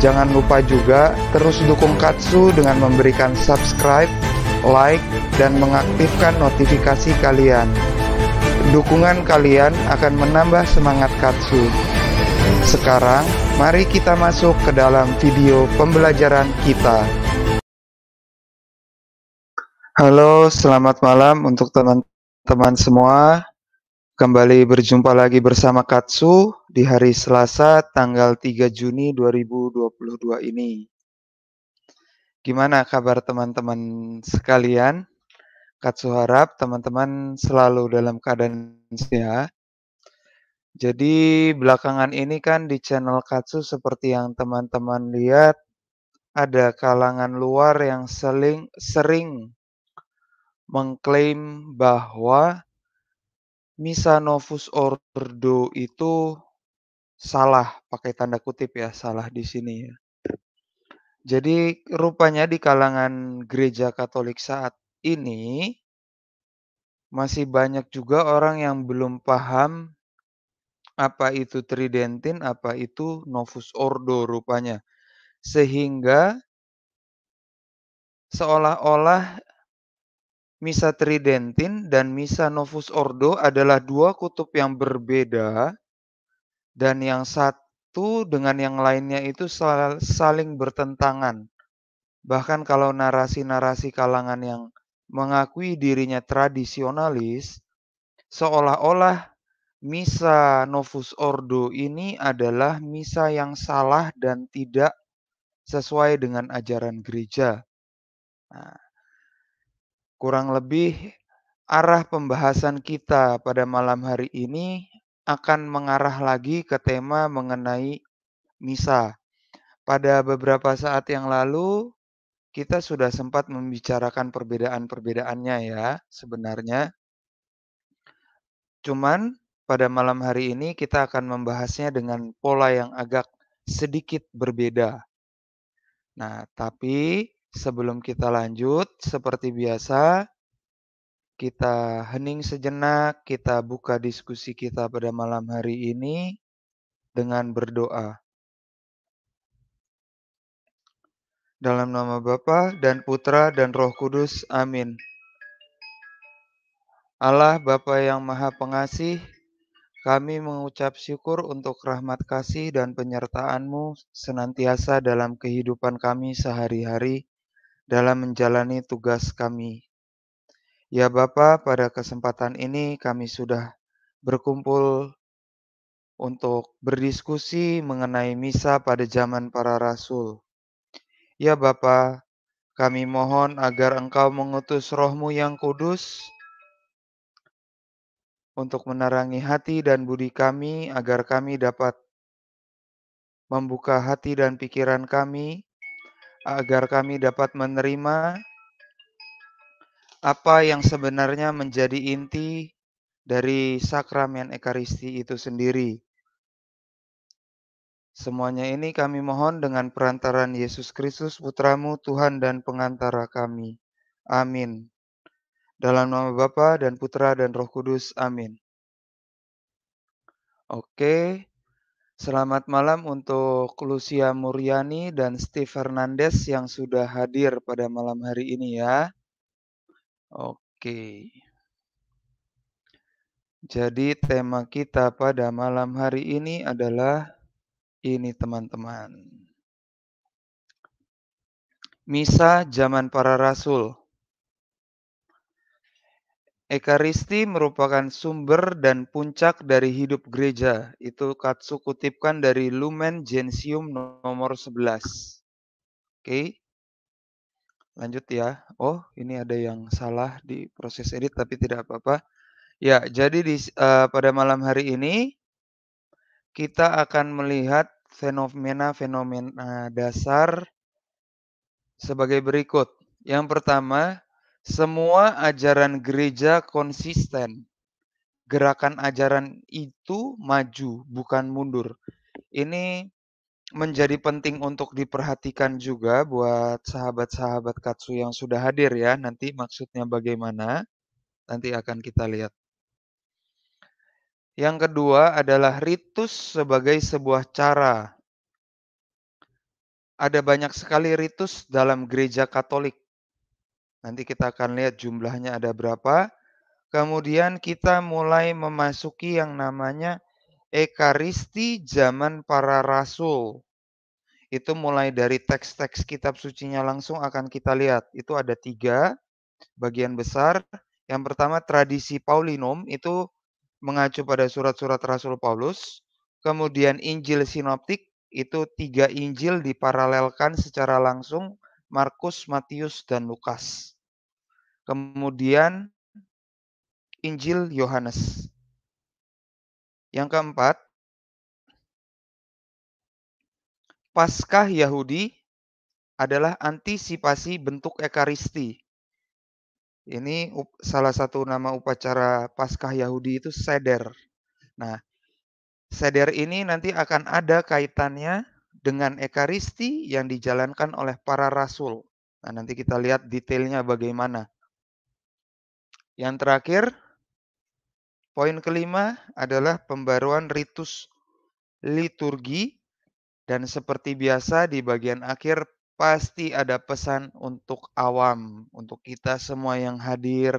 Jangan lupa juga terus dukung Katsu dengan memberikan subscribe, like, dan mengaktifkan notifikasi kalian. Dukungan kalian akan menambah semangat Katsu. Sekarang, mari kita masuk ke dalam video pembelajaran kita. Halo, selamat malam untuk teman-teman semua. Kembali berjumpa lagi bersama Katsu di hari Selasa tanggal 3 Juni 2022 ini. Gimana kabar teman-teman sekalian? Katsu harap teman-teman selalu dalam keadaan sehat. Jadi belakangan ini kan di channel Katsu seperti yang teman-teman lihat ada kalangan luar yang seling, sering mengklaim bahwa Novus Ordo itu salah pakai tanda kutip ya, salah di sini ya. Jadi rupanya di kalangan gereja Katolik saat ini masih banyak juga orang yang belum paham apa itu tridentin, apa itu novus ordo rupanya. Sehingga seolah-olah misa tridentin dan misa novus ordo adalah dua kutub yang berbeda dan yang satu dengan yang lainnya itu saling bertentangan. Bahkan kalau narasi-narasi kalangan yang mengakui dirinya tradisionalis, seolah-olah misa Novus Ordo ini adalah misa yang salah dan tidak sesuai dengan ajaran gereja. Nah, kurang lebih arah pembahasan kita pada malam hari ini akan mengarah lagi ke tema mengenai misa. Pada beberapa saat yang lalu, kita sudah sempat membicarakan perbedaan-perbedaannya ya sebenarnya. Cuman pada malam hari ini kita akan membahasnya dengan pola yang agak sedikit berbeda. Nah, tapi sebelum kita lanjut, seperti biasa, kita hening sejenak, kita buka diskusi kita pada malam hari ini dengan berdoa. Dalam nama Bapa dan Putra dan Roh Kudus, amin. Allah Bapa yang Maha Pengasih, kami mengucap syukur untuk rahmat kasih dan penyertaan-Mu senantiasa dalam kehidupan kami sehari-hari dalam menjalani tugas kami Ya Bapa, pada kesempatan ini kami sudah berkumpul untuk berdiskusi mengenai misa pada zaman para rasul. Ya Bapa, kami mohon agar Engkau mengutus Rohmu yang kudus untuk menerangi hati dan budi kami agar kami dapat membuka hati dan pikiran kami agar kami dapat menerima apa yang sebenarnya menjadi inti dari sakramen Ekaristi itu sendiri. Semuanya ini kami mohon dengan perantaran Yesus Kristus Putramu Tuhan dan pengantara kami. Amin. Dalam nama Bapa dan Putra dan Roh Kudus. Amin. Oke. Selamat malam untuk Lucia Muryani dan Steve Fernandez yang sudah hadir pada malam hari ini ya. Oke. Jadi tema kita pada malam hari ini adalah ini teman-teman. Misa zaman para rasul. Ekaristi merupakan sumber dan puncak dari hidup gereja. Itu Katsu kutipkan dari Lumen Gentium nomor 11. Oke. Okay lanjut ya. Oh, ini ada yang salah di proses edit tapi tidak apa-apa. Ya, jadi di uh, pada malam hari ini kita akan melihat fenomena-fenomena dasar sebagai berikut. Yang pertama, semua ajaran gereja konsisten. Gerakan ajaran itu maju, bukan mundur. Ini menjadi penting untuk diperhatikan juga buat sahabat-sahabat Katsu yang sudah hadir ya. Nanti maksudnya bagaimana? Nanti akan kita lihat. Yang kedua adalah ritus sebagai sebuah cara. Ada banyak sekali ritus dalam gereja Katolik. Nanti kita akan lihat jumlahnya ada berapa. Kemudian kita mulai memasuki yang namanya Ekaristi zaman para rasul. Itu mulai dari teks-teks kitab sucinya langsung akan kita lihat. Itu ada tiga bagian besar. Yang pertama tradisi Paulinum itu mengacu pada surat-surat Rasul Paulus. Kemudian Injil Sinoptik itu tiga Injil diparalelkan secara langsung Markus, Matius, dan Lukas. Kemudian Injil Yohanes. Yang keempat, Paskah Yahudi adalah antisipasi bentuk Ekaristi. Ini salah satu nama upacara Paskah Yahudi itu seder. Nah, seder ini nanti akan ada kaitannya dengan Ekaristi yang dijalankan oleh para rasul. Nah, nanti kita lihat detailnya bagaimana. Yang terakhir, Poin kelima adalah pembaruan ritus liturgi dan seperti biasa di bagian akhir pasti ada pesan untuk awam, untuk kita semua yang hadir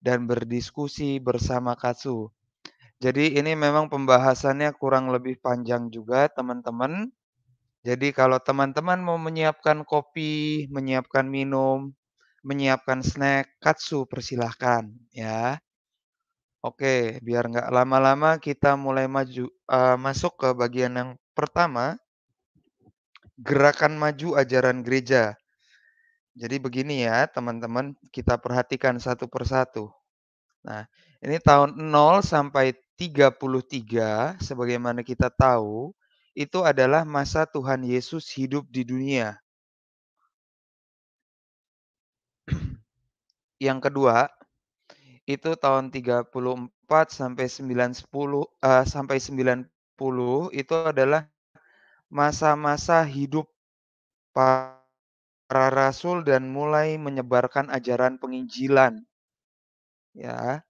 dan berdiskusi bersama Katsu. Jadi ini memang pembahasannya kurang lebih panjang juga teman-teman. Jadi kalau teman-teman mau menyiapkan kopi, menyiapkan minum, menyiapkan snack, katsu persilahkan ya. Oke, biar nggak lama-lama kita mulai maju uh, masuk ke bagian yang pertama, gerakan maju ajaran gereja. Jadi begini ya teman-teman, kita perhatikan satu persatu. Nah, ini tahun 0 sampai 33 sebagaimana kita tahu, itu adalah masa Tuhan Yesus hidup di dunia. Yang kedua itu tahun 34 sampai 910 uh, eh, sampai 90 itu adalah masa-masa hidup para rasul dan mulai menyebarkan ajaran penginjilan. Ya.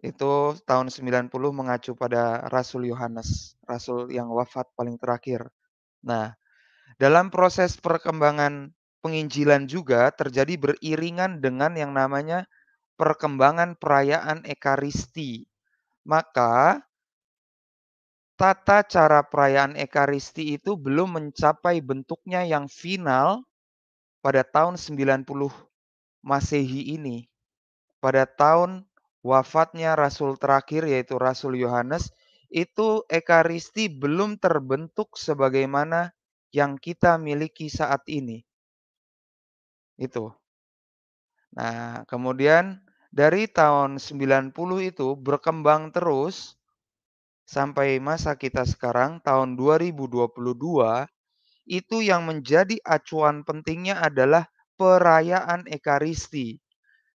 Itu tahun 90 mengacu pada Rasul Yohanes, rasul yang wafat paling terakhir. Nah, dalam proses perkembangan penginjilan juga terjadi beriringan dengan yang namanya perkembangan perayaan Ekaristi. Maka tata cara perayaan Ekaristi itu belum mencapai bentuknya yang final pada tahun 90 Masehi ini. Pada tahun wafatnya rasul terakhir yaitu Rasul Yohanes itu Ekaristi belum terbentuk sebagaimana yang kita miliki saat ini. Itu. Nah, kemudian dari tahun 90 itu berkembang terus sampai masa kita sekarang tahun 2022 itu yang menjadi acuan pentingnya adalah perayaan ekaristi.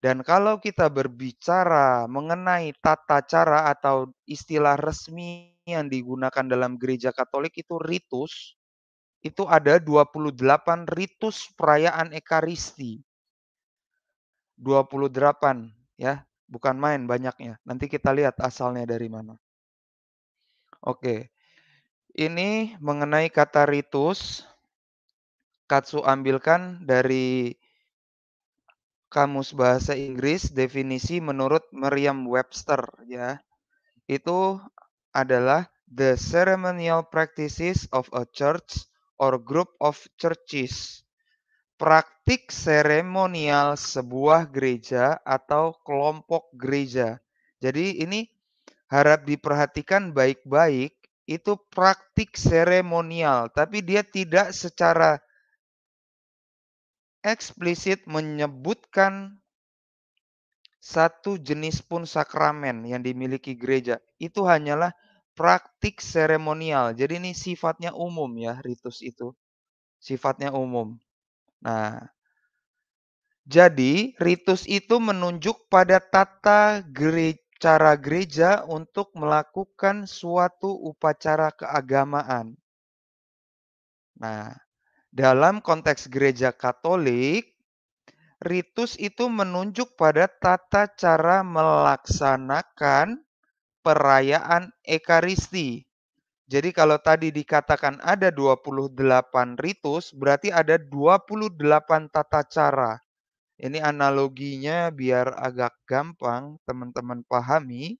Dan kalau kita berbicara mengenai tata cara atau istilah resmi yang digunakan dalam gereja Katolik itu ritus, itu ada 28 ritus perayaan ekaristi. 28 ya, bukan main banyaknya. Nanti kita lihat asalnya dari mana. Oke. Ini mengenai kata ritus. Katsu ambilkan dari Kamus Bahasa Inggris definisi menurut Merriam-Webster ya. Itu adalah the ceremonial practices of a church or group of churches praktik seremonial sebuah gereja atau kelompok gereja. Jadi ini harap diperhatikan baik-baik, itu praktik seremonial, tapi dia tidak secara eksplisit menyebutkan satu jenis pun sakramen yang dimiliki gereja. Itu hanyalah praktik seremonial. Jadi ini sifatnya umum ya, ritus itu. Sifatnya umum. Nah, jadi ritus itu menunjuk pada tata gereja, cara gereja untuk melakukan suatu upacara keagamaan. Nah, dalam konteks gereja Katolik, ritus itu menunjuk pada tata cara melaksanakan perayaan Ekaristi jadi kalau tadi dikatakan ada 28 ritus, berarti ada 28 tata cara. Ini analoginya biar agak gampang teman-teman pahami.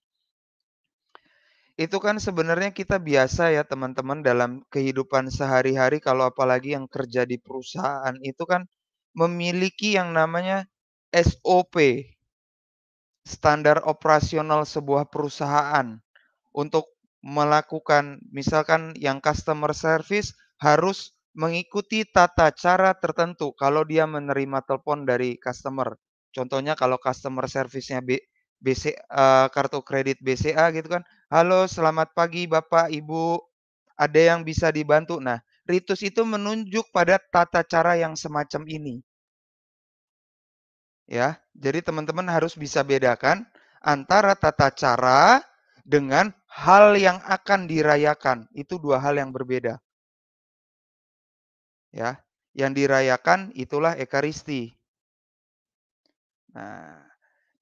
Itu kan sebenarnya kita biasa ya teman-teman dalam kehidupan sehari-hari kalau apalagi yang kerja di perusahaan itu kan memiliki yang namanya SOP. Standar operasional sebuah perusahaan untuk melakukan misalkan yang customer service harus mengikuti tata cara tertentu kalau dia menerima telepon dari customer. Contohnya kalau customer service-nya eh, kartu kredit BCA gitu kan. Halo, selamat pagi Bapak, Ibu. Ada yang bisa dibantu? Nah, ritus itu menunjuk pada tata cara yang semacam ini. Ya, jadi teman-teman harus bisa bedakan antara tata cara dengan hal yang akan dirayakan. Itu dua hal yang berbeda. Ya, yang dirayakan itulah ekaristi. Nah,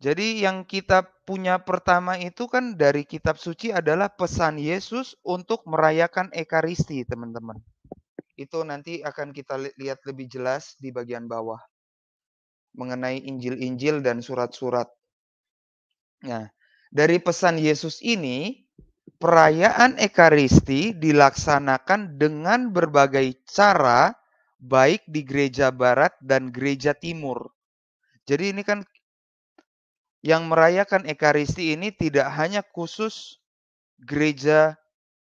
jadi yang kita punya pertama itu kan dari kitab suci adalah pesan Yesus untuk merayakan ekaristi, teman-teman. Itu nanti akan kita lihat lebih jelas di bagian bawah mengenai Injil-injil dan surat-surat. Nah, dari pesan Yesus ini, perayaan Ekaristi dilaksanakan dengan berbagai cara baik di gereja barat dan gereja timur. Jadi ini kan yang merayakan Ekaristi ini tidak hanya khusus gereja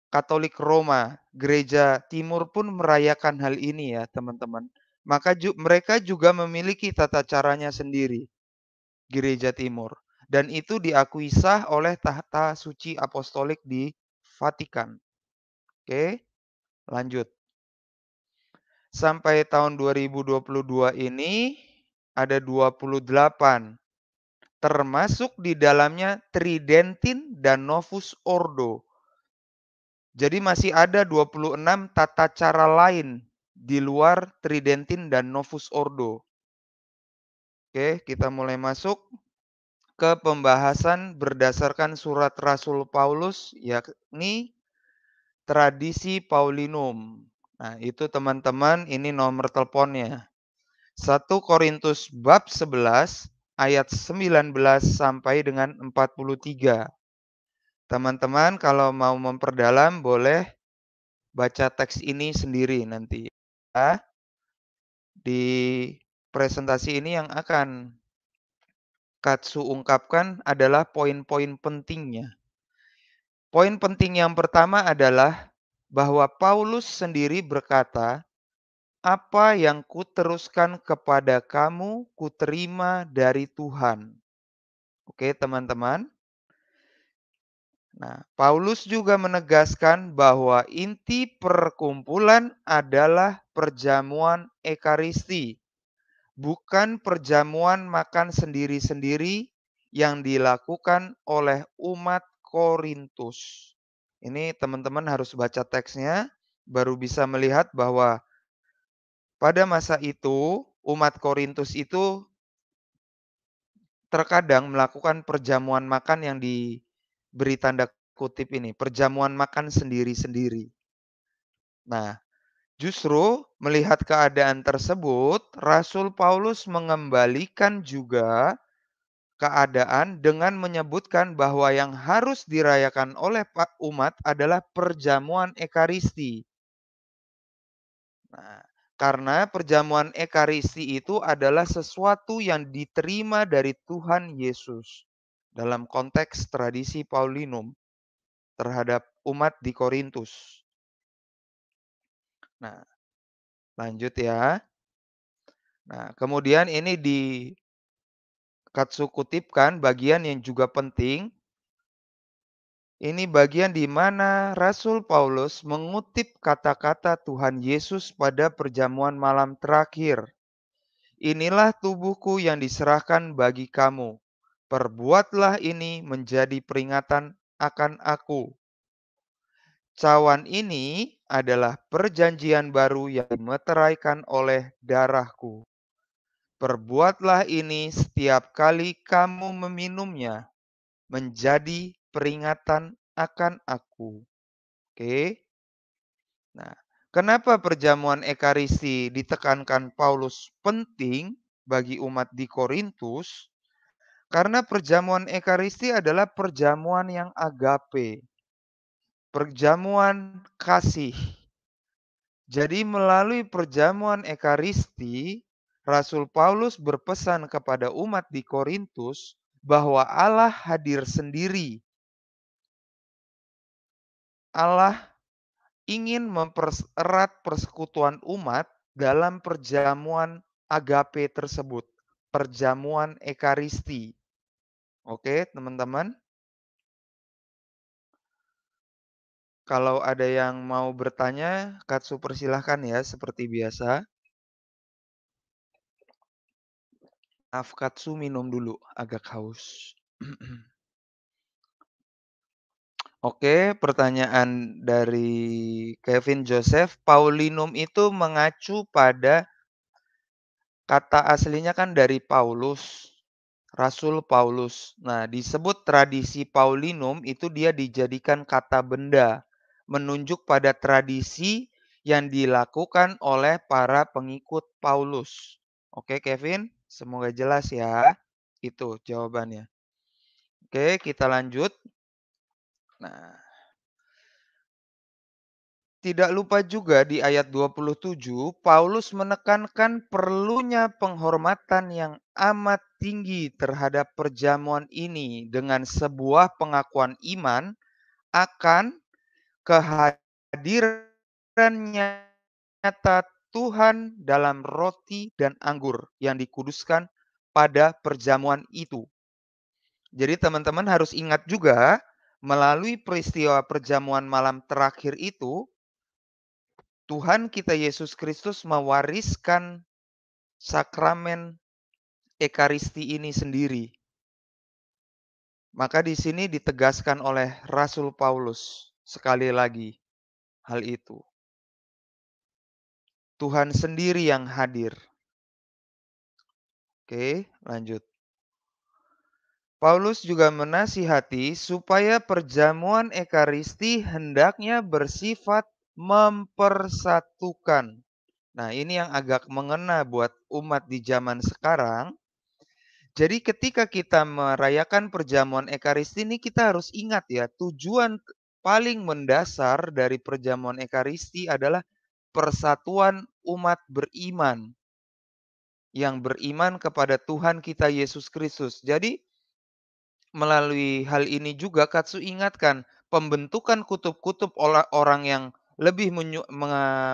Katolik Roma, gereja timur pun merayakan hal ini ya, teman-teman. Maka mereka juga memiliki tata caranya sendiri, gereja timur dan itu diakui sah oleh tahta suci apostolik di Vatikan. Oke, lanjut. Sampai tahun 2022 ini ada 28 termasuk di dalamnya Tridentin dan Novus Ordo. Jadi masih ada 26 tata cara lain di luar Tridentin dan Novus Ordo. Oke, kita mulai masuk ke pembahasan berdasarkan surat Rasul Paulus yakni tradisi Paulinum. Nah, itu teman-teman ini nomor teleponnya. 1 Korintus bab 11 ayat 19 sampai dengan 43. Teman-teman kalau mau memperdalam boleh baca teks ini sendiri nanti. Ya. Di presentasi ini yang akan Katsu ungkapkan adalah poin-poin pentingnya. Poin penting yang pertama adalah bahwa Paulus sendiri berkata, apa yang kuteruskan kepada kamu kuterima dari Tuhan. Oke, teman-teman. Nah, Paulus juga menegaskan bahwa inti perkumpulan adalah perjamuan ekaristi bukan perjamuan makan sendiri-sendiri yang dilakukan oleh umat Korintus. Ini teman-teman harus baca teksnya baru bisa melihat bahwa pada masa itu umat Korintus itu terkadang melakukan perjamuan makan yang diberi tanda kutip ini, perjamuan makan sendiri-sendiri. Nah, Justru melihat keadaan tersebut, Rasul Paulus mengembalikan juga keadaan dengan menyebutkan bahwa yang harus dirayakan oleh umat adalah perjamuan Ekaristi. Nah, karena perjamuan Ekaristi itu adalah sesuatu yang diterima dari Tuhan Yesus dalam konteks tradisi Paulinum terhadap umat di Korintus. Nah, lanjut ya. Nah, kemudian ini di Katsu kutipkan bagian yang juga penting. Ini bagian di mana Rasul Paulus mengutip kata-kata Tuhan Yesus pada perjamuan malam terakhir. Inilah tubuhku yang diserahkan bagi kamu. Perbuatlah ini menjadi peringatan akan aku. Cawan ini adalah perjanjian baru yang dimeteraikan oleh darahku. Perbuatlah ini setiap kali kamu meminumnya, menjadi peringatan akan aku. Oke. Nah, kenapa perjamuan ekaristi ditekankan Paulus penting bagi umat di Korintus? Karena perjamuan ekaristi adalah perjamuan yang agape, perjamuan kasih. Jadi melalui perjamuan Ekaristi, Rasul Paulus berpesan kepada umat di Korintus bahwa Allah hadir sendiri. Allah ingin mempererat persekutuan umat dalam perjamuan agape tersebut, perjamuan ekaristi. Oke, teman-teman. Kalau ada yang mau bertanya, Katsu persilahkan ya, seperti biasa. Katsu minum dulu, agak haus. Oke, pertanyaan dari Kevin Joseph. Paulinum itu mengacu pada kata aslinya kan dari Paulus. Rasul Paulus. Nah, disebut tradisi Paulinum itu dia dijadikan kata benda menunjuk pada tradisi yang dilakukan oleh para pengikut Paulus. Oke, Kevin, semoga jelas ya. Itu jawabannya. Oke, kita lanjut. Nah, tidak lupa juga di ayat 27 Paulus menekankan perlunya penghormatan yang amat tinggi terhadap perjamuan ini dengan sebuah pengakuan iman akan kehadiran nyata Tuhan dalam roti dan anggur yang dikuduskan pada perjamuan itu. Jadi teman-teman harus ingat juga melalui peristiwa perjamuan malam terakhir itu Tuhan kita Yesus Kristus mewariskan sakramen ekaristi ini sendiri. Maka di sini ditegaskan oleh Rasul Paulus sekali lagi hal itu. Tuhan sendiri yang hadir. Oke, lanjut. Paulus juga menasihati supaya perjamuan Ekaristi hendaknya bersifat mempersatukan. Nah, ini yang agak mengena buat umat di zaman sekarang. Jadi ketika kita merayakan perjamuan Ekaristi ini kita harus ingat ya, tujuan paling mendasar dari perjamuan Ekaristi adalah persatuan umat beriman yang beriman kepada Tuhan kita Yesus Kristus. Jadi melalui hal ini juga Katsu ingatkan pembentukan kutub-kutub orang yang lebih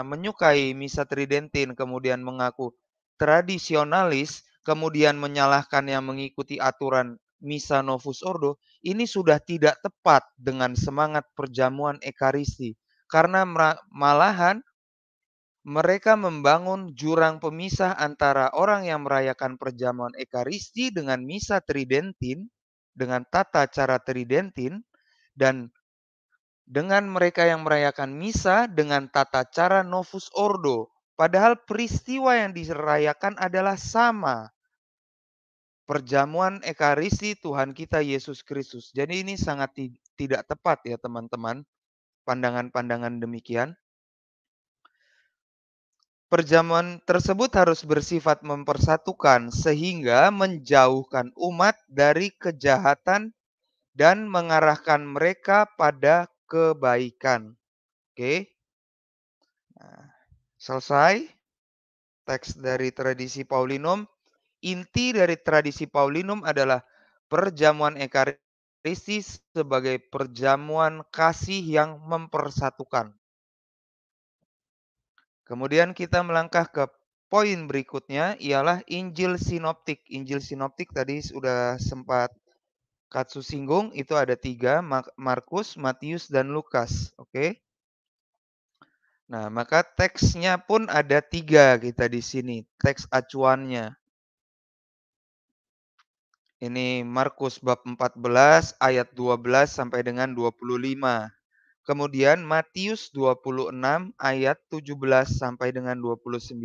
menyukai misa tridentin kemudian mengaku tradisionalis kemudian menyalahkan yang mengikuti aturan Misa Novus Ordo ini sudah tidak tepat dengan semangat perjamuan Ekaristi karena malahan mereka membangun jurang pemisah antara orang yang merayakan perjamuan Ekaristi dengan misa Tridentin dengan tata cara Tridentin dan dengan mereka yang merayakan misa dengan tata cara Novus Ordo. Padahal peristiwa yang dirayakan adalah sama, perjamuan ekaristi Tuhan kita Yesus Kristus. Jadi ini sangat tidak tepat ya teman-teman, pandangan-pandangan demikian. Perjamuan tersebut harus bersifat mempersatukan sehingga menjauhkan umat dari kejahatan dan mengarahkan mereka pada kebaikan. Oke. Nah, selesai teks dari tradisi Paulinum. Inti dari tradisi Paulinum adalah perjamuan Ekaristi sebagai perjamuan kasih yang mempersatukan. Kemudian kita melangkah ke poin berikutnya ialah Injil Sinoptik. Injil Sinoptik tadi sudah sempat Katsu singgung itu ada tiga, Markus, Matius, dan Lukas. Oke. Okay? Nah, maka teksnya pun ada tiga kita di sini, teks acuannya. Ini Markus bab 14 ayat 12 sampai dengan 25. Kemudian Matius 26 ayat 17 sampai dengan 29.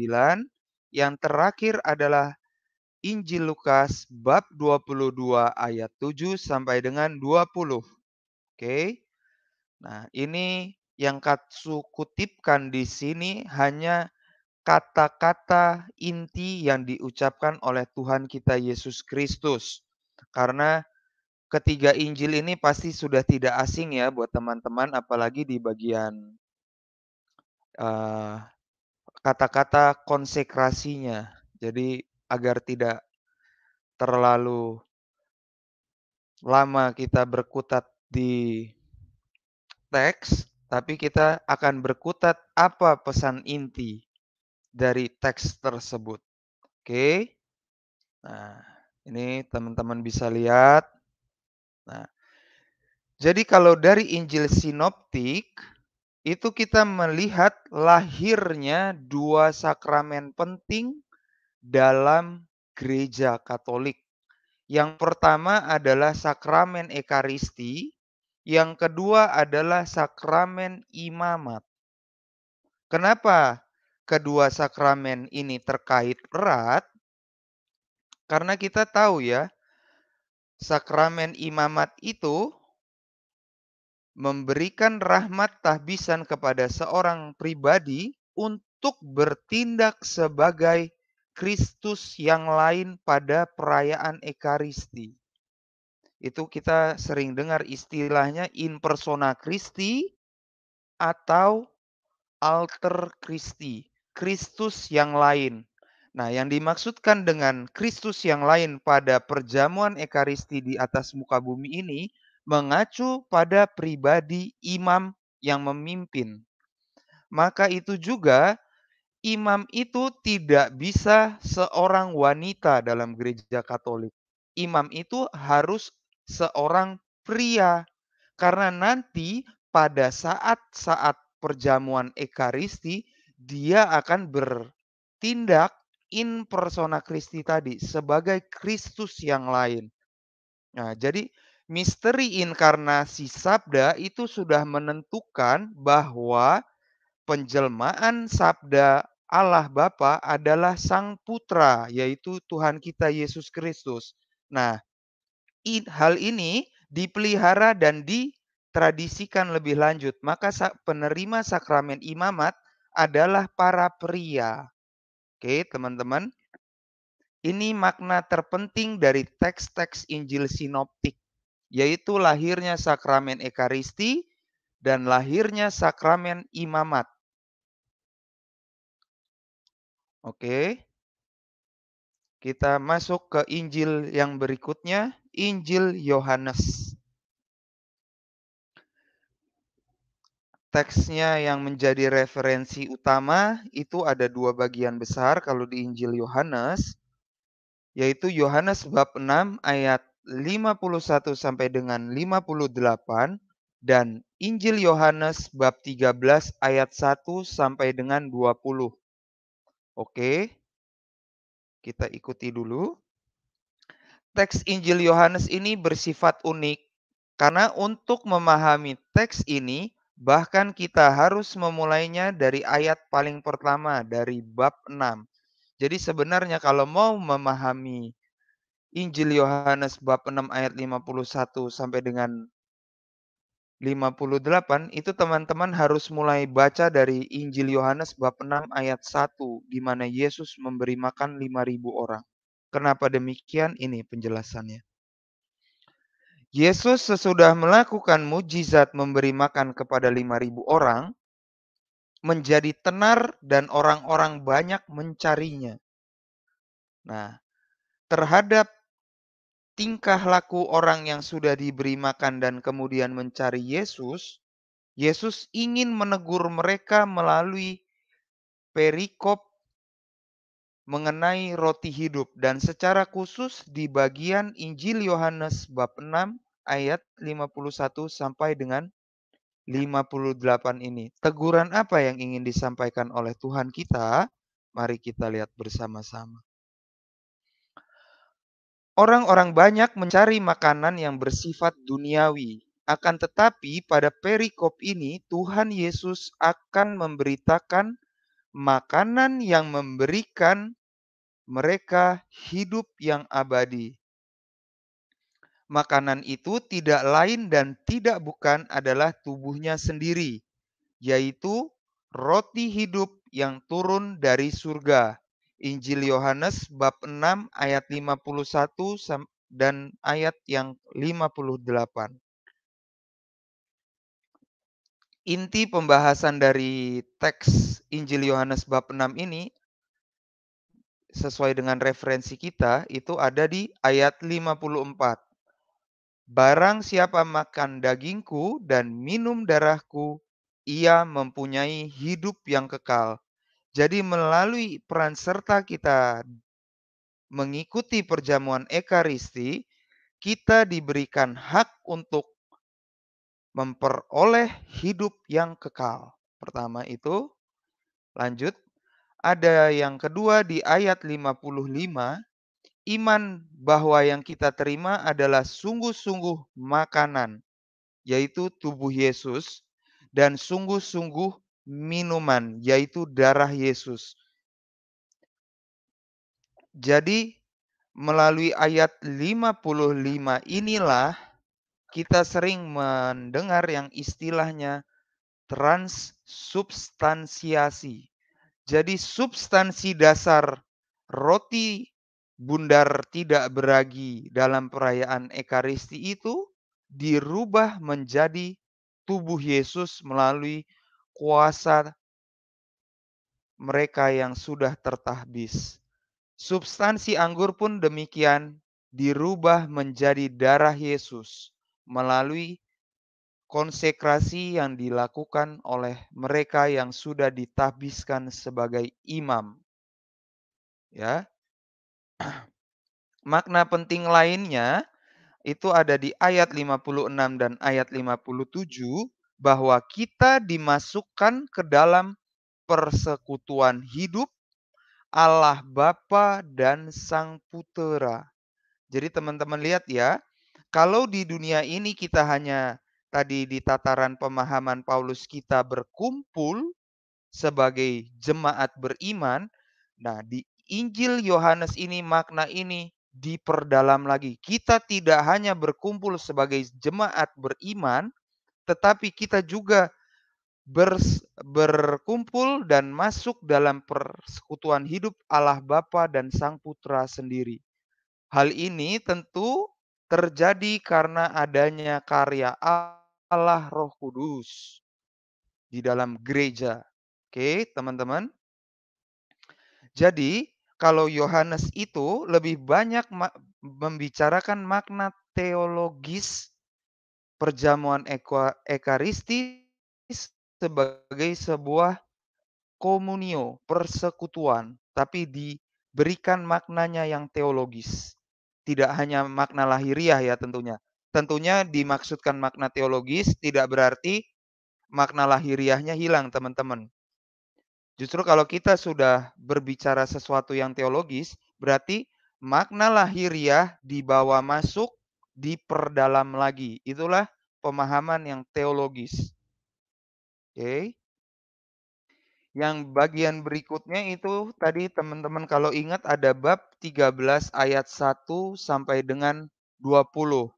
Yang terakhir adalah Injil Lukas bab 22 ayat 7 sampai dengan 20. Oke. Nah, ini yang katsu kutipkan di sini hanya kata-kata inti yang diucapkan oleh Tuhan kita Yesus Kristus. Karena ketiga Injil ini pasti sudah tidak asing ya buat teman-teman, apalagi di bagian kata eh, kata-kata konsekrasinya. Jadi agar tidak terlalu lama kita berkutat di teks, tapi kita akan berkutat apa pesan inti dari teks tersebut. Oke. Nah, ini teman-teman bisa lihat. Nah, jadi kalau dari Injil Sinoptik itu kita melihat lahirnya dua sakramen penting dalam gereja Katolik. Yang pertama adalah sakramen Ekaristi, yang kedua adalah sakramen imamat. Kenapa kedua sakramen ini terkait erat karena kita tahu ya sakramen imamat itu memberikan rahmat tahbisan kepada seorang pribadi untuk bertindak sebagai Kristus yang lain pada perayaan Ekaristi. Itu kita sering dengar istilahnya in persona Christi atau alter Christi. Kristus yang lain. Nah, yang dimaksudkan dengan Kristus yang lain pada perjamuan Ekaristi di atas muka bumi ini mengacu pada pribadi imam yang memimpin. Maka itu juga imam itu tidak bisa seorang wanita dalam gereja Katolik. Imam itu harus seorang pria karena nanti pada saat-saat perjamuan Ekaristi dia akan bertindak in persona Kristi tadi sebagai Kristus yang lain. Nah, jadi misteri inkarnasi sabda itu sudah menentukan bahwa penjelmaan sabda Allah Bapa adalah Sang Putra, yaitu Tuhan kita Yesus Kristus. Nah, hal ini dipelihara dan ditradisikan lebih lanjut. Maka penerima sakramen imamat adalah para pria. Oke, teman-teman. Ini makna terpenting dari teks-teks Injil Sinoptik, yaitu lahirnya sakramen Ekaristi dan lahirnya sakramen imamat. Oke. Kita masuk ke Injil yang berikutnya, Injil Yohanes. teksnya yang menjadi referensi utama itu ada dua bagian besar kalau di Injil Yohanes, yaitu Yohanes bab 6 ayat 51 sampai dengan 58 dan Injil Yohanes bab 13 ayat 1 sampai dengan 20. Oke. Kita ikuti dulu. Teks Injil Yohanes ini bersifat unik karena untuk memahami teks ini Bahkan kita harus memulainya dari ayat paling pertama, dari bab 6. Jadi sebenarnya kalau mau memahami Injil Yohanes bab 6 ayat 51 sampai dengan 58 itu teman-teman harus mulai baca dari Injil Yohanes bab 6 ayat 1 di mana Yesus memberi makan 5000 orang. Kenapa demikian? Ini penjelasannya. Yesus sesudah melakukan mujizat memberi makan kepada ribu orang, menjadi tenar dan orang-orang banyak mencarinya. Nah, terhadap tingkah laku orang yang sudah diberi makan dan kemudian mencari Yesus, Yesus ingin menegur mereka melalui perikop mengenai roti hidup dan secara khusus di bagian Injil Yohanes bab 6 ayat 51 sampai dengan 58 ini. Teguran apa yang ingin disampaikan oleh Tuhan kita? Mari kita lihat bersama-sama. Orang-orang banyak mencari makanan yang bersifat duniawi, akan tetapi pada perikop ini Tuhan Yesus akan memberitakan makanan yang memberikan mereka hidup yang abadi. Makanan itu tidak lain dan tidak bukan adalah tubuhnya sendiri, yaitu roti hidup yang turun dari surga. Injil Yohanes bab 6 ayat 51 dan ayat yang 58. Inti pembahasan dari teks Injil Yohanes bab 6 ini sesuai dengan referensi kita itu ada di ayat 54. Barang siapa makan dagingku dan minum darahku, ia mempunyai hidup yang kekal. Jadi melalui peran serta kita mengikuti perjamuan ekaristi, kita diberikan hak untuk memperoleh hidup yang kekal. Pertama itu lanjut ada yang kedua di ayat 55, iman bahwa yang kita terima adalah sungguh-sungguh makanan, yaitu tubuh Yesus, dan sungguh-sungguh minuman, yaitu darah Yesus. Jadi melalui ayat 55 inilah kita sering mendengar yang istilahnya transsubstansiasi. Jadi substansi dasar roti bundar tidak beragi dalam perayaan Ekaristi itu dirubah menjadi tubuh Yesus melalui kuasa mereka yang sudah tertahbis. Substansi anggur pun demikian dirubah menjadi darah Yesus melalui konsekrasi yang dilakukan oleh mereka yang sudah ditahbiskan sebagai imam. Ya. Makna penting lainnya itu ada di ayat 56 dan ayat 57 bahwa kita dimasukkan ke dalam persekutuan hidup Allah Bapa dan Sang Putera. Jadi teman-teman lihat ya, kalau di dunia ini kita hanya tadi di tataran pemahaman Paulus kita berkumpul sebagai jemaat beriman. Nah, di Injil Yohanes ini makna ini diperdalam lagi. Kita tidak hanya berkumpul sebagai jemaat beriman, tetapi kita juga ber, berkumpul dan masuk dalam persekutuan hidup Allah Bapa dan Sang Putra sendiri. Hal ini tentu terjadi karena adanya karya Allah Allah Roh Kudus di dalam gereja. Oke, teman-teman. Jadi, kalau Yohanes itu lebih banyak membicarakan makna teologis perjamuan ekaristi sebagai sebuah komunio, persekutuan, tapi diberikan maknanya yang teologis. Tidak hanya makna lahiriah ya tentunya, tentunya dimaksudkan makna teologis tidak berarti makna lahiriahnya hilang, teman-teman. Justru kalau kita sudah berbicara sesuatu yang teologis, berarti makna lahiriah dibawa masuk, diperdalam lagi. Itulah pemahaman yang teologis. Oke. Okay. Yang bagian berikutnya itu tadi teman-teman kalau ingat ada bab 13 ayat 1 sampai dengan 20.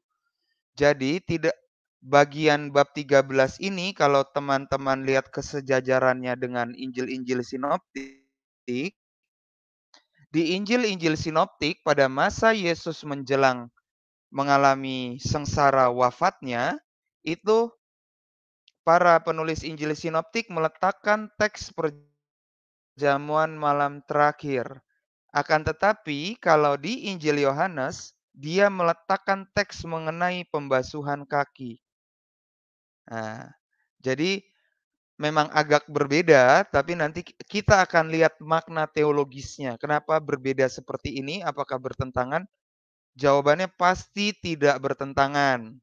Jadi tidak bagian bab 13 ini kalau teman-teman lihat kesejajarannya dengan Injil-Injil sinoptik di Injil-Injil sinoptik pada masa Yesus menjelang mengalami sengsara wafatnya itu para penulis Injil sinoptik meletakkan teks perjamuan malam terakhir. Akan tetapi kalau di Injil Yohanes dia meletakkan teks mengenai pembasuhan kaki. Nah, jadi memang agak berbeda, tapi nanti kita akan lihat makna teologisnya. Kenapa berbeda seperti ini? Apakah bertentangan? Jawabannya pasti tidak bertentangan.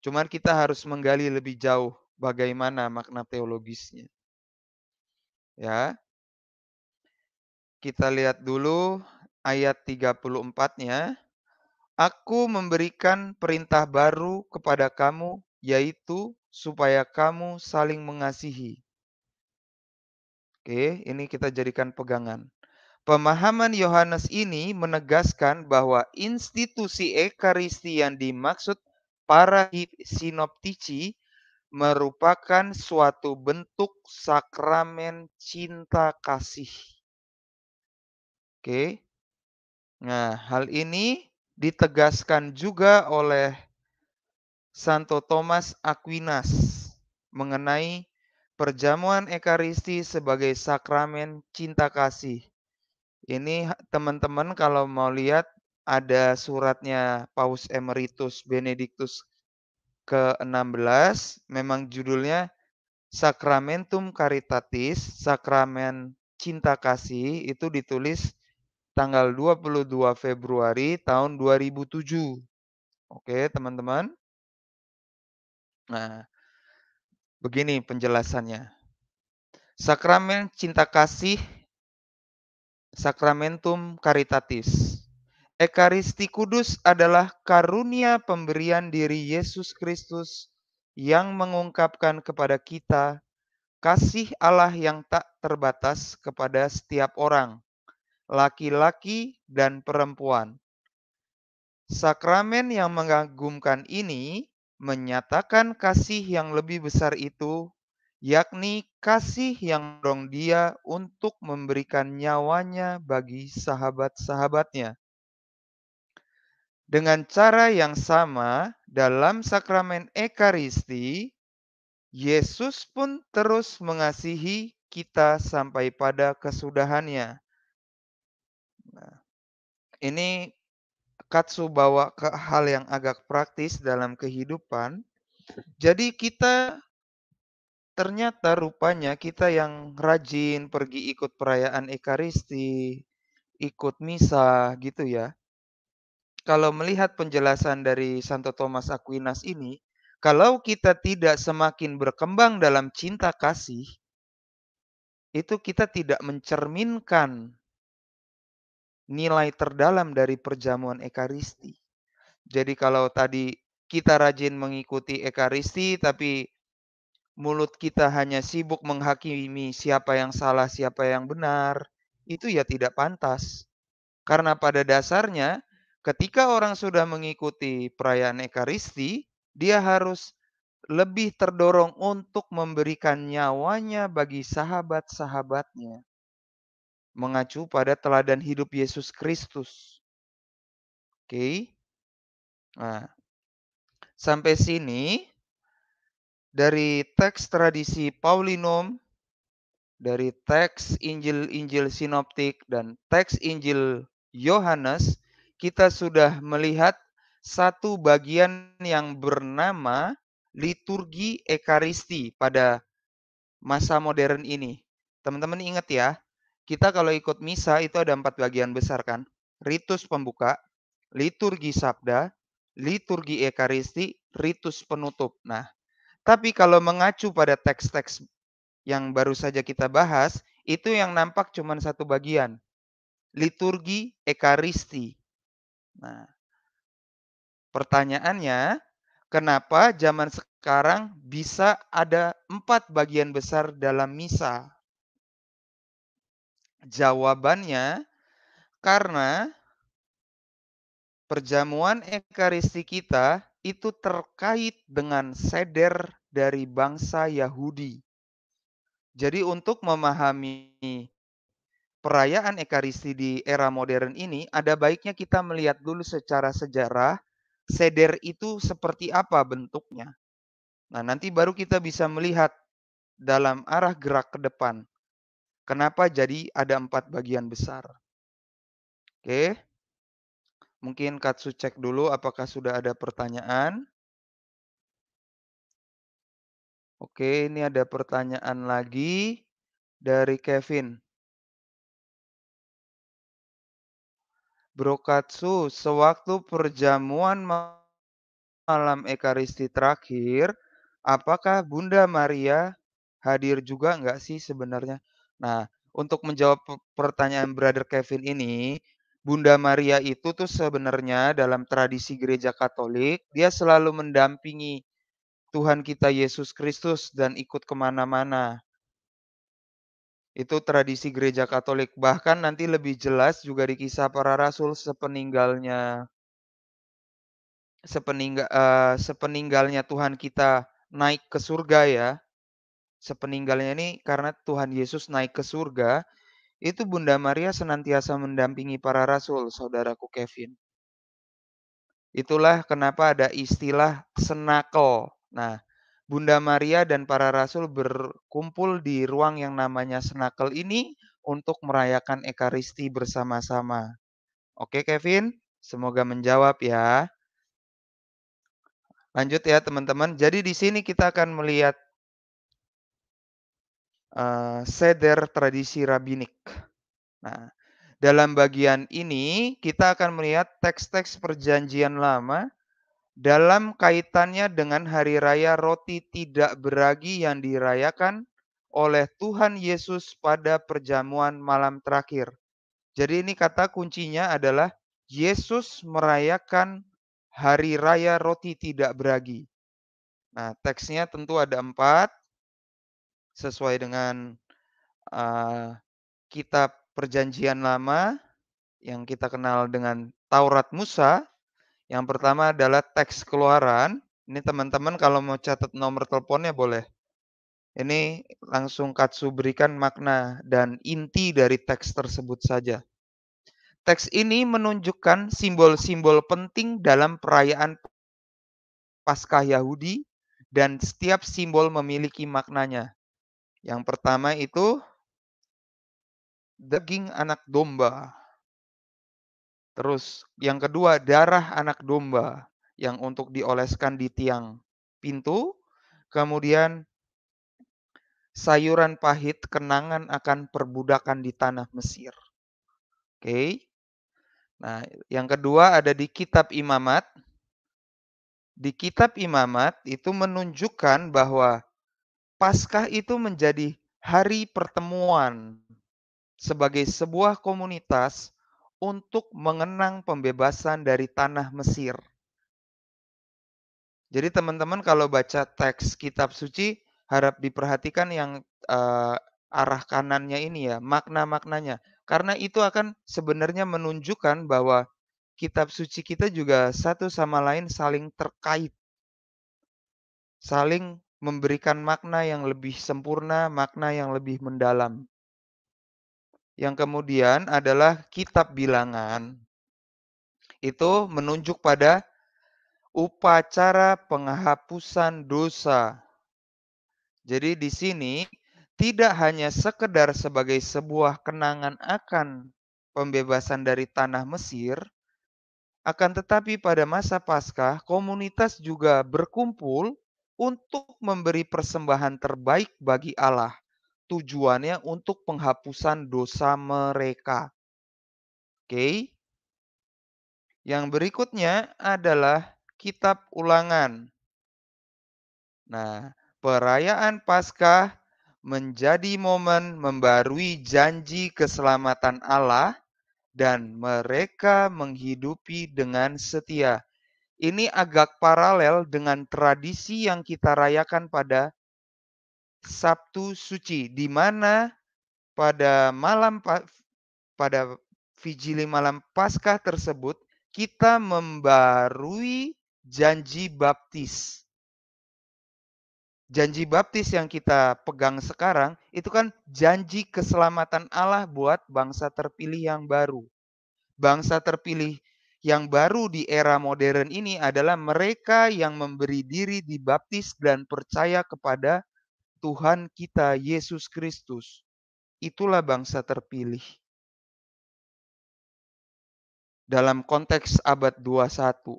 Cuman kita harus menggali lebih jauh bagaimana makna teologisnya. Ya. Kita lihat dulu ayat 34-nya. Aku memberikan perintah baru kepada kamu, yaitu supaya kamu saling mengasihi. Oke, ini kita jadikan pegangan. Pemahaman Yohanes ini menegaskan bahwa institusi Ekaristi yang dimaksud para sinoptici merupakan suatu bentuk sakramen cinta kasih. Oke. Nah, hal ini ditegaskan juga oleh Santo Thomas Aquinas mengenai perjamuan Ekaristi sebagai sakramen cinta kasih. Ini teman-teman kalau mau lihat ada suratnya Paus Emeritus Benedictus ke-16, memang judulnya Sacramentum Caritatis, Sakramen Cinta Kasih, itu ditulis tanggal 22 Februari tahun 2007. Oke, teman-teman. Nah, begini penjelasannya. Sakramen cinta kasih, sakramentum caritatis. Ekaristi kudus adalah karunia pemberian diri Yesus Kristus yang mengungkapkan kepada kita kasih Allah yang tak terbatas kepada setiap orang laki-laki dan perempuan. Sakramen yang mengagumkan ini menyatakan kasih yang lebih besar itu, yakni kasih yang dorong dia untuk memberikan nyawanya bagi sahabat-sahabatnya. Dengan cara yang sama, dalam sakramen Ekaristi, Yesus pun terus mengasihi kita sampai pada kesudahannya ini Katsu bawa ke hal yang agak praktis dalam kehidupan. Jadi kita ternyata rupanya kita yang rajin pergi ikut perayaan Ekaristi, ikut misa gitu ya. Kalau melihat penjelasan dari Santo Thomas Aquinas ini, kalau kita tidak semakin berkembang dalam cinta kasih, itu kita tidak mencerminkan nilai terdalam dari perjamuan Ekaristi. Jadi kalau tadi kita rajin mengikuti Ekaristi tapi mulut kita hanya sibuk menghakimi siapa yang salah, siapa yang benar, itu ya tidak pantas. Karena pada dasarnya ketika orang sudah mengikuti perayaan Ekaristi, dia harus lebih terdorong untuk memberikan nyawanya bagi sahabat-sahabatnya mengacu pada teladan hidup Yesus Kristus. Oke. Okay. Nah, sampai sini dari teks tradisi Paulinum, dari teks Injil-Injil Sinoptik dan teks Injil Yohanes, kita sudah melihat satu bagian yang bernama liturgi ekaristi pada masa modern ini. Teman-teman ingat ya, kita kalau ikut misa itu ada empat bagian besar kan. Ritus pembuka, liturgi sabda, liturgi ekaristi, ritus penutup. Nah, tapi kalau mengacu pada teks-teks yang baru saja kita bahas, itu yang nampak cuma satu bagian. Liturgi ekaristi. Nah, pertanyaannya, kenapa zaman sekarang bisa ada empat bagian besar dalam misa? Jawabannya karena perjamuan ekaristi kita itu terkait dengan seder dari bangsa Yahudi. Jadi untuk memahami perayaan ekaristi di era modern ini ada baiknya kita melihat dulu secara sejarah seder itu seperti apa bentuknya. Nah, nanti baru kita bisa melihat dalam arah gerak ke depan Kenapa jadi ada empat bagian besar? Oke. Mungkin Katsu cek dulu apakah sudah ada pertanyaan. Oke, ini ada pertanyaan lagi dari Kevin. Bro Katsu, sewaktu perjamuan malam Ekaristi terakhir, apakah Bunda Maria hadir juga enggak sih sebenarnya? Nah, untuk menjawab pertanyaan Brother Kevin ini, Bunda Maria itu tuh sebenarnya dalam tradisi gereja Katolik, dia selalu mendampingi Tuhan kita Yesus Kristus dan ikut kemana-mana. Itu tradisi gereja Katolik. Bahkan nanti lebih jelas juga di kisah para rasul sepeninggalnya sepeninggal uh, eh, sepeninggalnya Tuhan kita naik ke surga ya sepeninggalnya ini karena Tuhan Yesus naik ke surga, itu Bunda Maria senantiasa mendampingi para rasul, saudaraku Kevin. Itulah kenapa ada istilah senakel. Nah, Bunda Maria dan para rasul berkumpul di ruang yang namanya senakel ini untuk merayakan Ekaristi bersama-sama. Oke Kevin, semoga menjawab ya. Lanjut ya teman-teman. Jadi di sini kita akan melihat seder eh, tradisi rabbinik. Nah, dalam bagian ini kita akan melihat teks-teks perjanjian lama dalam kaitannya dengan hari raya roti tidak beragi yang dirayakan oleh Tuhan Yesus pada perjamuan malam terakhir. Jadi ini kata kuncinya adalah Yesus merayakan hari raya roti tidak beragi. Nah, teksnya tentu ada empat sesuai dengan uh, kitab perjanjian lama yang kita kenal dengan Taurat Musa. Yang pertama adalah teks keluaran. Ini teman-teman kalau mau catat nomor teleponnya boleh. Ini langsung Katsu berikan makna dan inti dari teks tersebut saja. Teks ini menunjukkan simbol-simbol penting dalam perayaan Paskah Yahudi dan setiap simbol memiliki maknanya. Yang pertama itu daging anak domba. Terus yang kedua darah anak domba yang untuk dioleskan di tiang pintu. Kemudian sayuran pahit kenangan akan perbudakan di tanah Mesir. Oke. Nah, yang kedua ada di kitab Imamat. Di kitab Imamat itu menunjukkan bahwa Paskah itu menjadi hari pertemuan sebagai sebuah komunitas untuk mengenang pembebasan dari tanah Mesir. Jadi teman-teman kalau baca teks kitab suci harap diperhatikan yang uh, arah kanannya ini ya, makna-maknanya. Karena itu akan sebenarnya menunjukkan bahwa kitab suci kita juga satu sama lain saling terkait. Saling memberikan makna yang lebih sempurna, makna yang lebih mendalam. Yang kemudian adalah kitab bilangan. Itu menunjuk pada upacara penghapusan dosa. Jadi di sini tidak hanya sekedar sebagai sebuah kenangan akan pembebasan dari tanah Mesir, akan tetapi pada masa Paskah komunitas juga berkumpul untuk memberi persembahan terbaik bagi Allah. Tujuannya untuk penghapusan dosa mereka. Oke. Okay. Yang berikutnya adalah kitab ulangan. Nah, perayaan Paskah menjadi momen membarui janji keselamatan Allah dan mereka menghidupi dengan setia ini agak paralel dengan tradisi yang kita rayakan pada Sabtu Suci, di mana pada malam pada vigili malam Paskah tersebut kita membarui janji baptis. Janji baptis yang kita pegang sekarang itu kan janji keselamatan Allah buat bangsa terpilih yang baru. Bangsa terpilih yang baru di era modern ini adalah mereka yang memberi diri dibaptis dan percaya kepada Tuhan kita Yesus Kristus. Itulah bangsa terpilih. Dalam konteks abad 21.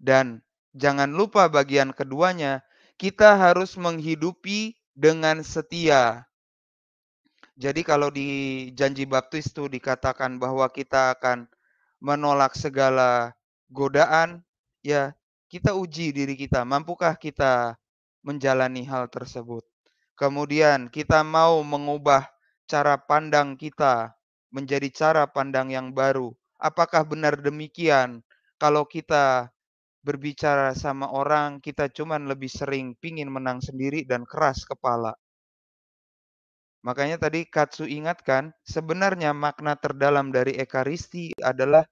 Dan jangan lupa bagian keduanya, kita harus menghidupi dengan setia. Jadi kalau di janji baptis itu dikatakan bahwa kita akan menolak segala godaan, ya kita uji diri kita, mampukah kita menjalani hal tersebut. Kemudian kita mau mengubah cara pandang kita menjadi cara pandang yang baru. Apakah benar demikian? Kalau kita berbicara sama orang, kita cuman lebih sering pingin menang sendiri dan keras kepala. Makanya tadi Katsu ingatkan, sebenarnya makna terdalam dari Ekaristi adalah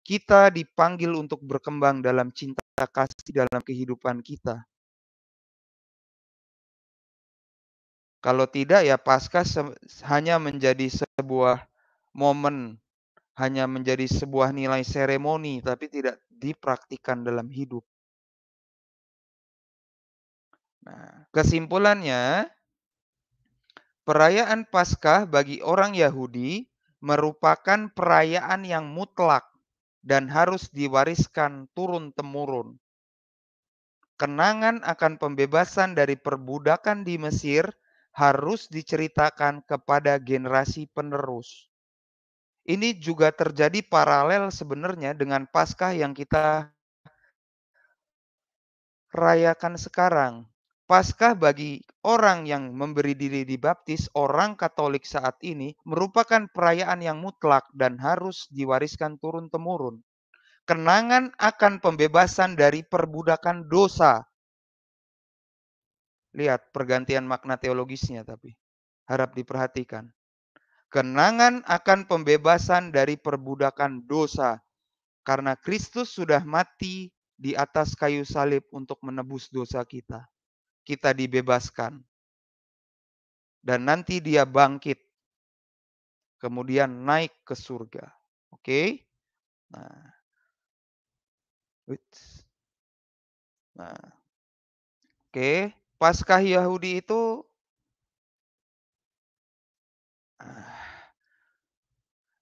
kita dipanggil untuk berkembang dalam cinta kasih dalam kehidupan kita. Kalau tidak ya Paskah hanya menjadi sebuah momen, hanya menjadi sebuah nilai seremoni tapi tidak dipraktikan dalam hidup. Nah, kesimpulannya Perayaan Paskah bagi orang Yahudi merupakan perayaan yang mutlak dan harus diwariskan turun-temurun. Kenangan akan pembebasan dari perbudakan di Mesir harus diceritakan kepada generasi penerus. Ini juga terjadi paralel sebenarnya dengan Paskah yang kita rayakan sekarang. Paskah bagi orang yang memberi diri dibaptis, orang Katolik saat ini merupakan perayaan yang mutlak dan harus diwariskan turun-temurun. Kenangan akan pembebasan dari perbudakan dosa. Lihat pergantian makna teologisnya tapi harap diperhatikan. Kenangan akan pembebasan dari perbudakan dosa karena Kristus sudah mati di atas kayu salib untuk menebus dosa kita kita dibebaskan. Dan nanti dia bangkit. Kemudian naik ke surga. Oke? Okay? Nah. Nah. Oke, okay. Paskah Yahudi itu ah.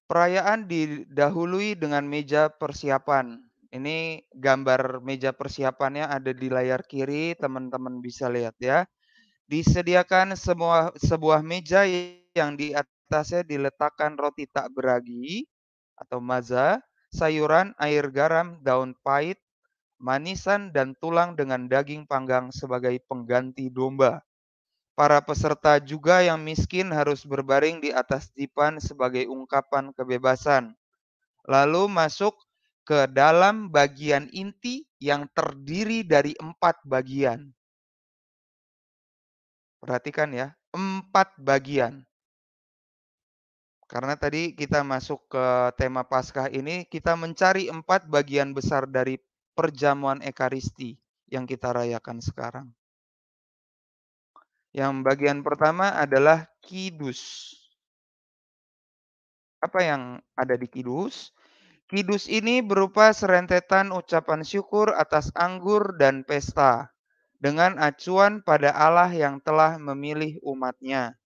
perayaan didahului dengan meja persiapan ini gambar meja persiapannya ada di layar kiri, teman-teman bisa lihat ya. Disediakan semua sebuah meja yang di atasnya diletakkan roti tak beragi atau maza, sayuran, air garam, daun pahit, manisan dan tulang dengan daging panggang sebagai pengganti domba. Para peserta juga yang miskin harus berbaring di atas dipan sebagai ungkapan kebebasan. Lalu masuk ke dalam bagian inti yang terdiri dari empat bagian. Perhatikan ya, empat bagian. Karena tadi kita masuk ke tema Paskah ini, kita mencari empat bagian besar dari perjamuan Ekaristi yang kita rayakan sekarang. Yang bagian pertama adalah kidus. Apa yang ada di kidus? Kidus ini berupa serentetan ucapan syukur atas anggur dan pesta dengan acuan pada Allah yang telah memilih umatnya.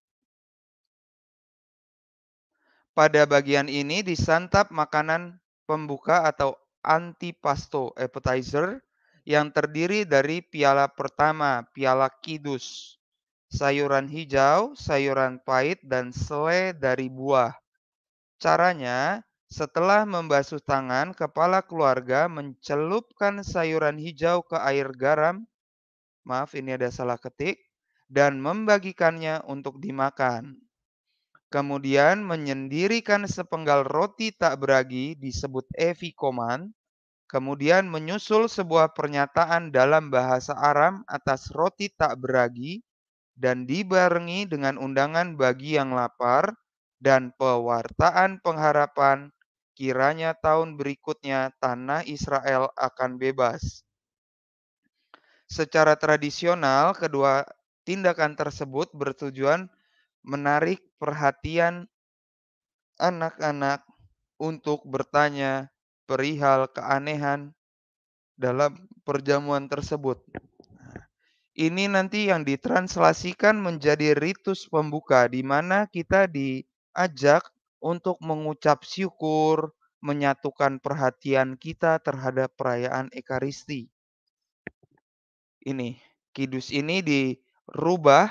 Pada bagian ini disantap makanan pembuka atau antipasto appetizer yang terdiri dari piala pertama, piala kidus, sayuran hijau, sayuran pahit, dan sele dari buah. Caranya, setelah membasuh tangan, kepala keluarga mencelupkan sayuran hijau ke air garam. Maaf, ini ada salah ketik. Dan membagikannya untuk dimakan. Kemudian menyendirikan sepenggal roti tak beragi disebut evikoman. Kemudian menyusul sebuah pernyataan dalam bahasa Aram atas roti tak beragi dan dibarengi dengan undangan bagi yang lapar dan pewartaan pengharapan Kiranya tahun berikutnya tanah Israel akan bebas. Secara tradisional, kedua tindakan tersebut bertujuan menarik perhatian anak-anak untuk bertanya perihal keanehan dalam perjamuan tersebut. Ini nanti yang ditranslasikan menjadi ritus pembuka di mana kita diajak untuk mengucap syukur, menyatukan perhatian kita terhadap perayaan Ekaristi. Ini, kidus ini dirubah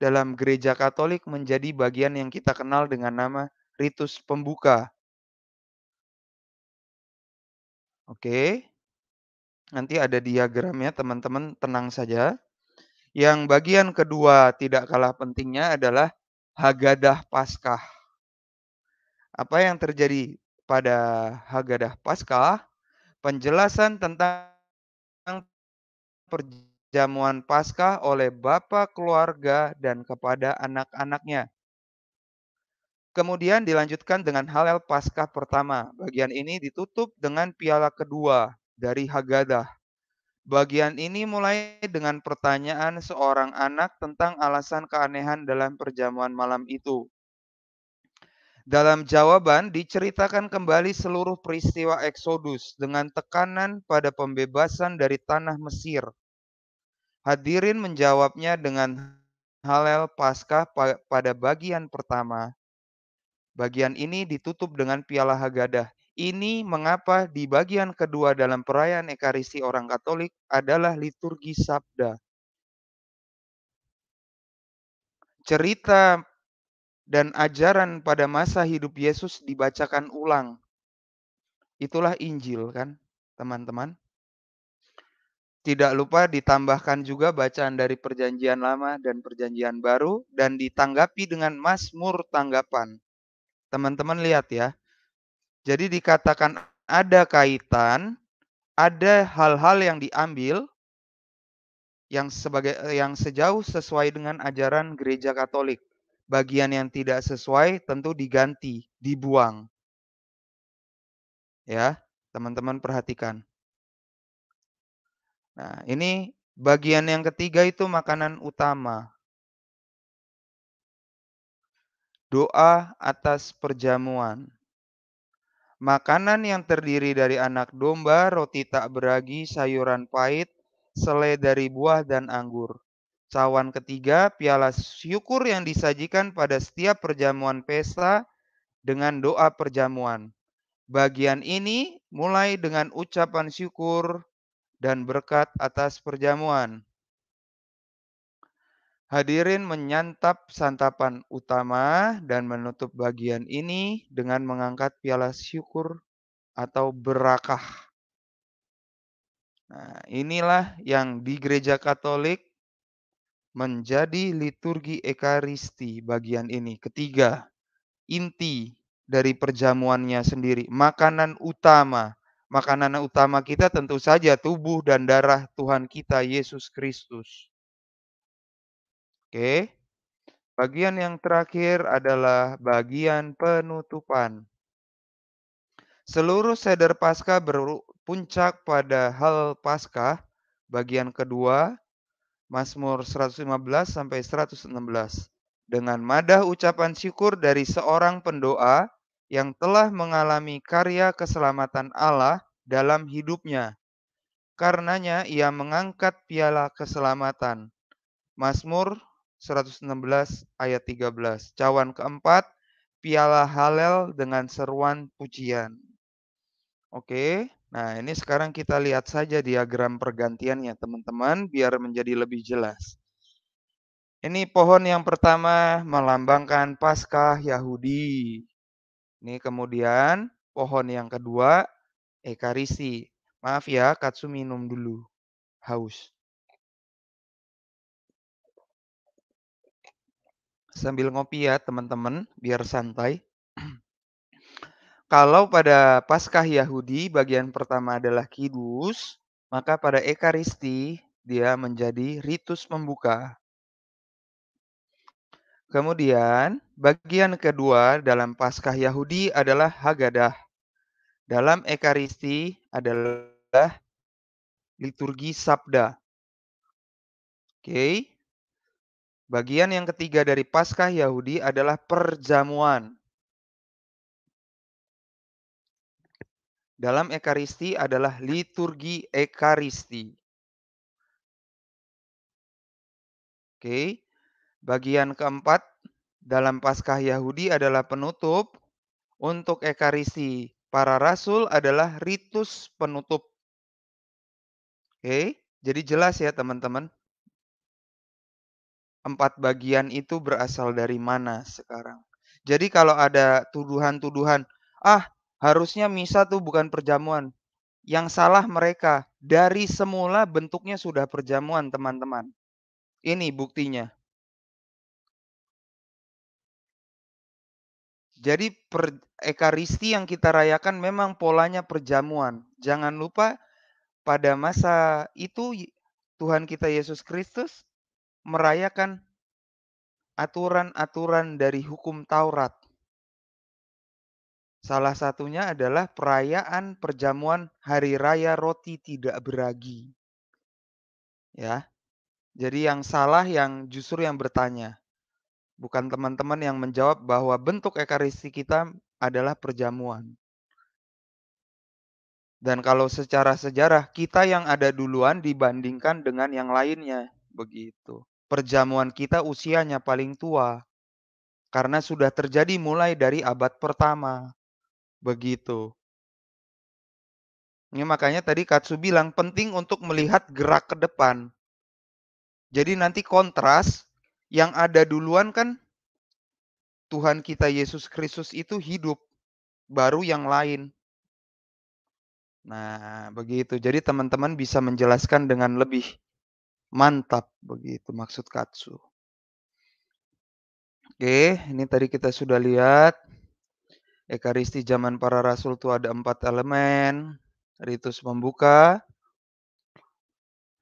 dalam gereja Katolik menjadi bagian yang kita kenal dengan nama ritus pembuka. Oke. Nanti ada diagramnya, teman-teman tenang saja. Yang bagian kedua tidak kalah pentingnya adalah Hagadah Paskah. Apa yang terjadi pada Hagadah Paskah? Penjelasan tentang perjamuan Paskah oleh bapak keluarga dan kepada anak-anaknya. Kemudian dilanjutkan dengan halal Paskah pertama. Bagian ini ditutup dengan piala kedua dari Hagadah. Bagian ini mulai dengan pertanyaan seorang anak tentang alasan keanehan dalam perjamuan malam itu. Dalam jawaban diceritakan kembali seluruh peristiwa Eksodus dengan tekanan pada pembebasan dari tanah Mesir. Hadirin menjawabnya dengan Halel Paskah pada bagian pertama. Bagian ini ditutup dengan piala Hagadah. Ini mengapa di bagian kedua dalam perayaan Ekaristi orang Katolik adalah liturgi sabda. Cerita dan ajaran pada masa hidup Yesus dibacakan ulang. Itulah Injil kan, teman-teman. Tidak lupa ditambahkan juga bacaan dari perjanjian lama dan perjanjian baru dan ditanggapi dengan mazmur tanggapan. Teman-teman lihat ya. Jadi dikatakan ada kaitan, ada hal-hal yang diambil yang sebagai eh, yang sejauh sesuai dengan ajaran gereja Katolik bagian yang tidak sesuai tentu diganti, dibuang. Ya, teman-teman perhatikan. Nah, ini bagian yang ketiga itu makanan utama. Doa atas perjamuan. Makanan yang terdiri dari anak domba, roti tak beragi, sayuran pahit, selai dari buah dan anggur. Cawan ketiga, piala syukur yang disajikan pada setiap perjamuan pesta dengan doa perjamuan. Bagian ini mulai dengan ucapan syukur dan berkat atas perjamuan. Hadirin menyantap santapan utama dan menutup bagian ini dengan mengangkat piala syukur atau berakah. Nah, inilah yang di gereja Katolik menjadi liturgi ekaristi bagian ini. Ketiga, inti dari perjamuannya sendiri, makanan utama. Makanan utama kita tentu saja tubuh dan darah Tuhan kita Yesus Kristus. Oke. Bagian yang terakhir adalah bagian penutupan. Seluruh seder Paskah berpuncak pada hal Paskah bagian kedua Mazmur 115 sampai 116 dengan madah ucapan syukur dari seorang pendoa yang telah mengalami karya keselamatan Allah dalam hidupnya. Karenanya ia mengangkat piala keselamatan. Mazmur 116 ayat 13. Cawan keempat, piala Halel dengan seruan pujian. Oke. Okay. Nah, ini sekarang kita lihat saja diagram pergantiannya, teman-teman, biar menjadi lebih jelas. Ini pohon yang pertama melambangkan Paskah Yahudi. Ini kemudian pohon yang kedua Ekarisi. Maaf ya, Katsu minum dulu. Haus. Sambil ngopi ya, teman-teman, biar santai. Kalau pada Paskah Yahudi bagian pertama adalah kidus, maka pada Ekaristi dia menjadi ritus pembuka. Kemudian, bagian kedua dalam Paskah Yahudi adalah Hagadah. Dalam Ekaristi adalah liturgi sabda. Oke. Bagian yang ketiga dari Paskah Yahudi adalah perjamuan. dalam Ekaristi adalah liturgi Ekaristi. Oke, bagian keempat dalam Paskah Yahudi adalah penutup. Untuk Ekaristi, para rasul adalah ritus penutup. Oke, jadi jelas ya teman-teman. Empat bagian itu berasal dari mana sekarang? Jadi kalau ada tuduhan-tuduhan, ah Harusnya misa tuh bukan perjamuan. Yang salah mereka. Dari semula bentuknya sudah perjamuan, teman-teman. Ini buktinya. Jadi per, ekaristi yang kita rayakan memang polanya perjamuan. Jangan lupa pada masa itu Tuhan kita Yesus Kristus merayakan aturan-aturan dari hukum Taurat. Salah satunya adalah perayaan perjamuan hari raya roti tidak beragi. Ya. Jadi yang salah yang justru yang bertanya. Bukan teman-teman yang menjawab bahwa bentuk ekaristi kita adalah perjamuan. Dan kalau secara sejarah kita yang ada duluan dibandingkan dengan yang lainnya, begitu. Perjamuan kita usianya paling tua karena sudah terjadi mulai dari abad pertama. Begitu. ini makanya tadi Katsu bilang penting untuk melihat gerak ke depan. Jadi nanti kontras yang ada duluan kan Tuhan kita Yesus Kristus itu hidup, baru yang lain. Nah, begitu. Jadi teman-teman bisa menjelaskan dengan lebih mantap begitu maksud Katsu. Oke, ini tadi kita sudah lihat Ekaristi zaman para rasul itu ada empat elemen, ritus membuka,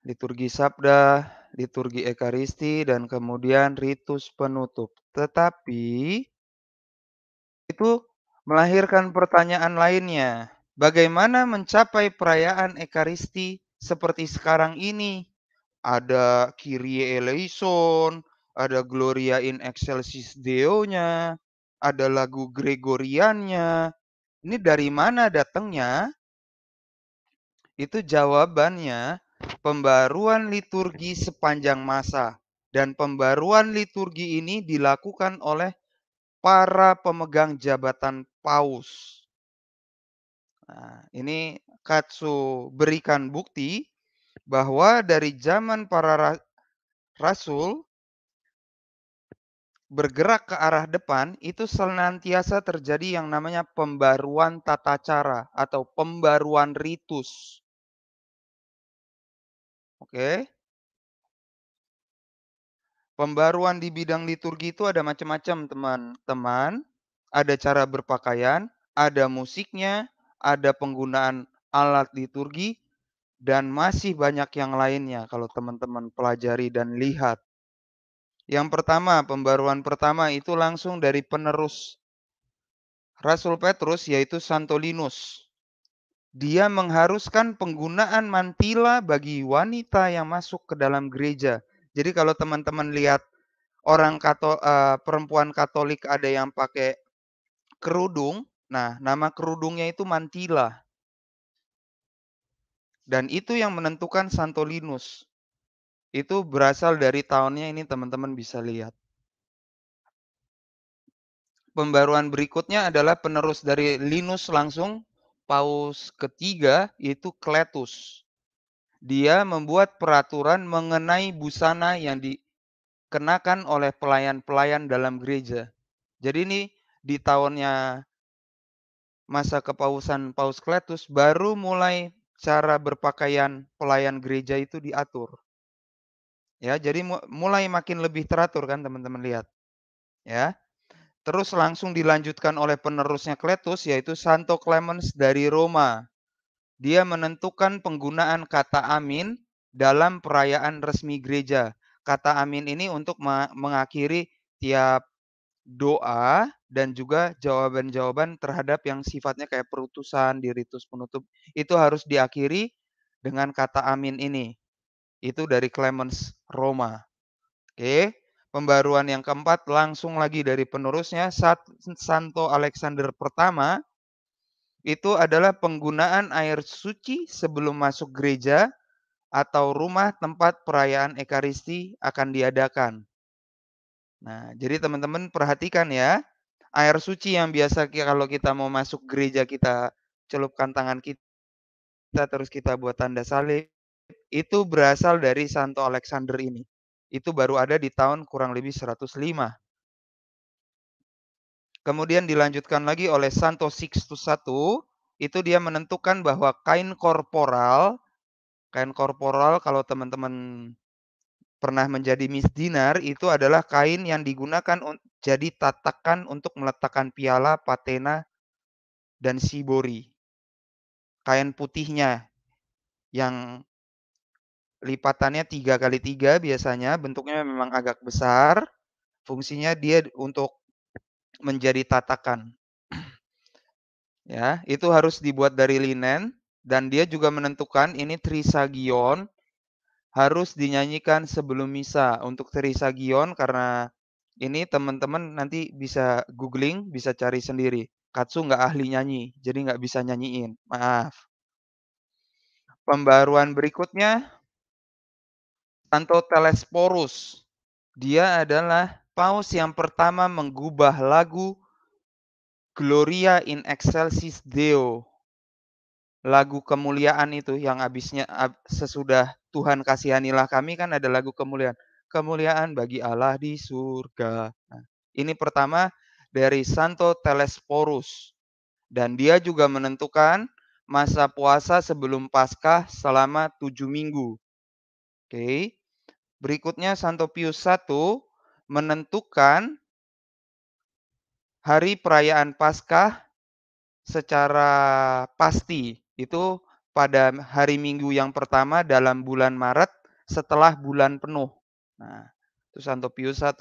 liturgi sabda, liturgi ekaristi, dan kemudian ritus penutup. Tetapi itu melahirkan pertanyaan lainnya. Bagaimana mencapai perayaan ekaristi seperti sekarang ini? Ada Kyrie eleison, ada Gloria in Excelsis Deo-nya, ada lagu Gregoriannya. Ini dari mana datangnya? Itu jawabannya pembaruan liturgi sepanjang masa dan pembaruan liturgi ini dilakukan oleh para pemegang jabatan paus. Nah, ini Katsu berikan bukti bahwa dari zaman para rasul bergerak ke arah depan itu senantiasa terjadi yang namanya pembaruan tata cara atau pembaruan ritus. Oke. Pembaruan di bidang liturgi itu ada macam-macam, teman-teman. Ada cara berpakaian, ada musiknya, ada penggunaan alat liturgi dan masih banyak yang lainnya kalau teman-teman pelajari dan lihat. Yang pertama, pembaruan pertama itu langsung dari penerus Rasul Petrus yaitu Santo Linus. Dia mengharuskan penggunaan mantila bagi wanita yang masuk ke dalam gereja. Jadi kalau teman-teman lihat orang kato, uh, perempuan Katolik ada yang pakai kerudung, nah nama kerudungnya itu mantila. Dan itu yang menentukan Santo Linus. Itu berasal dari tahunnya ini teman-teman bisa lihat. Pembaruan berikutnya adalah penerus dari Linus langsung paus ketiga yaitu Kletus. Dia membuat peraturan mengenai busana yang dikenakan oleh pelayan-pelayan dalam gereja. Jadi ini di tahunnya masa kepausan Paus Kletus baru mulai cara berpakaian pelayan gereja itu diatur. Ya, jadi mulai makin lebih teratur kan teman-teman lihat. Ya. Terus langsung dilanjutkan oleh penerusnya Kletus yaitu Santo Clemens dari Roma. Dia menentukan penggunaan kata amin dalam perayaan resmi gereja. Kata amin ini untuk mengakhiri tiap doa dan juga jawaban-jawaban terhadap yang sifatnya kayak perutusan di ritus penutup itu harus diakhiri dengan kata amin ini. Itu dari Clemens Roma. Oke. Pembaruan yang keempat langsung lagi dari penerusnya Santo Alexander pertama itu adalah penggunaan air suci sebelum masuk gereja atau rumah tempat perayaan Ekaristi akan diadakan. Nah, jadi teman-teman perhatikan ya, air suci yang biasa kalau kita mau masuk gereja kita celupkan tangan kita, terus kita buat tanda salib, itu berasal dari Santo Alexander ini. Itu baru ada di tahun kurang lebih 105. Kemudian dilanjutkan lagi oleh Santo Sixtus I, itu dia menentukan bahwa kain korporal, kain korporal kalau teman-teman pernah menjadi Miss Dinar itu adalah kain yang digunakan jadi tatakan untuk meletakkan piala, patena, dan sibori. Kain putihnya yang lipatannya tiga kali tiga biasanya bentuknya memang agak besar fungsinya dia untuk menjadi tatakan ya itu harus dibuat dari linen dan dia juga menentukan ini trisagion harus dinyanyikan sebelum misa untuk trisagion karena ini teman-teman nanti bisa googling bisa cari sendiri Katsu nggak ahli nyanyi jadi nggak bisa nyanyiin maaf pembaruan berikutnya Santo Pantotelesporus. Dia adalah paus yang pertama mengubah lagu Gloria in Excelsis Deo. Lagu kemuliaan itu yang habisnya sesudah Tuhan kasihanilah kami kan ada lagu kemuliaan. Kemuliaan bagi Allah di surga. Nah, ini pertama dari Santo Telesporus. Dan dia juga menentukan masa puasa sebelum Paskah selama tujuh minggu. Oke. Okay. Berikutnya Santo Pius I menentukan hari perayaan Paskah secara pasti itu pada hari Minggu yang pertama dalam bulan Maret setelah bulan penuh. Nah, itu Santo Pius I.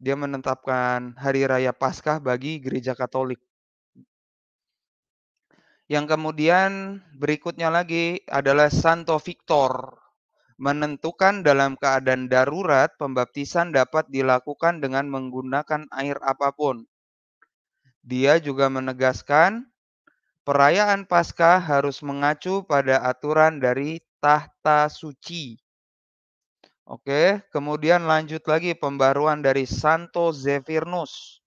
Dia menetapkan hari raya Paskah bagi gereja Katolik. Yang kemudian berikutnya lagi adalah Santo Victor menentukan dalam keadaan darurat pembaptisan dapat dilakukan dengan menggunakan air apapun. Dia juga menegaskan perayaan Paskah harus mengacu pada aturan dari tahta suci. Oke, kemudian lanjut lagi pembaruan dari Santo Zephyrnus.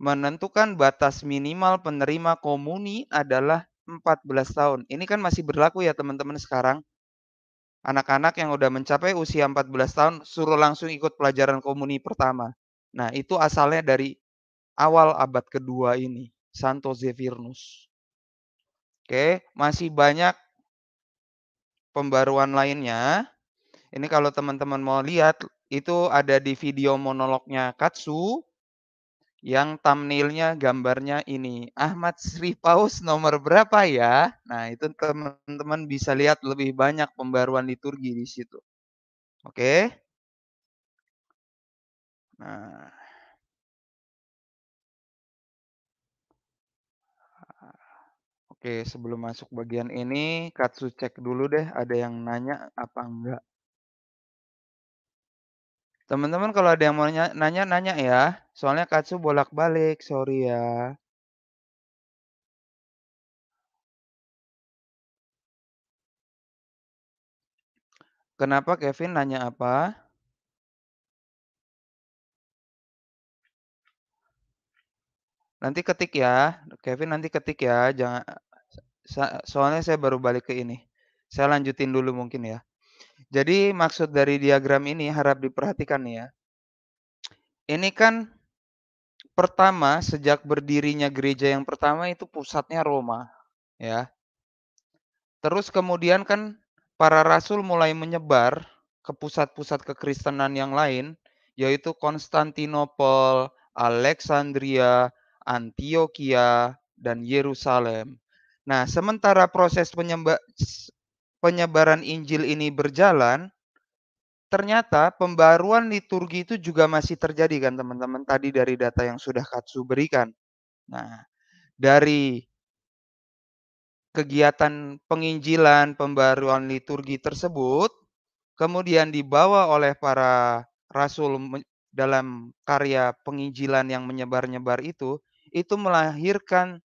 Menentukan batas minimal penerima komuni adalah 14 tahun. Ini kan masih berlaku ya teman-teman sekarang anak-anak yang udah mencapai usia 14 tahun suruh langsung ikut pelajaran komuni pertama. Nah, itu asalnya dari awal abad kedua ini, Santo Zevirnus. Oke, masih banyak pembaruan lainnya. Ini kalau teman-teman mau lihat, itu ada di video monolognya Katsu yang thumbnailnya gambarnya ini Ahmad Sri Paus nomor berapa ya? Nah itu teman-teman bisa lihat lebih banyak pembaruan liturgi di situ. Oke. Nah. Oke, sebelum masuk bagian ini, Katsu cek dulu deh ada yang nanya apa enggak. Teman-teman kalau ada yang mau nanya, nanya, nanya ya. Soalnya Katsu bolak-balik, sorry ya. Kenapa Kevin nanya apa? Nanti ketik ya, Kevin nanti ketik ya, jangan soalnya saya baru balik ke ini. Saya lanjutin dulu mungkin ya. Jadi maksud dari diagram ini harap diperhatikan nih ya. Ini kan pertama sejak berdirinya gereja yang pertama itu pusatnya Roma, ya. Terus kemudian kan para rasul mulai menyebar ke pusat-pusat kekristenan yang lain, yaitu Konstantinopel, Alexandria, Antioquia, dan Yerusalem. Nah, sementara proses penyebaran Injil ini berjalan, ternyata pembaruan liturgi itu juga masih terjadi kan teman-teman tadi dari data yang sudah Katsu berikan. Nah, dari kegiatan penginjilan pembaruan liturgi tersebut kemudian dibawa oleh para rasul dalam karya penginjilan yang menyebar-nyebar itu itu melahirkan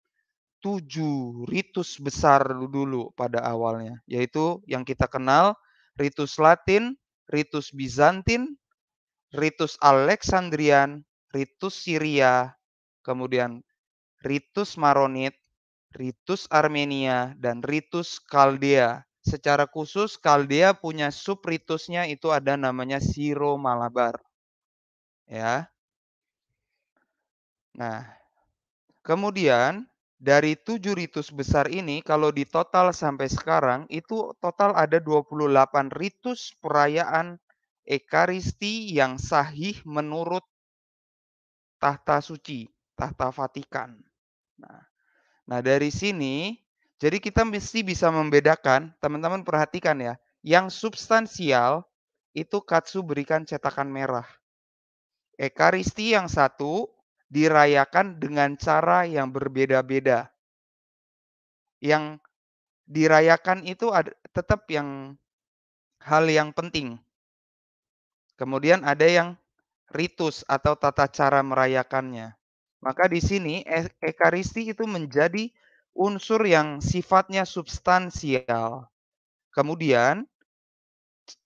tujuh ritus besar dulu pada awalnya yaitu yang kita kenal ritus Latin, Ritus Bizantin, Ritus Alexandrian, Ritus Syria, kemudian Ritus Maronit, Ritus Armenia, dan Ritus Kaldea. Secara khusus Kaldea punya sub ritusnya itu ada namanya Siro Malabar. Ya. Nah, kemudian dari tujuh ritus besar ini kalau di total sampai sekarang itu total ada 28 ritus perayaan Ekaristi yang sahih menurut tahta suci, tahta Vatikan. Nah, nah dari sini jadi kita mesti bisa membedakan, teman-teman perhatikan ya, yang substansial itu katsu berikan cetakan merah. Ekaristi yang satu dirayakan dengan cara yang berbeda-beda. Yang dirayakan itu ada, tetap yang hal yang penting. Kemudian ada yang ritus atau tata cara merayakannya. Maka di sini e, ekaristi itu menjadi unsur yang sifatnya substansial. Kemudian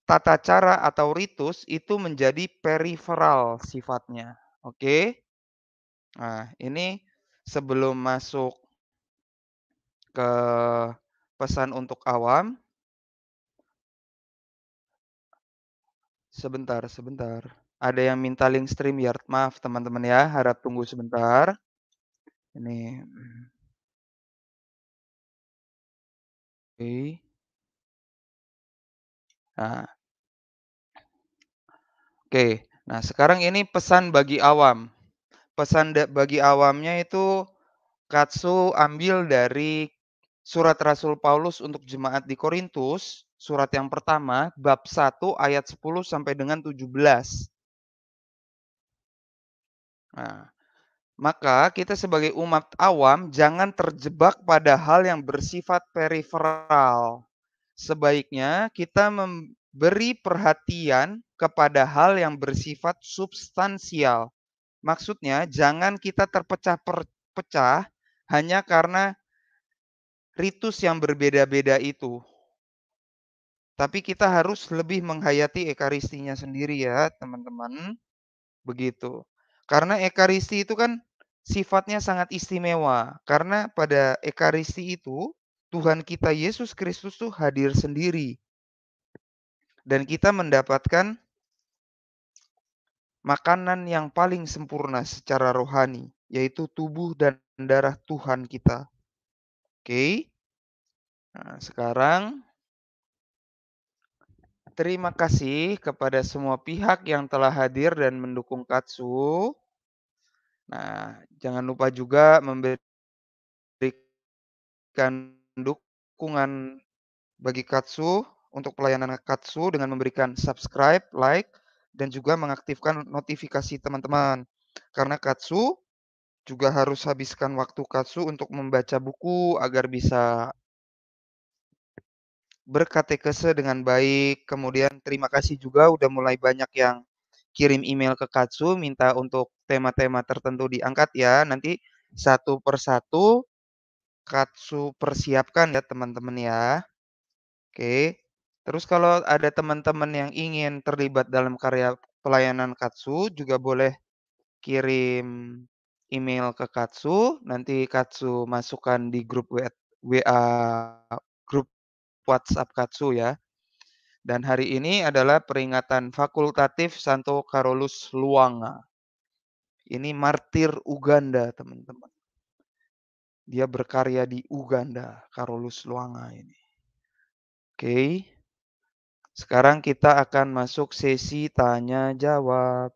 tata cara atau ritus itu menjadi periferal sifatnya. Oke. Nah, ini sebelum masuk ke pesan untuk awam. Sebentar, sebentar. Ada yang minta link stream Yard Maaf teman-teman ya, harap tunggu sebentar. Ini. Hmm. Oke. Nah. Oke. Nah, sekarang ini pesan bagi awam. Pesan bagi awamnya itu Katsu ambil dari surat Rasul Paulus untuk jemaat di Korintus, surat yang pertama, bab 1 ayat 10 sampai dengan 17. Nah, maka kita sebagai umat awam jangan terjebak pada hal yang bersifat periferal. Sebaiknya kita memberi perhatian kepada hal yang bersifat substansial Maksudnya jangan kita terpecah-pecah hanya karena ritus yang berbeda-beda itu. Tapi kita harus lebih menghayati ekaristinya sendiri ya, teman-teman. Begitu. Karena ekaristi itu kan sifatnya sangat istimewa. Karena pada ekaristi itu Tuhan kita Yesus Kristus tuh hadir sendiri. Dan kita mendapatkan makanan yang paling sempurna secara rohani, yaitu tubuh dan darah Tuhan kita. Oke. Nah, sekarang terima kasih kepada semua pihak yang telah hadir dan mendukung Katsu. Nah, jangan lupa juga memberikan dukungan bagi Katsu untuk pelayanan Katsu dengan memberikan subscribe, like, dan juga mengaktifkan notifikasi teman-teman. Karena Katsu juga harus habiskan waktu Katsu untuk membaca buku agar bisa berkatekese dengan baik. Kemudian terima kasih juga udah mulai banyak yang kirim email ke Katsu minta untuk tema-tema tertentu diangkat ya. Nanti satu persatu Katsu persiapkan ya teman-teman ya. Oke. Terus kalau ada teman-teman yang ingin terlibat dalam karya pelayanan Katsu juga boleh kirim email ke Katsu, nanti Katsu masukkan di grup WA grup WhatsApp Katsu ya. Dan hari ini adalah peringatan fakultatif Santo Carolus Luanga. Ini martir Uganda, teman-teman. Dia berkarya di Uganda, Carolus Luanga ini. Oke. Okay. Sekarang kita akan masuk sesi tanya jawab.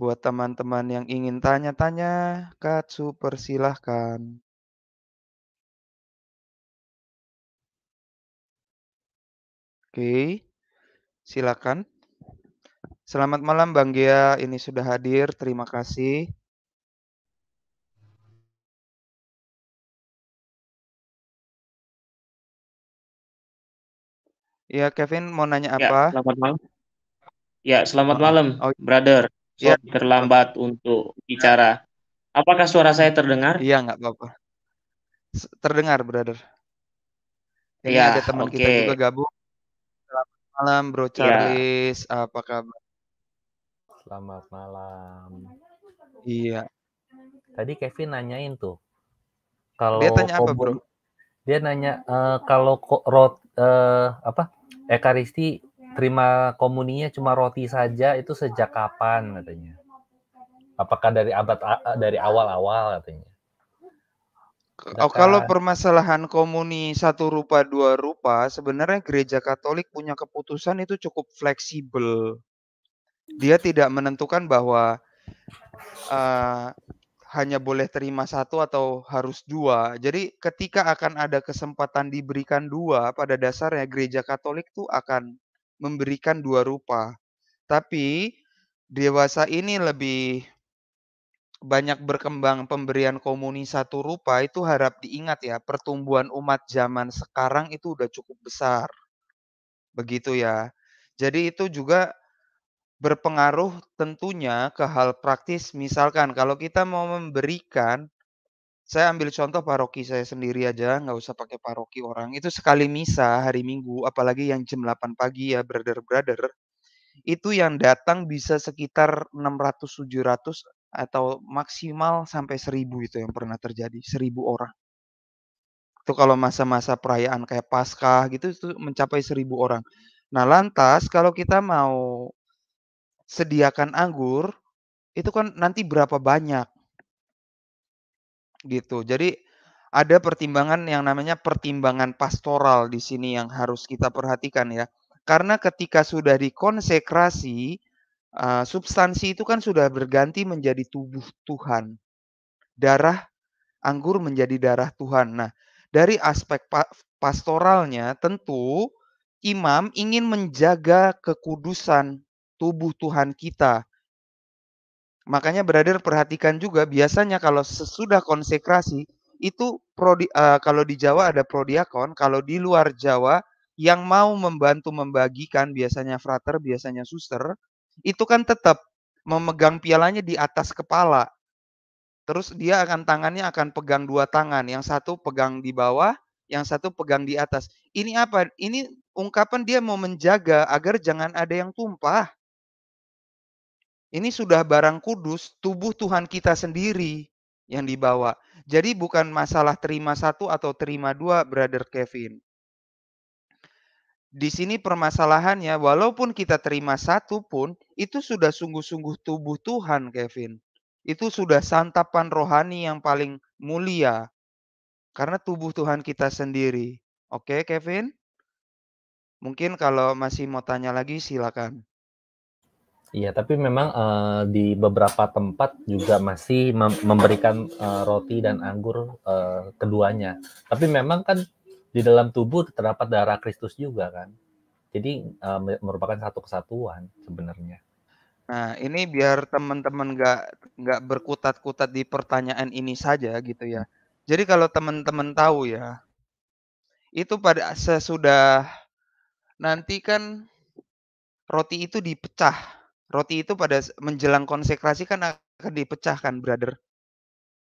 Buat teman-teman yang ingin tanya-tanya, Katsu persilahkan. Oke, silakan. Selamat malam Bang Gia, ini sudah hadir. Terima kasih. Iya Kevin mau nanya ya, apa? Selamat malam. Ya, selamat oh. malam, oh. Iya. brother. Sorry ya. terlambat untuk bicara. Apakah suara saya terdengar? Iya, nggak apa-apa. Terdengar, brother. Ini ya, ada teman okay. kita juga gabung. Selamat malam, Bro ya. Charles. Ya. Apa kabar? Selamat malam. Iya. Tadi Kevin nanyain tuh. Kalau dia tanya apa, Bro? Dia nanya uh, kalau kok rot uh, apa? Ekaristi eh, terima komuninya cuma roti saja itu sejak kapan katanya? Apakah dari abad dari awal-awal katanya? Oh, kalau permasalahan komuni satu rupa dua rupa, sebenarnya gereja Katolik punya keputusan itu cukup fleksibel. Dia tidak menentukan bahwa uh, hanya boleh terima satu atau harus dua. Jadi ketika akan ada kesempatan diberikan dua, pada dasarnya gereja Katolik itu akan memberikan dua rupa. Tapi dewasa ini lebih banyak berkembang pemberian komuni satu rupa itu harap diingat ya pertumbuhan umat zaman sekarang itu udah cukup besar begitu ya jadi itu juga berpengaruh tentunya ke hal praktis. Misalkan kalau kita mau memberikan, saya ambil contoh paroki saya sendiri aja, nggak usah pakai paroki orang. Itu sekali misa hari Minggu, apalagi yang jam 8 pagi ya, brother-brother. Itu yang datang bisa sekitar 600 700 atau maksimal sampai 1000 itu yang pernah terjadi, 1000 orang itu kalau masa-masa perayaan kayak Paskah gitu itu mencapai seribu orang. Nah lantas kalau kita mau sediakan anggur itu kan nanti berapa banyak gitu. Jadi ada pertimbangan yang namanya pertimbangan pastoral di sini yang harus kita perhatikan ya. Karena ketika sudah dikonsekrasi eh, substansi itu kan sudah berganti menjadi tubuh Tuhan. Darah anggur menjadi darah Tuhan. Nah, dari aspek pastoralnya tentu imam ingin menjaga kekudusan tubuh Tuhan kita. Makanya brother perhatikan juga biasanya kalau sesudah konsekrasi itu prodi, uh, kalau di Jawa ada prodiakon, kalau di luar Jawa yang mau membantu membagikan biasanya frater, biasanya suster, itu kan tetap memegang pialanya di atas kepala. Terus dia akan tangannya akan pegang dua tangan, yang satu pegang di bawah, yang satu pegang di atas. Ini apa? Ini ungkapan dia mau menjaga agar jangan ada yang tumpah. Ini sudah barang kudus, tubuh Tuhan kita sendiri yang dibawa. Jadi bukan masalah terima satu atau terima dua, Brother Kevin. Di sini permasalahannya, walaupun kita terima satu pun, itu sudah sungguh-sungguh tubuh Tuhan, Kevin. Itu sudah santapan rohani yang paling mulia. Karena tubuh Tuhan kita sendiri. Oke, Kevin? Mungkin kalau masih mau tanya lagi, silakan. Iya, tapi memang uh, di beberapa tempat juga masih mem memberikan uh, roti dan anggur uh, keduanya. Tapi memang kan di dalam tubuh terdapat darah Kristus juga kan. Jadi uh, merupakan satu kesatuan sebenarnya. Nah, ini biar teman-teman nggak nggak berkutat-kutat di pertanyaan ini saja gitu ya. Jadi kalau teman-teman tahu ya, itu pada sesudah nanti kan roti itu dipecah Roti itu pada menjelang konsekrasi kan akan dipecahkan, brother.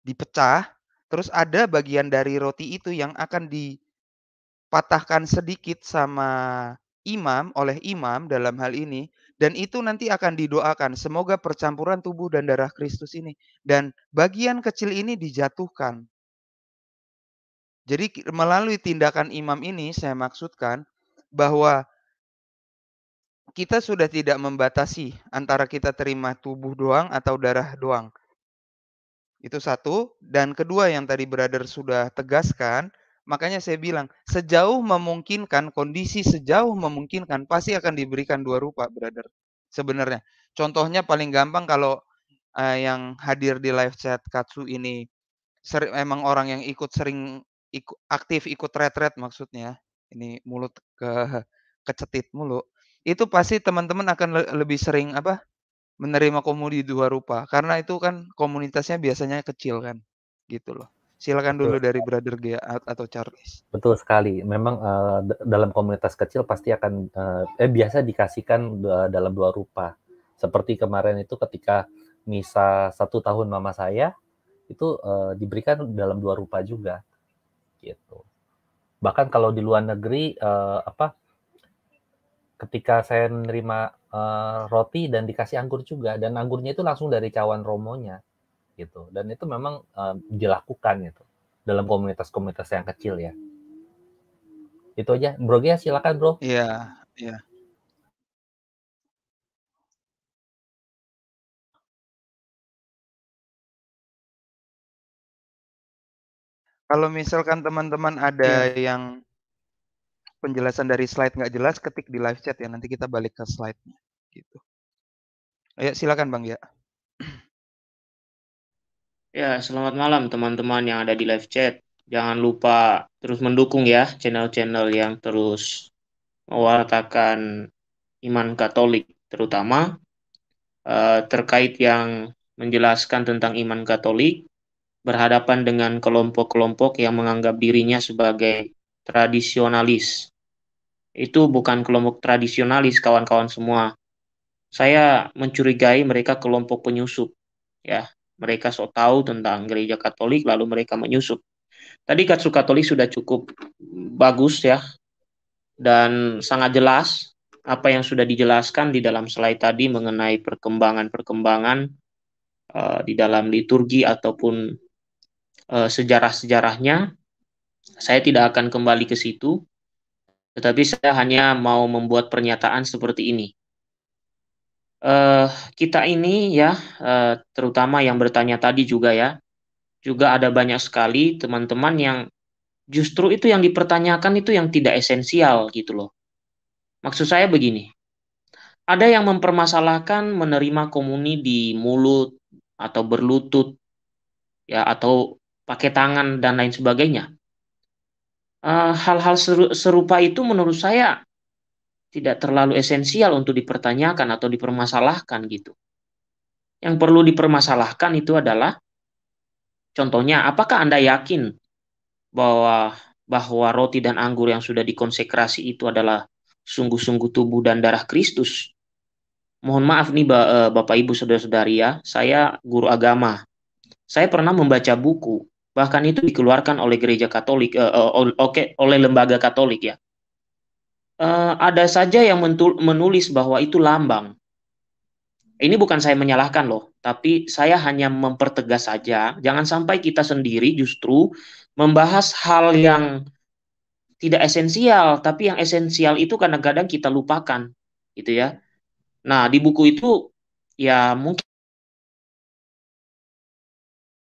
Dipecah, terus ada bagian dari roti itu yang akan dipatahkan sedikit sama imam oleh imam dalam hal ini dan itu nanti akan didoakan semoga percampuran tubuh dan darah Kristus ini dan bagian kecil ini dijatuhkan. Jadi melalui tindakan imam ini saya maksudkan bahwa kita sudah tidak membatasi antara kita terima tubuh doang atau darah doang. Itu satu. Dan kedua yang tadi brother sudah tegaskan, makanya saya bilang sejauh memungkinkan, kondisi sejauh memungkinkan pasti akan diberikan dua rupa brother sebenarnya. Contohnya paling gampang kalau uh, yang hadir di live chat Katsu ini seri, emang orang yang ikut sering ikut, aktif ikut retret maksudnya. Ya. Ini mulut ke kecetit mulut itu pasti teman-teman akan le lebih sering apa menerima komodi dua rupa karena itu kan komunitasnya biasanya kecil kan gitu loh silakan dulu Betul. dari brother Gia atau Charles. Betul sekali. Memang uh, dalam komunitas kecil pasti akan uh, eh biasa dikasihkan dua, dalam dua rupa. Seperti kemarin itu ketika misa satu tahun mama saya itu uh, diberikan dalam dua rupa juga, gitu. Bahkan kalau di luar negeri uh, apa ketika saya menerima uh, eh, roti dan dikasih anggur juga dan anggurnya itu langsung dari cawan romonya gitu dan itu memang uh, dilakukan gitu dalam komunitas-komunitas yang kecil ya itu aja bro ya silakan bro iya yeah, iya yeah. kalau misalkan teman-teman ada yeah. yang penjelasan dari slide nggak jelas, ketik di live chat ya. Nanti kita balik ke slide-nya. Gitu. Ya, silakan Bang ya. Ya, selamat malam teman-teman yang ada di live chat. Jangan lupa terus mendukung ya channel-channel yang terus mewartakan iman Katolik terutama uh, terkait yang menjelaskan tentang iman Katolik berhadapan dengan kelompok-kelompok yang menganggap dirinya sebagai tradisionalis. Itu bukan kelompok tradisionalis kawan-kawan semua. Saya mencurigai mereka kelompok penyusup. Ya, mereka sok tahu tentang gereja Katolik lalu mereka menyusup. Tadi Katsu Katolik sudah cukup bagus ya dan sangat jelas apa yang sudah dijelaskan di dalam slide tadi mengenai perkembangan-perkembangan uh, di dalam liturgi ataupun uh, sejarah-sejarahnya saya tidak akan kembali ke situ, tetapi saya hanya mau membuat pernyataan seperti ini. Uh, kita ini ya, uh, terutama yang bertanya tadi juga ya, juga ada banyak sekali teman-teman yang justru itu yang dipertanyakan itu yang tidak esensial gitu loh. Maksud saya begini, ada yang mempermasalahkan menerima komuni di mulut atau berlutut ya atau pakai tangan dan lain sebagainya. Eh, hal-hal serupa itu menurut saya tidak terlalu esensial untuk dipertanyakan atau dipermasalahkan gitu. Yang perlu dipermasalahkan itu adalah contohnya apakah Anda yakin bahwa bahwa roti dan anggur yang sudah dikonsekrasi itu adalah sungguh-sungguh tubuh dan darah Kristus? Mohon maaf nih eh, Bapak Ibu Saudara-saudari ya, saya guru agama. Saya pernah membaca buku bahkan itu dikeluarkan oleh gereja Katolik, uh, oke, okay, oleh lembaga Katolik ya. Uh, ada saja yang menulis bahwa itu lambang. Ini bukan saya menyalahkan loh, tapi saya hanya mempertegas saja. Jangan sampai kita sendiri justru membahas hal yang tidak esensial, tapi yang esensial itu kadang-kadang kita lupakan, gitu ya. Nah di buku itu ya mungkin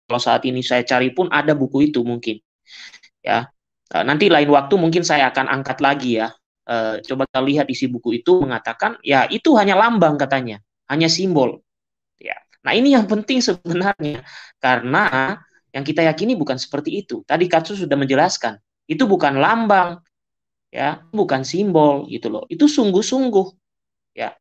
kalau saat ini saya cari pun ada buku itu mungkin ya eh, nanti lain waktu mungkin saya akan angkat lagi ya eh, coba kita lihat isi buku itu mengatakan ya itu hanya lambang katanya hanya simbol ya nah ini yang penting sebenarnya karena yang kita yakini bukan seperti itu tadi Katsu sudah menjelaskan itu bukan lambang ya bukan simbol gitu loh itu sungguh-sungguh ya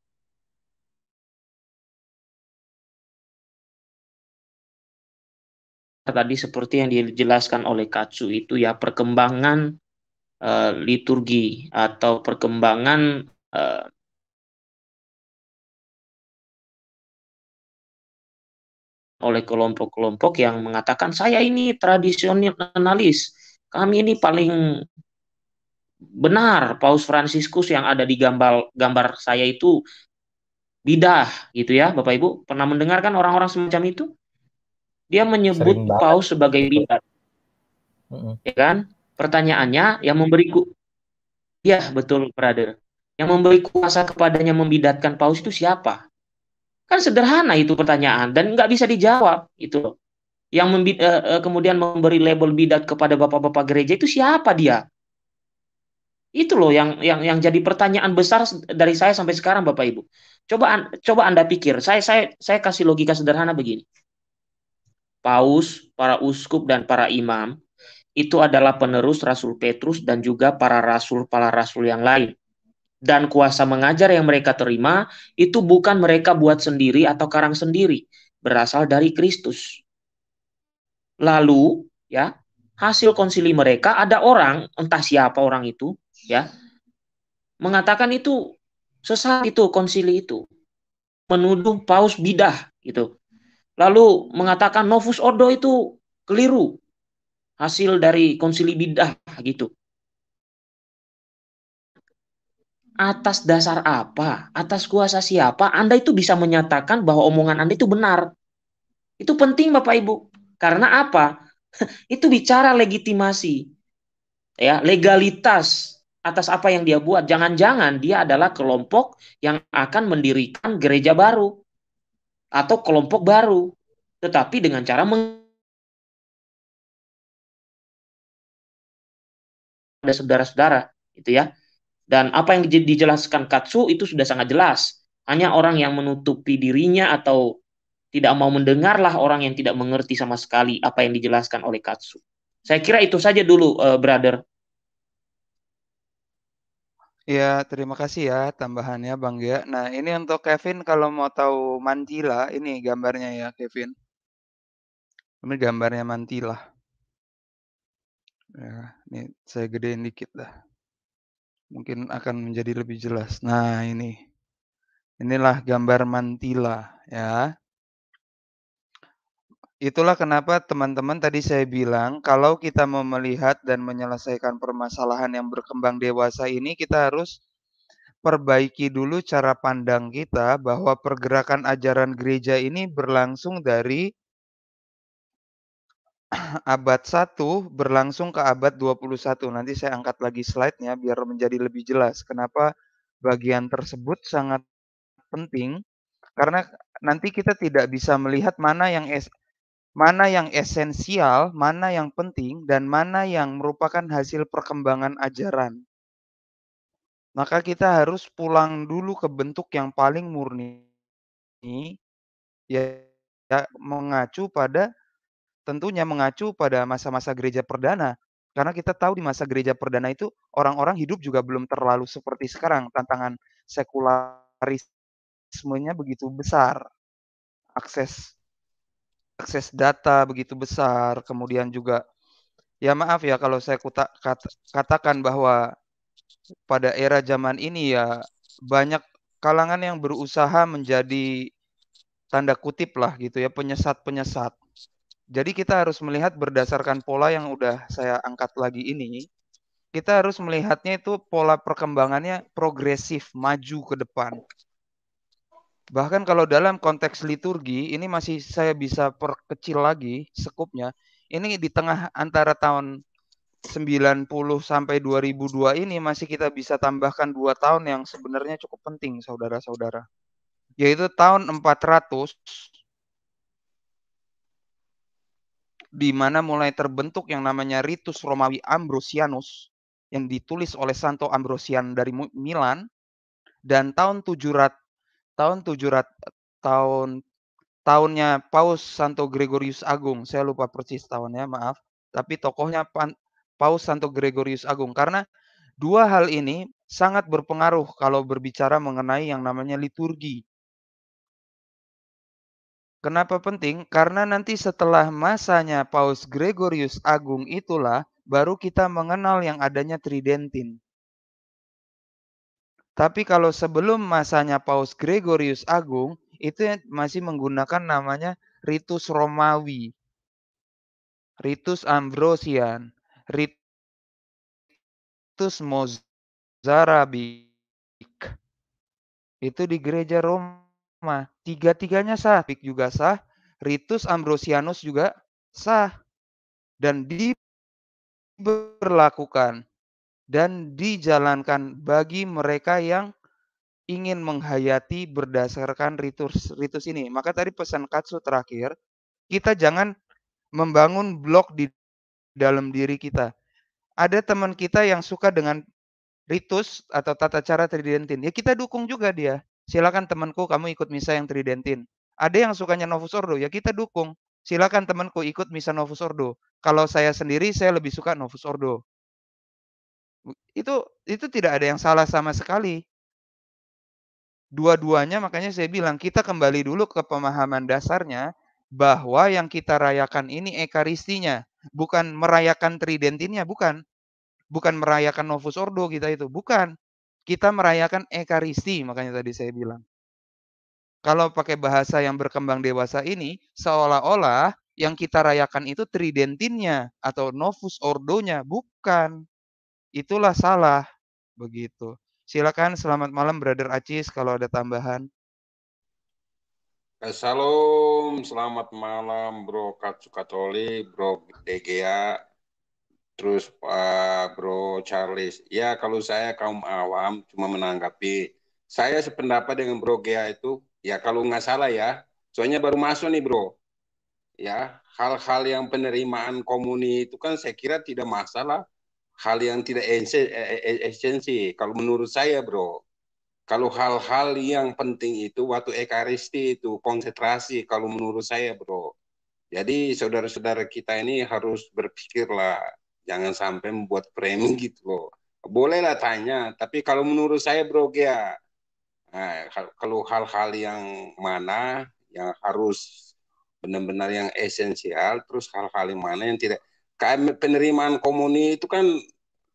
tadi seperti yang dijelaskan oleh Katsu itu ya perkembangan uh, liturgi atau perkembangan uh, oleh kelompok-kelompok yang mengatakan saya ini tradisionalis, kami ini paling benar Paus Fransiskus yang ada di gambar gambar saya itu bidah gitu ya Bapak Ibu pernah mendengarkan orang-orang semacam itu dia menyebut Paus sebagai bidat, Mm-hmm. Ya kan? Pertanyaannya yang memberi ku, Ya, betul, brother. Yang memberi kuasa kepadanya membidatkan Paus itu siapa? Kan sederhana itu pertanyaan dan nggak bisa dijawab itu Yang membid, uh, eh, eh, kemudian memberi label bidat kepada bapak-bapak gereja itu siapa dia? Itu loh yang yang yang jadi pertanyaan besar dari saya sampai sekarang Bapak Ibu. Coba coba Anda pikir. Saya saya saya kasih logika sederhana begini paus, para uskup dan para imam itu adalah penerus Rasul Petrus dan juga para rasul para rasul yang lain. Dan kuasa mengajar yang mereka terima itu bukan mereka buat sendiri atau karang sendiri, berasal dari Kristus. Lalu, ya, hasil konsili mereka ada orang entah siapa orang itu, ya, mengatakan itu sesat itu konsili itu menuduh paus bidah gitu lalu mengatakan Novus Ordo itu keliru. Hasil dari konsili bidah gitu. Atas dasar apa? Atas kuasa siapa? Anda itu bisa menyatakan bahwa omongan Anda itu benar. Itu penting Bapak Ibu. Karena apa? itu bicara legitimasi. Ya, legalitas atas apa yang dia buat. Jangan-jangan dia adalah kelompok yang akan mendirikan gereja baru atau kelompok baru, tetapi dengan cara meng ada saudara-saudara, itu ya. Dan apa yang dijelaskan Katsu itu sudah sangat jelas. Hanya orang yang menutupi dirinya atau tidak mau mendengarlah orang yang tidak mengerti sama sekali apa yang dijelaskan oleh Katsu. Saya kira itu saja dulu, uh, brother. Ya terima kasih ya tambahannya Bang Gia. Nah, ini untuk Kevin kalau mau tahu mantila, ini gambarnya ya Kevin. Ini gambarnya mantila. Ya, ini saya gedein dikit dah. Mungkin akan menjadi lebih jelas. Nah, ini. Inilah gambar mantila ya. Itulah kenapa teman-teman tadi saya bilang kalau kita mau melihat dan menyelesaikan permasalahan yang berkembang dewasa ini kita harus perbaiki dulu cara pandang kita bahwa pergerakan ajaran gereja ini berlangsung dari abad 1 berlangsung ke abad 21. Nanti saya angkat lagi slide-nya biar menjadi lebih jelas kenapa bagian tersebut sangat penting karena nanti kita tidak bisa melihat mana yang mana yang esensial, mana yang penting, dan mana yang merupakan hasil perkembangan ajaran. Maka kita harus pulang dulu ke bentuk yang paling murni, ya, ya mengacu pada tentunya mengacu pada masa-masa gereja perdana. Karena kita tahu di masa gereja perdana itu orang-orang hidup juga belum terlalu seperti sekarang. Tantangan sekularismenya begitu besar. Akses akses data begitu besar, kemudian juga ya maaf ya kalau saya kuta, katakan bahwa pada era zaman ini ya banyak kalangan yang berusaha menjadi tanda kutip lah gitu ya penyesat-penyesat. Jadi kita harus melihat berdasarkan pola yang udah saya angkat lagi ini, kita harus melihatnya itu pola perkembangannya progresif, maju ke depan. Bahkan kalau dalam konteks liturgi ini masih saya bisa perkecil lagi sekupnya. Ini di tengah antara tahun 90 sampai 2002 ini masih kita bisa tambahkan dua tahun yang sebenarnya cukup penting saudara-saudara. Yaitu tahun 400 di mana mulai terbentuk yang namanya ritus Romawi Ambrosianus yang ditulis oleh Santo Ambrosian dari Milan dan tahun 700 tahun 700 tahun tahunnya Paus Santo Gregorius Agung. Saya lupa persis tahunnya, maaf. Tapi tokohnya Pan, Paus Santo Gregorius Agung karena dua hal ini sangat berpengaruh kalau berbicara mengenai yang namanya liturgi. Kenapa penting? Karena nanti setelah masanya Paus Gregorius Agung itulah baru kita mengenal yang adanya Tridentin. Tapi kalau sebelum masanya Paus Gregorius Agung itu masih menggunakan namanya ritus Romawi. Ritus Ambrosian, ritus Mozarabic Itu di gereja Roma. Tiga-tiganya sah, Pik juga sah, ritus Ambrosianus juga sah dan diberlakukan dan dijalankan bagi mereka yang ingin menghayati berdasarkan ritus ritus ini. Maka tadi pesan Katsu terakhir, kita jangan membangun blok di dalam diri kita. Ada teman kita yang suka dengan ritus atau tata cara tridentin. Ya kita dukung juga dia. Silakan temanku kamu ikut misa yang tridentin. Ada yang sukanya Novus Ordo, ya kita dukung. Silakan temanku ikut misa Novus Ordo. Kalau saya sendiri saya lebih suka Novus Ordo. Itu itu tidak ada yang salah sama sekali. Dua-duanya makanya saya bilang kita kembali dulu ke pemahaman dasarnya bahwa yang kita rayakan ini ekaristinya, bukan merayakan tridentinya, bukan. Bukan merayakan Novus Ordo kita itu, bukan. Kita merayakan ekaristi, makanya tadi saya bilang. Kalau pakai bahasa yang berkembang dewasa ini, seolah-olah yang kita rayakan itu tridentinnya atau novus ordonya, bukan itulah salah begitu. Silakan selamat malam Brother Acis kalau ada tambahan. Assalamualaikum, eh, selamat malam Bro Katsukatoli, Bro DGA, terus Pak eh, Bro Charles. Ya kalau saya kaum awam cuma menanggapi. Saya sependapat dengan Bro Gea itu, ya kalau nggak salah ya, soalnya baru masuk nih Bro. Ya, hal-hal yang penerimaan komuni itu kan saya kira tidak masalah hal yang tidak e-, e-, esensi kalau menurut saya bro kalau hal-hal yang penting itu waktu ekaristi itu konsentrasi kalau menurut saya bro jadi saudara-saudara kita ini harus berpikirlah jangan sampai membuat framing gitu loh bolehlah tanya tapi kalau menurut saya bro ya nah, kalau hal-hal yang mana yang harus benar-benar yang esensial terus hal-hal yang mana yang tidak KM penerimaan komuni itu kan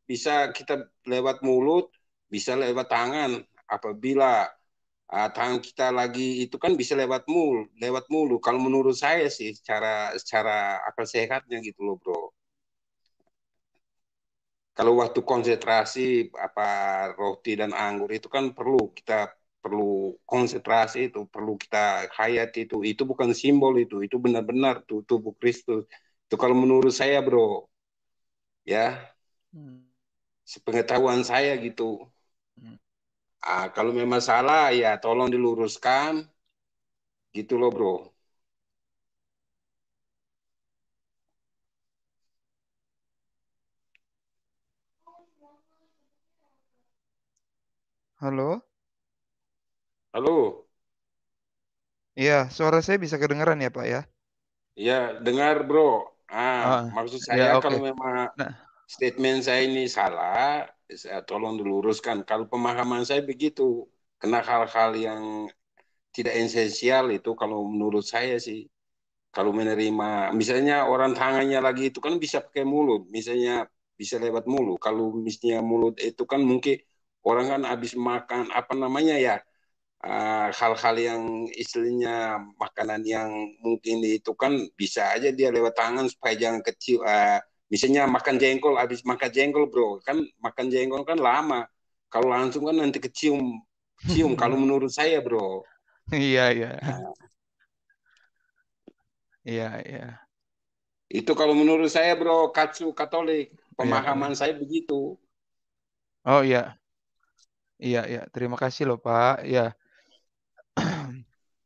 bisa kita lewat mulut, bisa lewat tangan. Apabila uh, tangan kita lagi itu kan bisa lewat mul, lewat mulu. Kalau menurut saya sih secara secara akal sehatnya gitu loh, Bro. Kalau waktu konsentrasi apa roti dan anggur itu kan perlu kita perlu konsentrasi itu, perlu kita hayati itu. Itu bukan simbol itu, itu benar-benar tuh tubuh Kristus itu kalau menurut saya, bro. Ya. Hmm. Sepengetahuan saya gitu. Hmm. Ah, kalau memang salah ya tolong diluruskan. Gitu loh, bro. Halo? Halo? Iya, suara saya bisa kedengeran ya, Pak ya? Iya, dengar, Bro. Ah, oh, maksud ya, saya ya, okay. kalau memang nah. statement saya ini salah, saya tolong diluruskan. Kalau pemahaman saya begitu, kena hal-hal yang tidak esensial itu kalau menurut saya sih kalau menerima misalnya orang tangannya lagi itu kan bisa pakai mulut misalnya bisa lewat mulut kalau misalnya mulut itu kan mungkin orang kan habis makan apa namanya ya Ah, hal-hal uh, yang istilahnya makanan yang mungkin itu kan bisa aja dia lewat tangan supaya jangan kecil uh, misalnya makan jengkol habis makan jengkol bro kan makan jengkol kan lama kalau langsung kan nanti kecium cium kalau menurut saya bro iya iya ah. iya iya itu kalau menurut saya bro katsu katolik pemahaman yeah. saya begitu oh iya yeah. Iya, iya. Terima kasih loh, Pak. Ya,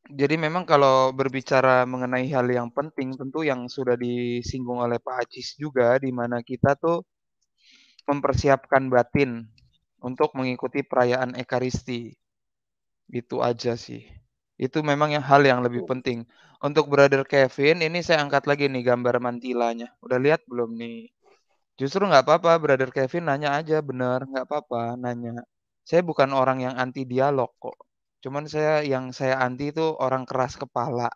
jadi memang kalau berbicara mengenai hal yang penting, tentu yang sudah disinggung oleh Pak Acis juga, di mana kita tuh mempersiapkan batin untuk mengikuti perayaan Ekaristi. Itu aja sih. Itu memang yang hal yang lebih iya. penting. Untuk Brother Kevin, ini saya angkat lagi nih gambar mantilanya. Udah lihat belum nih? Justru nggak apa-apa, Brother Kevin nanya aja, bener nggak apa-apa, nanya. Saya bukan orang yang anti dialog kok Cuman saya yang saya anti itu orang keras kepala.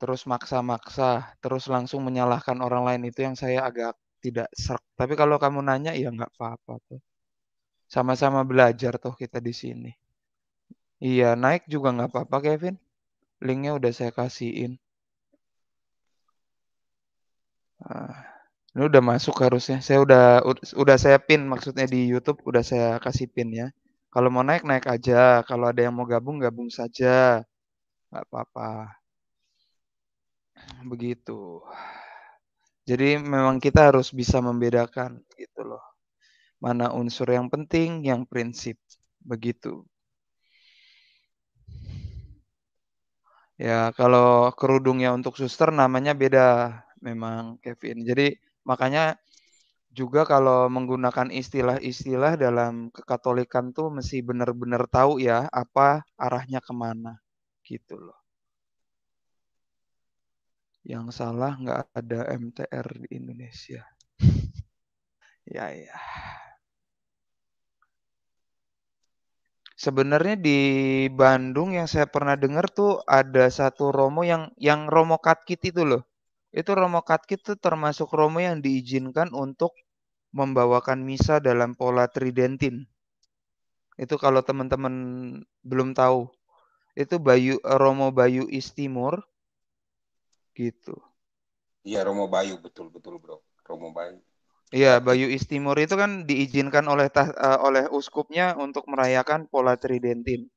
Terus maksa-maksa, terus langsung menyalahkan orang lain itu yang saya agak tidak serk. Tapi kalau kamu nanya ya nggak apa-apa tuh. Sama-sama belajar tuh kita di sini. Iya, naik juga nggak apa-apa Kevin. Linknya udah saya kasihin. Ah, ini udah masuk harusnya. Saya udah udah saya pin maksudnya di YouTube udah saya kasih pin ya. Kalau mau naik naik aja, kalau ada yang mau gabung gabung saja, nggak apa-apa. Begitu. Jadi memang kita harus bisa membedakan gitu loh. Mana unsur yang penting, yang prinsip. Begitu. Ya, kalau kerudungnya untuk suster namanya beda memang Kevin. Jadi makanya juga kalau menggunakan istilah-istilah dalam kekatolikan tuh mesti benar-benar tahu ya apa arahnya kemana gitu loh. Yang salah nggak ada MTR di Indonesia. ya ya. Sebenarnya di Bandung yang saya pernah dengar tuh ada satu romo yang yang romo katkit itu loh itu romo katkit itu termasuk romo yang diizinkan untuk membawakan misa dalam pola tridentin. Itu kalau teman-teman belum tahu. Itu Bayu Romo Bayu Istimur gitu. Iya, Romo Bayu betul betul, Bro. Romo Bayu. Iya, Bayu Istimur itu kan diizinkan oleh uh, oleh uskupnya untuk merayakan pola tridentin.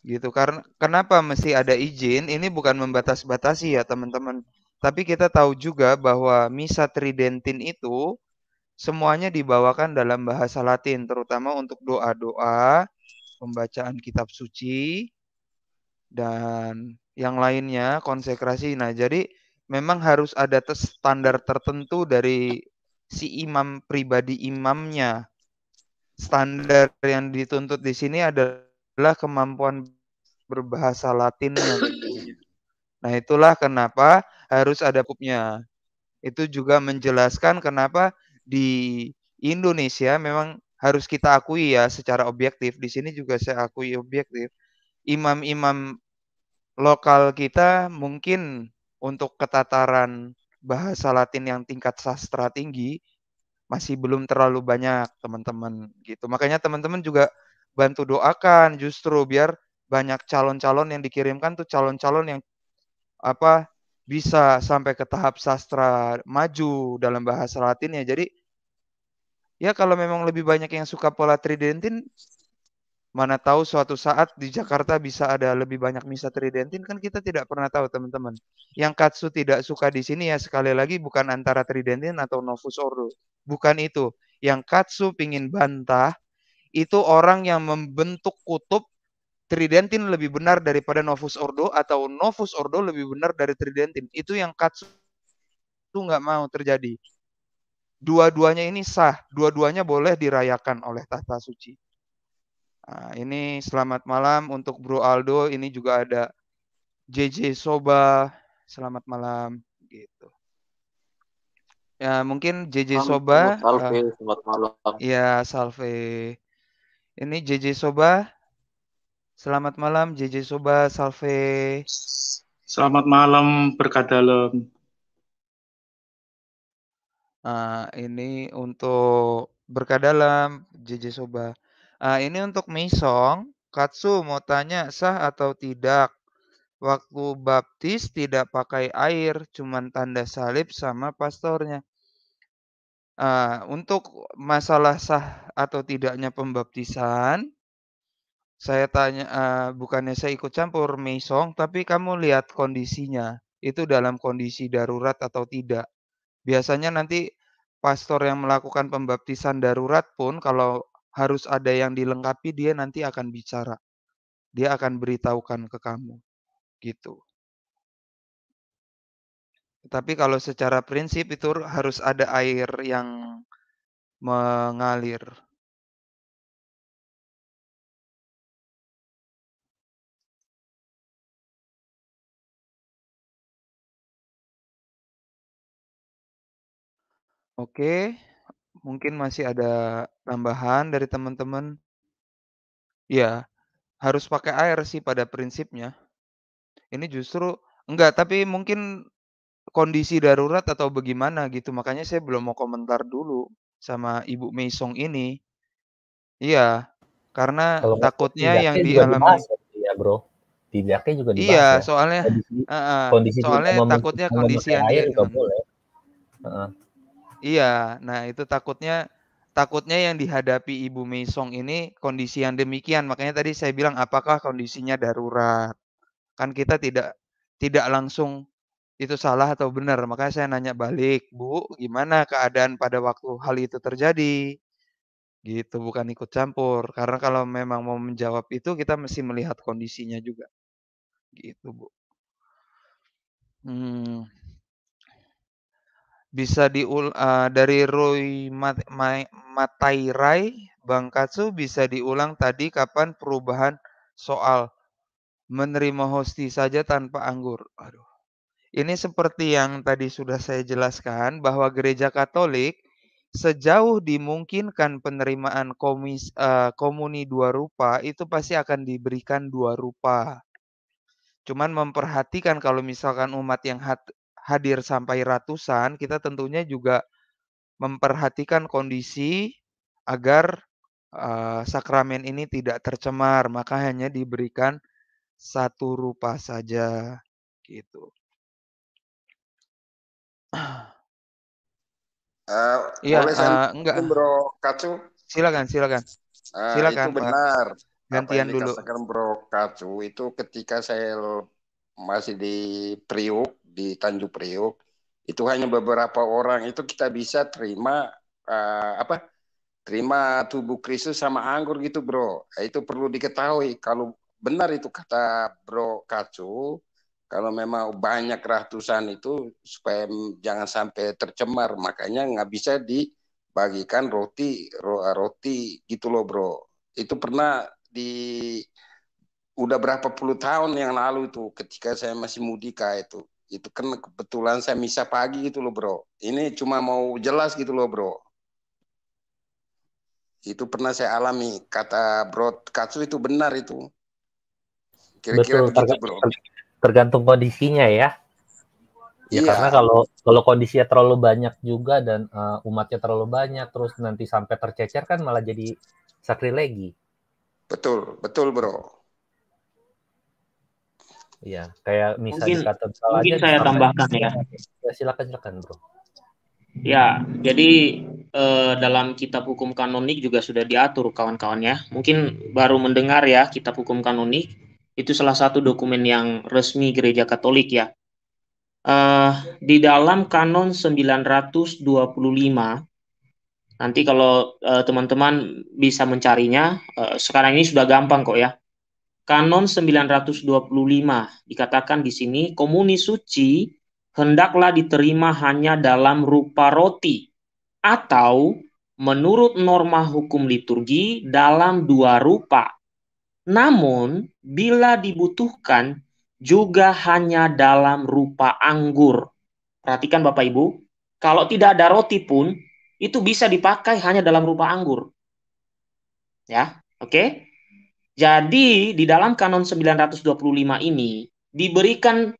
Gitu. Karena kenapa mesti ada izin? Ini bukan membatas-batasi ya, teman-teman tapi kita tahu juga bahwa misa tridentin itu semuanya dibawakan dalam bahasa Latin, terutama untuk doa-doa, pembacaan kitab suci, dan yang lainnya konsekrasi. Nah, jadi memang harus ada standar tertentu dari si imam pribadi imamnya. Standar yang dituntut di sini adalah kemampuan berbahasa Latin. Nah, itulah kenapa harus ada pupnya. Itu juga menjelaskan kenapa di Indonesia memang harus kita akui ya secara objektif. Di sini juga saya akui objektif. Imam-imam lokal kita mungkin untuk ketataran bahasa Latin yang tingkat sastra tinggi masih belum terlalu banyak teman-teman gitu. Makanya teman-teman juga bantu doakan justru biar banyak calon-calon yang dikirimkan tuh calon-calon yang apa bisa sampai ke tahap sastra maju dalam bahasa Latin ya. Jadi ya kalau memang lebih banyak yang suka pola tridentin, mana tahu suatu saat di Jakarta bisa ada lebih banyak misa tridentin kan kita tidak pernah tahu teman-teman. Yang Katsu tidak suka di sini ya sekali lagi bukan antara tridentin atau novus ordo. Bukan itu. Yang Katsu pingin bantah itu orang yang membentuk kutub Tridentin lebih benar daripada Novus Ordo atau Novus Ordo lebih benar dari Tridentin. Itu yang Katsu itu nggak mau terjadi. Dua-duanya ini sah, dua-duanya boleh dirayakan oleh tahta suci. Nah, ini selamat malam untuk Bro Aldo, ini juga ada JJ Soba, selamat malam gitu. Ya mungkin JJ Soba. Salve, eh, selamat malam. Ya salve. Ini JJ Soba Selamat malam JJ Soba Salve. Selamat malam dalam. Nah, ini untuk berkat dalam JJ Soba. Nah, ini untuk Misong. Katsu mau tanya sah atau tidak waktu baptis tidak pakai air, cuman tanda salib sama pastornya. Uh, untuk masalah sah atau tidaknya pembaptisan, saya tanya uh, bukannya saya ikut campur mesong, tapi kamu lihat kondisinya itu dalam kondisi darurat atau tidak biasanya nanti pastor yang melakukan pembaptisan darurat pun kalau harus ada yang dilengkapi dia nanti akan bicara dia akan beritahukan ke kamu gitu tapi kalau secara prinsip itu harus ada air yang mengalir Oke, mungkin masih ada tambahan dari teman-teman? Ya, harus pakai air sih pada prinsipnya. Ini justru enggak, tapi mungkin kondisi darurat atau bagaimana gitu, makanya saya belum mau komentar dulu sama Ibu Meisong ini. Iya, karena Kalau takutnya yang ya, ya, di dialami Iya, bro. Tidaknya juga dibahas Iya, ya. soalnya Kondisi, uh, kondisi soalnya takutnya kondisi yang dia air juga -uh. Iya, nah itu takutnya takutnya yang dihadapi Ibu Meisong ini kondisi yang demikian. Makanya tadi saya bilang apakah kondisinya darurat. Kan kita tidak tidak langsung itu salah atau benar. Makanya saya nanya balik, Bu, gimana keadaan pada waktu hal itu terjadi? Gitu, bukan ikut campur. Karena kalau memang mau menjawab itu kita mesti melihat kondisinya juga. Gitu, Bu. Hmm bisa diul uh, dari Roy Mat Mat Matairai Katsu bisa diulang tadi kapan perubahan soal menerima hosti saja tanpa anggur. Aduh. Ini seperti yang tadi sudah saya jelaskan bahwa gereja Katolik sejauh dimungkinkan penerimaan komis uh, komuni dua rupa itu pasti akan diberikan dua rupa. Cuman memperhatikan kalau misalkan umat yang hat, hadir sampai ratusan, kita tentunya juga memperhatikan kondisi agar uh, sakramen ini tidak tercemar, maka hanya diberikan satu rupa saja gitu. Uh, ya, uh, enggak. Bro Kacu. Silakan, silakan. Uh, silakan. Itu benar. Gantian dulu. Bro Kacu itu ketika saya masih di Priuk di Tanjung Priuk itu hanya beberapa orang itu kita bisa terima uh, apa terima tubuh Kristus sama anggur gitu bro itu perlu diketahui kalau benar itu kata bro kacu kalau memang banyak ratusan itu supaya jangan sampai tercemar makanya nggak bisa dibagikan roti roti gitu loh bro itu pernah di udah berapa puluh tahun yang lalu itu ketika saya masih mudika itu itu kan kebetulan saya misa pagi gitu loh bro ini cuma mau jelas gitu loh bro itu pernah saya alami kata bro katsu itu benar itu kira-kira begitu, bro. tergantung kondisinya ya Ya, iya. karena kalau kalau kondisinya terlalu banyak juga dan uh, umatnya terlalu banyak terus nanti sampai tercecer kan malah jadi sakrilegi. Betul, betul bro. Iya, kayak misalnya mungkin, salah mungkin aja, saya tambahkan ya. ya. Silakan silakan bro. Ya, jadi eh, dalam kitab hukum kanonik juga sudah diatur kawan-kawan ya. Mungkin baru mendengar ya kitab hukum kanonik itu salah satu dokumen yang resmi gereja Katolik ya. Eh, di dalam kanon 925 nanti kalau eh, teman-teman eh, bisa mencarinya eh, sekarang ini sudah gampang kok ya Kanon 925 dikatakan di sini komuni suci hendaklah diterima hanya dalam rupa roti atau menurut norma hukum liturgi dalam dua rupa. Namun bila dibutuhkan juga hanya dalam rupa anggur. Perhatikan Bapak Ibu, kalau tidak ada roti pun itu bisa dipakai hanya dalam rupa anggur. Ya, oke. Okay? Jadi di dalam kanon 925 ini diberikan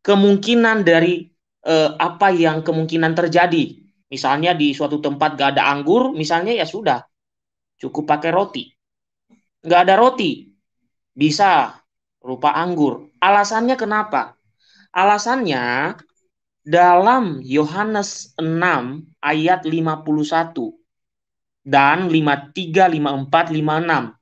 kemungkinan dari eh, apa yang kemungkinan terjadi. Misalnya di suatu tempat gak ada anggur, misalnya ya sudah, cukup pakai roti. Gak ada roti, bisa rupa anggur. Alasannya kenapa? Alasannya dalam Yohanes 6 ayat 51 dan 53, 54, 56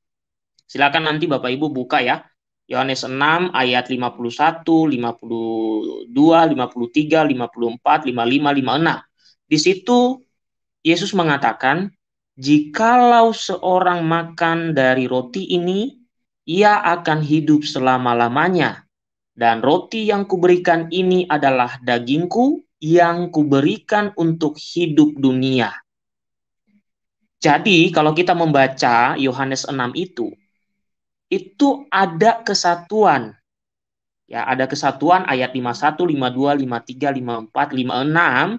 Silakan nanti Bapak Ibu buka ya. Yohanes 6 ayat 51, 52, 53, 54, 55, 56. Di situ Yesus mengatakan, "Jikalau seorang makan dari roti ini, ia akan hidup selama-lamanya. Dan roti yang kuberikan ini adalah dagingku yang kuberikan untuk hidup dunia." Jadi, kalau kita membaca Yohanes 6 itu, itu ada kesatuan. Ya, ada kesatuan ayat 51, 52, 53, 54, 56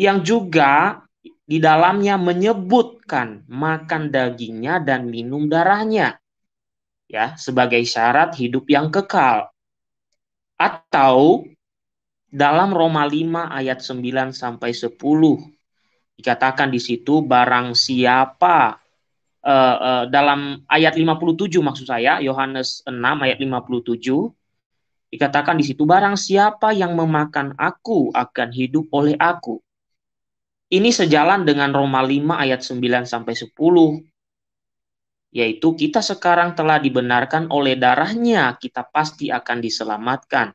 yang juga di dalamnya menyebutkan makan dagingnya dan minum darahnya. Ya, sebagai syarat hidup yang kekal. Atau dalam Roma 5 ayat 9 sampai 10 dikatakan di situ barang siapa uh, uh, dalam ayat 57 maksud saya Yohanes 6 ayat 57 dikatakan di situ barang siapa yang memakan aku akan hidup oleh aku. Ini sejalan dengan Roma 5 ayat 9 sampai 10 yaitu kita sekarang telah dibenarkan oleh darahnya kita pasti akan diselamatkan.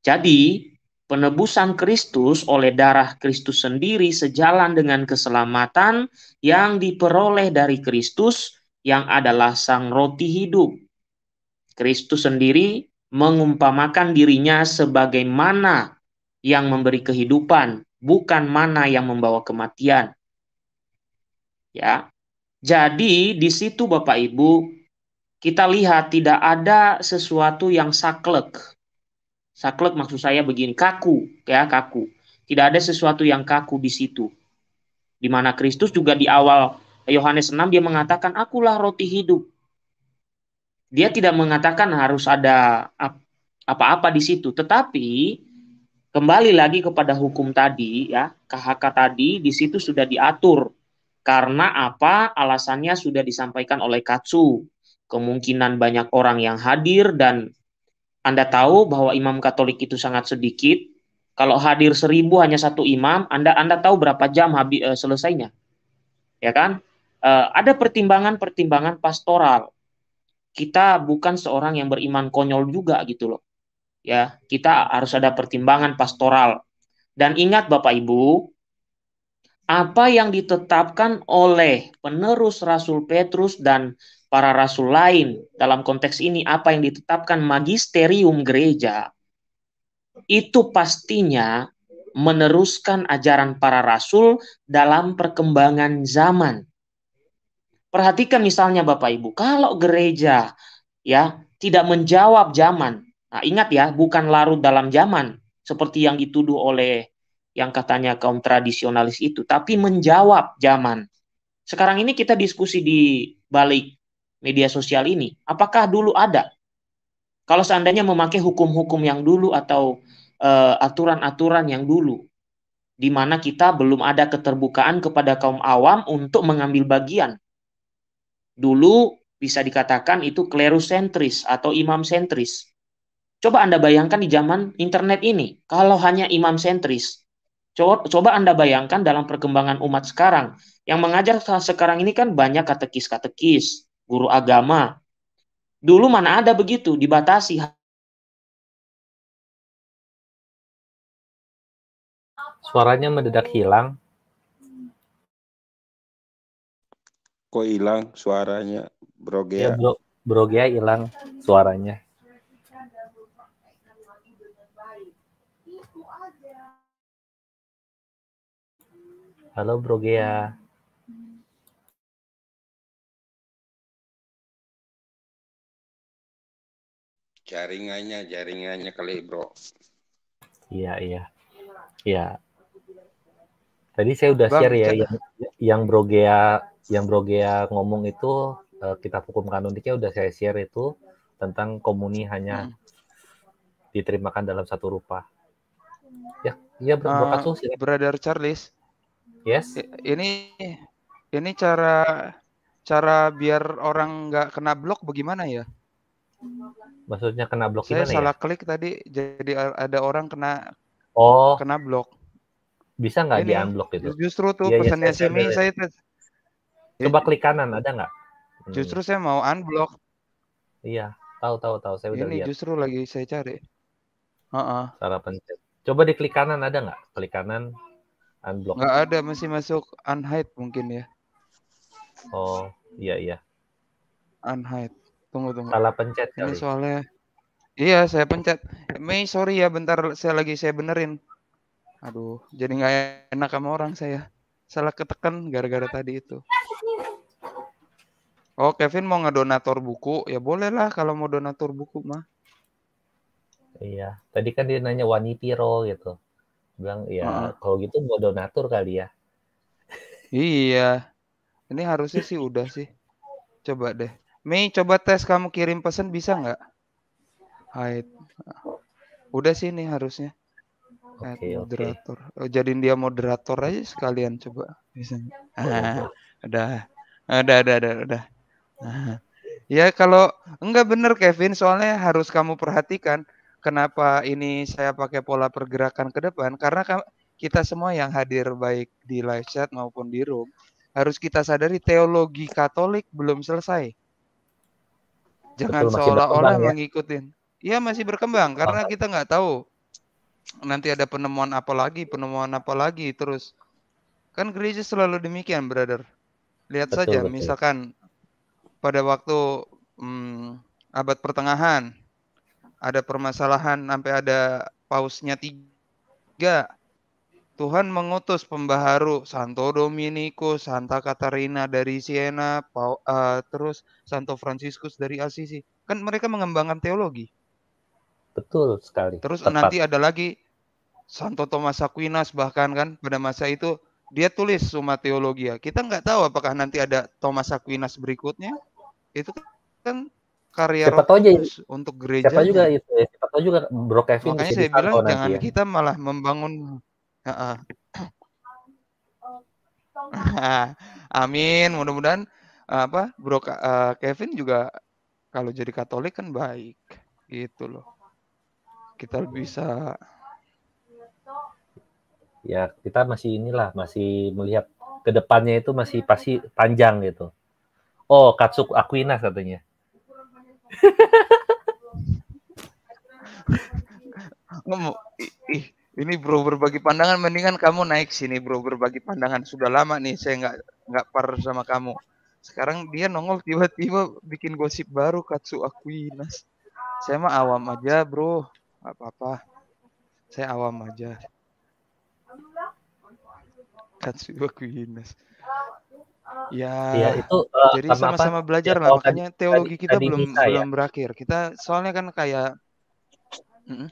Jadi Penebusan Kristus oleh darah Kristus sendiri sejalan dengan keselamatan yang diperoleh dari Kristus yang adalah sang roti hidup. Kristus sendiri mengumpamakan dirinya sebagai mana yang memberi kehidupan, bukan mana yang membawa kematian. Ya. Jadi di situ Bapak Ibu kita lihat tidak ada sesuatu yang saklek Saklek maksud saya begini, kaku, ya kaku. Tidak ada sesuatu yang kaku di situ. Di mana Kristus juga di awal Yohanes 6 dia mengatakan akulah roti hidup. Dia tidak mengatakan harus ada apa-apa di situ, tetapi kembali lagi kepada hukum tadi ya, KHK tadi di situ sudah diatur. Karena apa? Alasannya sudah disampaikan oleh Katsu. Kemungkinan banyak orang yang hadir dan anda tahu bahwa imam Katolik itu sangat sedikit. Kalau hadir seribu hanya satu imam, Anda Anda tahu berapa jam habis uh, eh, selesainya, ya kan? Uh, ada pertimbangan-pertimbangan pastoral. Kita bukan seorang yang beriman konyol juga gitu loh. Ya, kita harus ada pertimbangan pastoral. Dan ingat Bapak Ibu, apa yang ditetapkan oleh penerus Rasul Petrus dan para rasul lain dalam konteks ini apa yang ditetapkan magisterium gereja itu pastinya meneruskan ajaran para rasul dalam perkembangan zaman. Perhatikan misalnya Bapak Ibu, kalau gereja ya tidak menjawab zaman. Nah, ingat ya, bukan larut dalam zaman seperti yang dituduh oleh yang katanya kaum tradisionalis itu, tapi menjawab zaman. Sekarang ini kita diskusi di balik media sosial ini? Apakah dulu ada? Kalau seandainya memakai hukum-hukum yang dulu atau eh, aturan-aturan uh, yang dulu, di mana kita belum ada keterbukaan kepada kaum awam untuk mengambil bagian. Dulu bisa dikatakan itu klerusentris atau imam sentris. Coba Anda bayangkan di zaman internet ini, kalau hanya imam sentris, Coba Anda bayangkan dalam perkembangan umat sekarang, yang mengajar sekarang ini kan banyak katekis-katekis, guru agama. Dulu mana ada begitu, dibatasi. Suaranya mendadak hilang. Kok hilang suaranya, Brogea? Ya, bro, Brogea hilang suaranya. Halo Brogea. jaringannya jaringannya kali bro iya iya iya tadi saya udah Bang, share ya yang, yang Brogea yang Brogea ngomong itu uh, eh, kita hukum kanoniknya udah saya share itu tentang komuni hanya hmm. diterimakan dalam satu rupa ya iya bro. uh, brother Charles yes ini ini cara cara biar orang nggak kena blok bagaimana ya Maksudnya kena blok Saya ya? salah klik tadi jadi ada orang kena oh kena blok. Bisa nggak di unblock itu? Justru tuh iya, ya, pesannya yes, SMI saya e coba klik kanan ada nggak? Hmm. Justru saya mau unblock. Iya, tahu tahu tahu saya udah Ini lihat. justru lagi saya cari. Uh -uh. pencet. Coba di klik kanan ada nggak? Klik kanan unblock. Nggak ada, masih masuk unhide mungkin ya. Oh, iya iya. Unhide. Tunggu tunggu. Salah pencet kali. Ini soalnya Iya, saya pencet. Mei, sorry ya, bentar saya lagi saya benerin. Aduh, jadi nggak enak sama orang saya. Salah ketekan gara-gara tadi itu. Oh, Kevin mau ngedonator buku? Ya bolehlah kalau mau donatur buku mah. Iya, tadi kan dia nanya Wani Piro gitu. Bilang, ya uh kalau gitu mau donatur kali ya. Iya. Ini harusnya sih udah sih. Coba deh. Mi, coba tes kamu kirim pesan bisa nggak? Haid. Udah sih nih harusnya. Okay, moderator. Okay. Oh, jadiin dia moderator aja sekalian coba. Bisa. Ah, ada, ada, ah, udah, udah, udah. Ah. Ya kalau enggak bener Kevin, soalnya harus kamu perhatikan kenapa ini saya pakai pola pergerakan ke depan karena kita semua yang hadir baik di live chat maupun di room harus kita sadari teologi Katolik belum selesai. Jangan seolah-olah ya. mengikutin. Iya masih berkembang karena ah. kita nggak tahu nanti ada penemuan apa lagi, penemuan apa lagi terus. Kan gereja selalu demikian, brother. Lihat betul, saja, betul. misalkan pada waktu hmm, abad pertengahan ada permasalahan sampai ada pausnya tiga Tuhan mengutus pembaharu Santo Dominikus, Santa Katarina dari Siena, Pau, uh, terus Santo Fransiskus dari Assisi. Kan mereka mengembangkan teologi. Betul sekali. Terus Tepat. nanti ada lagi Santo Thomas Aquinas bahkan kan pada masa itu dia tulis Summa Theologia. Kita nggak tahu apakah nanti ada Thomas Aquinas berikutnya. Itu kan karya aja, untuk gereja. Siapa juga itu, ya, siapa tahu juga Bro Kevin Makanya saya bilang jangan ya. kita malah membangun Amin. Mudah-mudahan eh, apa Bro uh, Kevin juga kalau jadi Katolik kan baik gitu loh. Kita bisa ya kita masih inilah masih melihat ke depannya itu masih pasti panjang gitu. Oh, Katsuk Aquinas katanya. ih, ini bro berbagi pandangan mendingan kamu naik sini bro berbagi pandangan sudah lama nih saya nggak nggak par sama kamu. Sekarang dia nongol tiba-tiba bikin gosip baru Katsu Aquinas. Saya mah awam aja bro, nggak apa-apa. Saya awam aja. Katsu Aquinas. Ya, ya itu uh, jadi sama-sama belajar ya, lah. Makanya teologi kita belum bisa, belum ya. berakhir. Kita soalnya kan kayak mm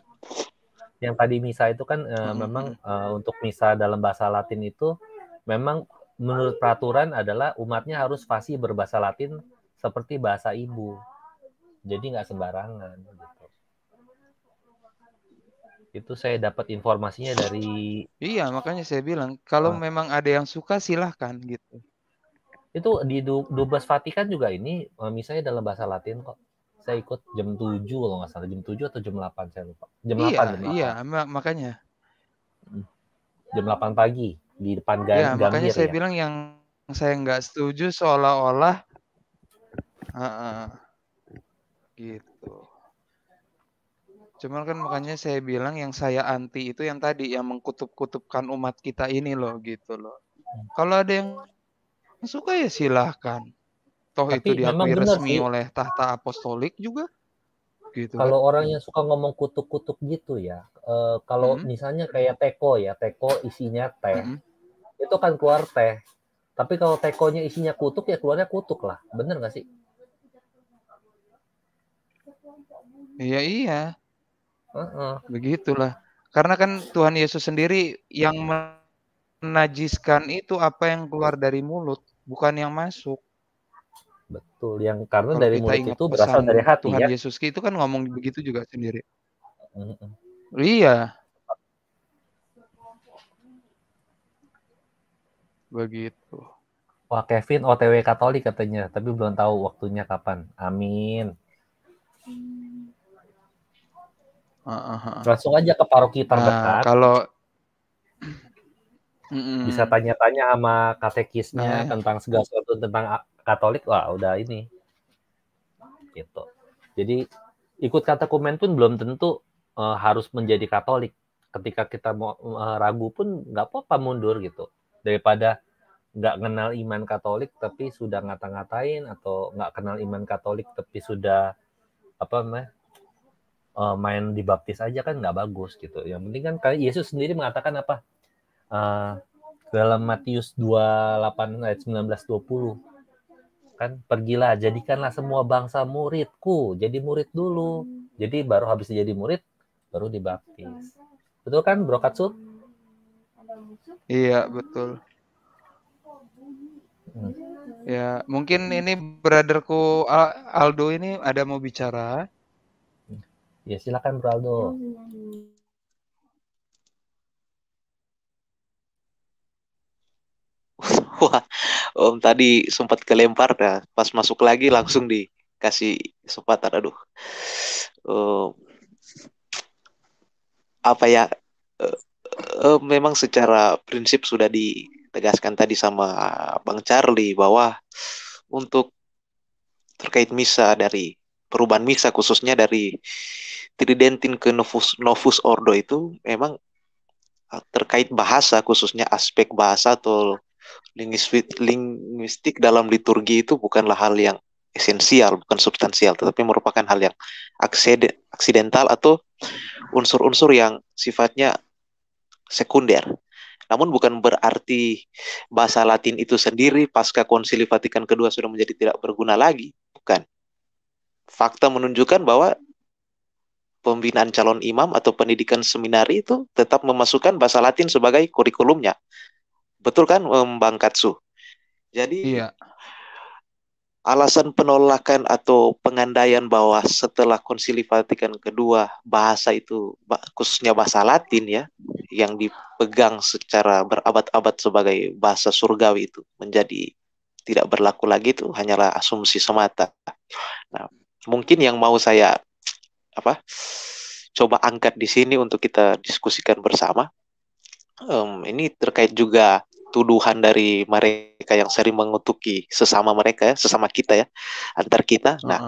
yang tadi misa itu kan uh, hmm. memang uh, untuk misa dalam bahasa Latin itu memang menurut peraturan adalah umatnya harus fasih berbahasa Latin seperti bahasa ibu. Jadi nggak sembarangan gitu. Itu saya dapat informasinya dari Iya, makanya saya bilang kalau oh. memang ada yang suka silahkan gitu. Itu di Dubes Vatikan juga ini eh, misalnya dalam bahasa Latin kok saya ikut jam 7 kalau nggak salah jam 7 atau jam 8 saya lupa jam iya, 8 jam 8. iya makanya hmm. jam 8 pagi di depan gang iya, Gambir makanya saya ya. bilang yang saya nggak setuju seolah-olah uh -uh. gitu cuman kan makanya saya bilang yang saya anti itu yang tadi yang mengkutuk kutubkan umat kita ini loh gitu loh hmm. kalau ada yang suka ya silahkan toh Tapi itu diakui resmi sih. oleh tahta apostolik juga gitu kalau kan? orang yang suka ngomong kutuk-kutuk gitu ya uh, kalau hmm. misalnya kayak teko ya teko isinya teh hmm. itu kan keluar teh tapi kalau tekonya isinya kutuk ya keluarnya kutuk lah bener gak sih iya iya uh -uh. begitulah karena kan Tuhan Yesus sendiri yang menajiskan itu apa yang keluar dari mulut bukan yang masuk Betul, yang karena Kalau dari mulut itu berasal dari hati Tuhan ya. Yesus itu kan ngomong begitu juga sendiri. Mm -hmm. Iya. Begitu. Wah Kevin OTW Katolik katanya, tapi belum tahu waktunya kapan. Amin. Uh, Langsung aja ke paroki nah, terdekat. Uh, kalau bisa tanya-tanya sama katekisnya uh, tentang segala sesuatu tentang Katolik wah udah ini gitu jadi ikut katekumen pun belum tentu uh, harus menjadi Katolik ketika kita mau uh, ragu pun nggak apa-apa mundur gitu daripada nggak kenal iman Katolik tapi sudah ngata-ngatain atau nggak kenal iman Katolik tapi sudah apa namanya uh, main dibaptis aja kan nggak bagus gitu. Yang penting kan Yesus sendiri mengatakan apa? Uh, dalam Matius 28 ayat 19 20 kan pergilah jadikanlah oh. semua bangsa muridku jadi murid dulu hmm. jadi baru habis jadi murid baru dibaptis betul kan Bro Katsu hmm. iya betul hmm. ya mungkin ini brotherku Aldo ini ada mau bicara hmm. ya silakan Bro Aldo oh, iya, iya. Wah, Om tadi sempat kelempar dah. Pas masuk lagi langsung dikasih kesempatan. Aduh. Um, apa ya? Uh, uh, memang secara prinsip sudah ditegaskan tadi sama Bang Charlie bahwa untuk terkait misa dari perubahan misa khususnya dari tridentin ke novus novus ordo itu memang terkait bahasa khususnya aspek bahasa atau linguistik, linguistik dalam liturgi itu bukanlah hal yang esensial, bukan substansial, tetapi merupakan hal yang aksidental atau unsur-unsur yang sifatnya sekunder. Namun bukan berarti bahasa Latin itu sendiri pasca konsili Vatikan kedua sudah menjadi tidak berguna lagi, bukan. Fakta menunjukkan bahwa pembinaan calon imam atau pendidikan seminari itu tetap memasukkan bahasa Latin sebagai kurikulumnya Betul kan um, Bang Katsu? Jadi iya. alasan penolakan atau pengandaian bahwa setelah Konsili Vatikan kedua bahasa itu khususnya bahasa Latin ya yang dipegang secara berabad-abad sebagai bahasa surgawi itu menjadi tidak berlaku lagi itu hanyalah asumsi semata. Nah, mungkin yang mau saya apa coba angkat di sini untuk kita diskusikan bersama. Um, ini terkait juga tuduhan dari mereka yang sering mengutuki sesama mereka, ya, sesama kita ya, antar kita. Uh-huh. Nah,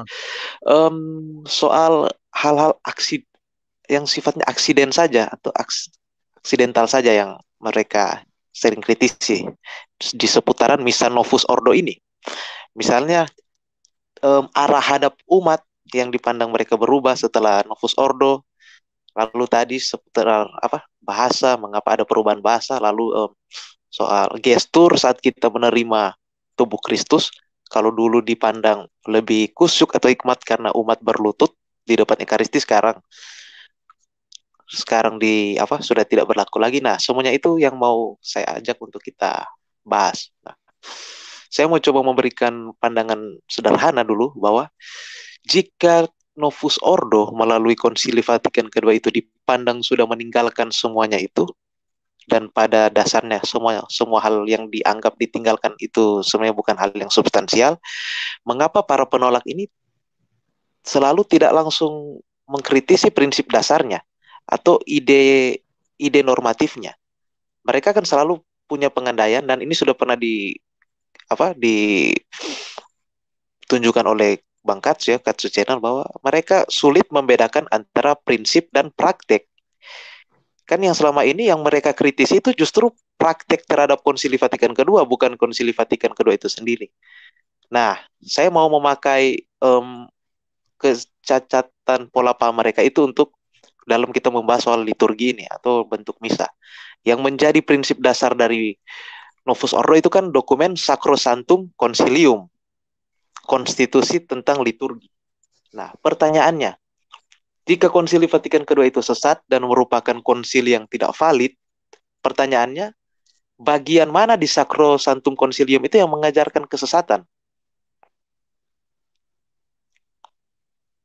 um, soal hal-hal aksi yang sifatnya aksiden saja atau aks, aksidental saja yang mereka sering kritisi di seputaran misa novus ordo ini. Misalnya um, arah hadap umat yang dipandang mereka berubah setelah novus ordo lalu tadi seputar apa bahasa mengapa ada perubahan bahasa lalu um, soal gestur saat kita menerima tubuh Kristus kalau dulu dipandang lebih kusyuk atau hikmat karena umat berlutut di depan Ekaristi sekarang sekarang di apa sudah tidak berlaku lagi. Nah, semuanya itu yang mau saya ajak untuk kita bahas. Nah, saya mau coba memberikan pandangan sederhana dulu bahwa jika Novus Ordo melalui Konsili Vatikan kedua itu dipandang sudah meninggalkan semuanya itu, dan pada dasarnya semua semua hal yang dianggap ditinggalkan itu sebenarnya bukan hal yang substansial. Mengapa para penolak ini selalu tidak langsung mengkritisi prinsip dasarnya atau ide ide normatifnya? Mereka kan selalu punya pengandaian dan ini sudah pernah di apa ditunjukkan oleh Bang Katsu ya Katsu Channel bahwa mereka sulit membedakan antara prinsip dan praktek Kan yang selama ini yang mereka kritisi itu justru praktek terhadap konsili Vatikan kedua, bukan konsili Vatikan kedua itu sendiri. Nah, saya mau memakai um, kecacatan pola paham mereka itu untuk dalam kita membahas soal liturgi ini atau bentuk misa. Yang menjadi prinsip dasar dari Novus Ordo itu kan dokumen Sacrosanctum Concilium, konstitusi tentang liturgi. Nah, pertanyaannya, jika konsili Vatikan kedua itu sesat dan merupakan konsili yang tidak valid, pertanyaannya, bagian mana di Sakro Santum Konsilium itu yang mengajarkan kesesatan?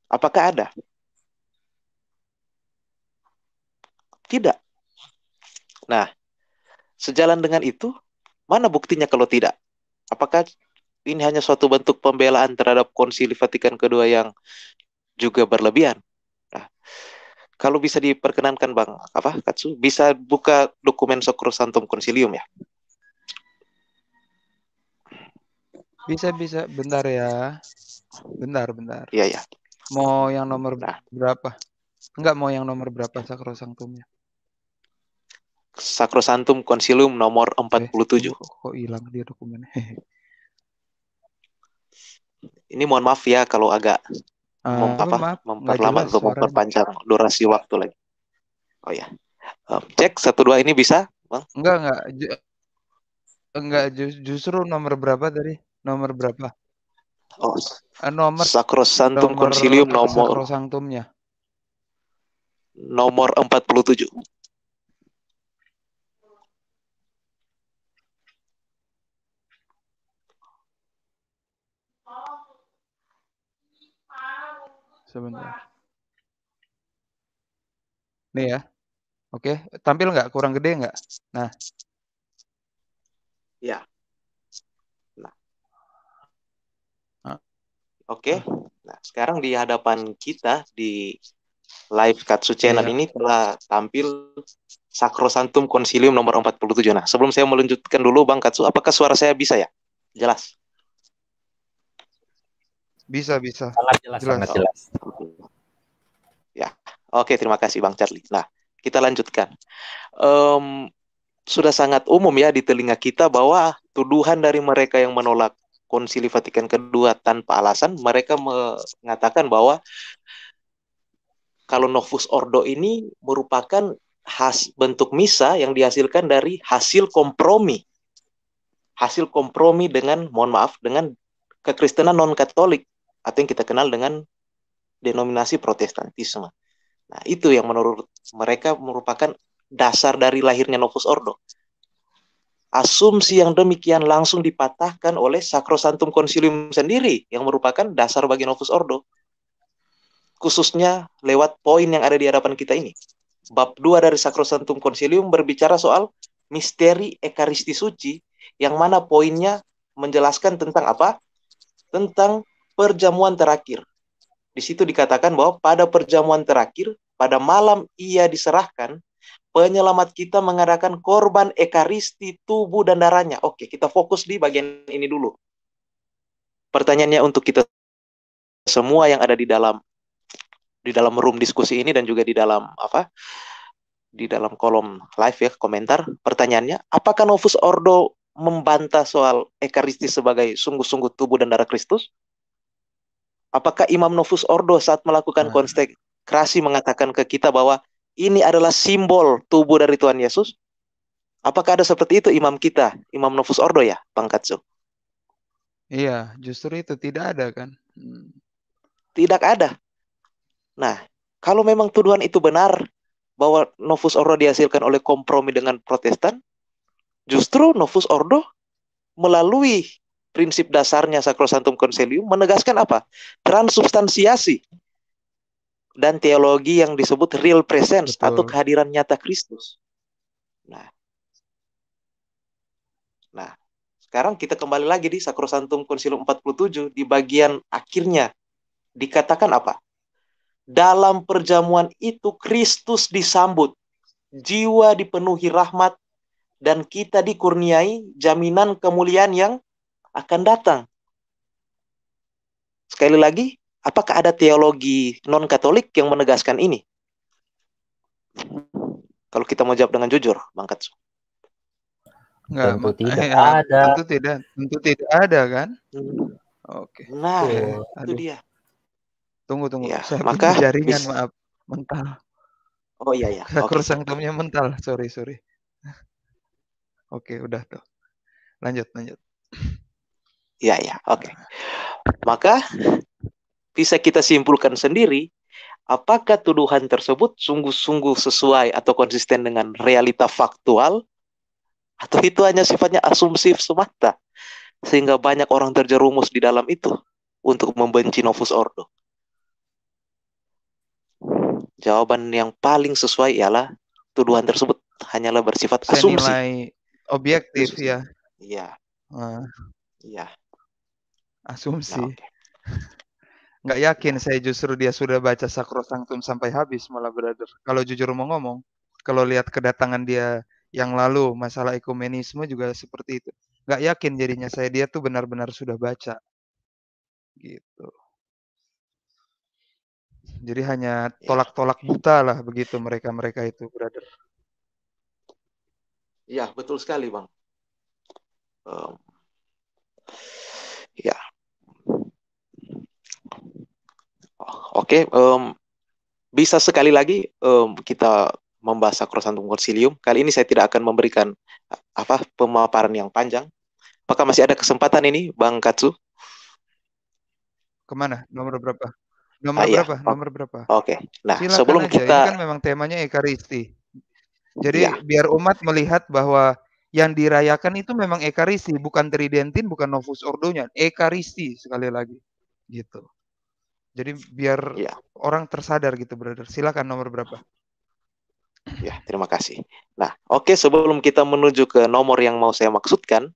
Apakah ada? Tidak. Nah, sejalan dengan itu, mana buktinya kalau tidak? Apakah ini hanya suatu bentuk pembelaan terhadap konsili Vatikan kedua yang juga berlebihan? Nah, kalau bisa diperkenankan Bang apa Katsu bisa buka dokumen Sacrosanctum Concilium ya. Bisa bisa bentar ya. Bentar bentar. Iya ya. Mau yang nomor nah. berapa? Enggak mau yang nomor berapa Sacrosanctumnya? Sacrosanctum Concilium nomor 47. Eh, kok hilang dia dokumennya? Ini mohon maaf ya kalau agak Uh, apa, maaf, memperlama atau memperpanjang suaranya. durasi waktu lagi. Oh ya. Um, cek satu dua ini bisa, Bang? Enggak, enggak. Ju enggak justru nomor berapa tadi? Nomor berapa? Oh. Uh, nomor Sacrosanctum konsilium nomor Sacrosanctumnya. Nomor empat puluh tujuh. Sebentar. Nih ya. Oke, tampil nggak? Kurang gede nggak? Nah. Ya. Nah. nah. Oke. Nah, sekarang di hadapan kita di live Katsu Channel ya. ini telah tampil Sakrosantum Konsilium nomor 47. Nah, sebelum saya melanjutkan dulu Bang Katsu, apakah suara saya bisa ya? Jelas. Bisa, bisa. Sangat jelas, jelas. sangat jelas. Ya, oke terima kasih Bang Charlie. Nah, kita lanjutkan. Um, sudah sangat umum ya di telinga kita bahwa tuduhan dari mereka yang menolak Konsili Vatikan kedua tanpa alasan, mereka mengatakan bahwa kalau Novus Ordo ini merupakan has, bentuk misa yang dihasilkan dari hasil kompromi. Hasil kompromi dengan, mohon maaf, dengan kekristenan non-katolik atau yang kita kenal dengan denominasi Protestantisme. Nah, itu yang menurut mereka merupakan dasar dari lahirnya Novus Ordo. Asumsi yang demikian langsung dipatahkan oleh Sacrosanctum Concilium sendiri yang merupakan dasar bagi Novus Ordo. Khususnya lewat poin yang ada di hadapan kita ini. Bab 2 dari Sacrosanctum Concilium berbicara soal misteri Ekaristi Suci yang mana poinnya menjelaskan tentang apa? Tentang perjamuan terakhir. Di situ dikatakan bahwa pada perjamuan terakhir, pada malam ia diserahkan, penyelamat kita mengadakan korban ekaristi tubuh dan darahnya. Oke, kita fokus di bagian ini dulu. Pertanyaannya untuk kita semua yang ada di dalam di dalam room diskusi ini dan juga di dalam apa? di dalam kolom live ya komentar pertanyaannya apakah Novus Ordo membantah soal ekaristi sebagai sungguh-sungguh tubuh dan darah Kristus? Apakah Imam Novus Ordo saat melakukan ah. konsekrasi mengatakan ke kita bahwa ini adalah simbol tubuh dari Tuhan Yesus? Apakah ada seperti itu imam kita, Imam Novus Ordo ya, Bang Katsu? Iya, justru itu tidak ada kan? Hmm. Tidak ada. Nah, kalau memang tuduhan itu benar bahwa Novus Ordo dihasilkan oleh kompromi dengan Protestan, justru Novus Ordo melalui prinsip dasarnya Sacrosanctum Concilium menegaskan apa? Transubstansiasi dan teologi yang disebut real presence Betul. atau kehadiran nyata Kristus. Nah. Nah, sekarang kita kembali lagi di Sacrosanctum Concilium 47 di bagian akhirnya dikatakan apa? Dalam perjamuan itu Kristus disambut, jiwa dipenuhi rahmat dan kita dikurniai jaminan kemuliaan yang akan datang. Sekali lagi, apakah ada teologi non-katolik yang menegaskan ini? Kalau kita mau jawab dengan jujur, Bang Katsu. Enggak, tentu tidak eh, eh, ada. Tentu tidak, tentu tidak ada kan? Hmm. Oke. Nah, Oke. itu dia. Tunggu tunggu. Ya, Saya maka jaringan bis... maaf mental. Oh iya iya. Okay. Kersangtumnya mental. Sorry sorry. Oke udah tuh. Lanjut lanjut. Ya, ya, oke. Okay. Nah. Maka bisa kita simpulkan sendiri apakah tuduhan tersebut sungguh-sungguh sesuai atau konsisten dengan realita faktual atau itu hanya sifatnya asumsif semata sehingga banyak orang terjerumus di dalam itu untuk membenci Novus Ordo. Jawaban yang paling sesuai ialah tuduhan tersebut hanyalah bersifat asumsi. Senilai objektif ya. Iya. Nah. Iya. Asumsi. Nah, ya, okay. Nggak yakin saya justru dia sudah baca sakrosanctum sampai habis malah brother. Kalau jujur mau ngomong, kalau lihat kedatangan dia yang lalu masalah ekumenisme juga seperti itu. Gak yakin jadinya saya dia tuh benar-benar sudah baca. Gitu. Jadi hanya ya. tolak-tolak buta lah begitu mereka-mereka itu, brother. Ya, betul sekali, Bang. Um, ya, Oke, okay, um, bisa sekali lagi um, kita membahas Sacrosanctum Concilium. Kali ini saya tidak akan memberikan apa pemaparan yang panjang. Apakah masih ada kesempatan ini, Bang Katsu? Kemana? Nomor berapa? Nomor ah, iya. berapa? Nomor berapa? Oke. Okay. Nah, Silakan sebelum aja. kita ini kan memang temanya Ekaristi. Jadi ya. biar umat melihat bahwa yang dirayakan itu memang Ekaristi, bukan Tridentin, bukan Novus Ordo-nya, Ekaristi sekali lagi. Gitu. Jadi biar ya. orang tersadar gitu, brother. Silakan nomor berapa? Ya, terima kasih. Nah, oke okay, sebelum kita menuju ke nomor yang mau saya maksudkan,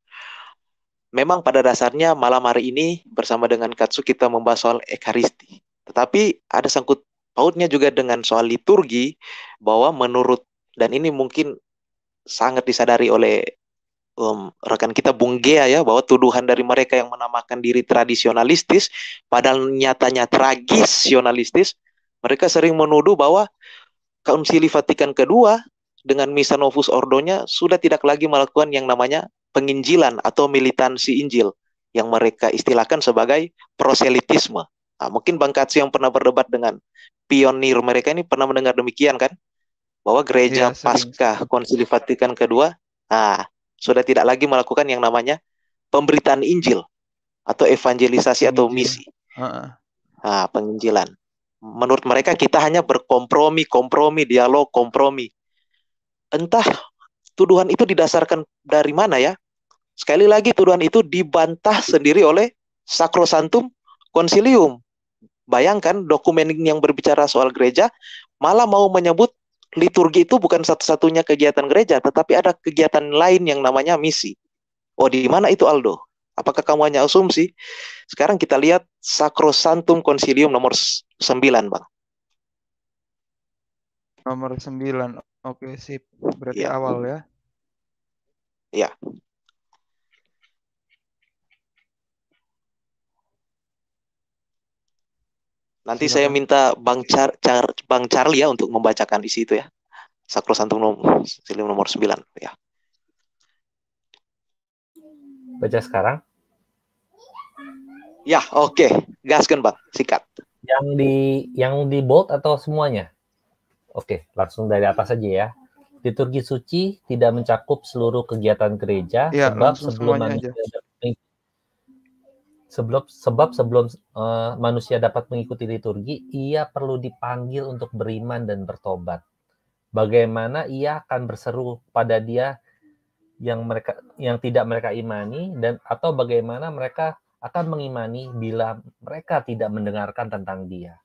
memang pada dasarnya malam hari ini bersama dengan Katsu kita membahas soal Ekaristi. Tetapi ada sangkut pautnya juga dengan soal liturgi bahwa menurut dan ini mungkin sangat disadari oleh um, rekan kita Bung Gea ya bahwa tuduhan dari mereka yang menamakan diri tradisionalistis padahal nyatanya tragisionalistis mereka sering menuduh bahwa Konsili Vatikan kedua dengan Misa Novus Ordonya sudah tidak lagi melakukan yang namanya penginjilan atau militansi Injil yang mereka istilahkan sebagai proselitisme. Nah, mungkin Bang Katsi yang pernah berdebat dengan pionir mereka ini pernah mendengar demikian kan? Bahwa gereja ya, pasca Konsili Vatikan kedua, nah, sudah tidak lagi melakukan yang namanya pemberitaan Injil atau evangelisasi atau misi. Uh-uh. Nah, penginjilan. Menurut mereka kita hanya berkompromi, kompromi, dialog, kompromi. Entah tuduhan itu didasarkan dari mana ya? Sekali lagi tuduhan itu dibantah sendiri oleh sakrosantum konsilium Bayangkan dokumen yang berbicara soal gereja malah mau menyebut liturgi itu bukan satu-satunya kegiatan gereja, tetapi ada kegiatan lain yang namanya misi. Oh, di mana itu Aldo? Apakah kamu hanya asumsi? Sekarang kita lihat Sacrosanctum Concilium nomor 9, Bang. Nomor 9. Oke, sip. Berarti ya. awal ya. Ya. Nanti Silakan. saya minta Bang Char, Char Bang Charlie ya untuk membacakan isi itu ya. Sakrosantum nomor, silim nomor 9 ya. Baca sekarang. Ya, oke. Okay. Gaskan, Bang. Sikat. Yang di yang di bold atau semuanya? Oke, okay, langsung dari atas saja ya. Liturgi suci tidak mencakup seluruh kegiatan gereja ya, sebab sebelum manusia Sebelum, sebab sebelum uh, manusia dapat mengikuti liturgi, ia perlu dipanggil untuk beriman dan bertobat. Bagaimana ia akan berseru pada dia yang mereka yang tidak mereka imani dan atau bagaimana mereka akan mengimani bila mereka tidak mendengarkan tentang dia.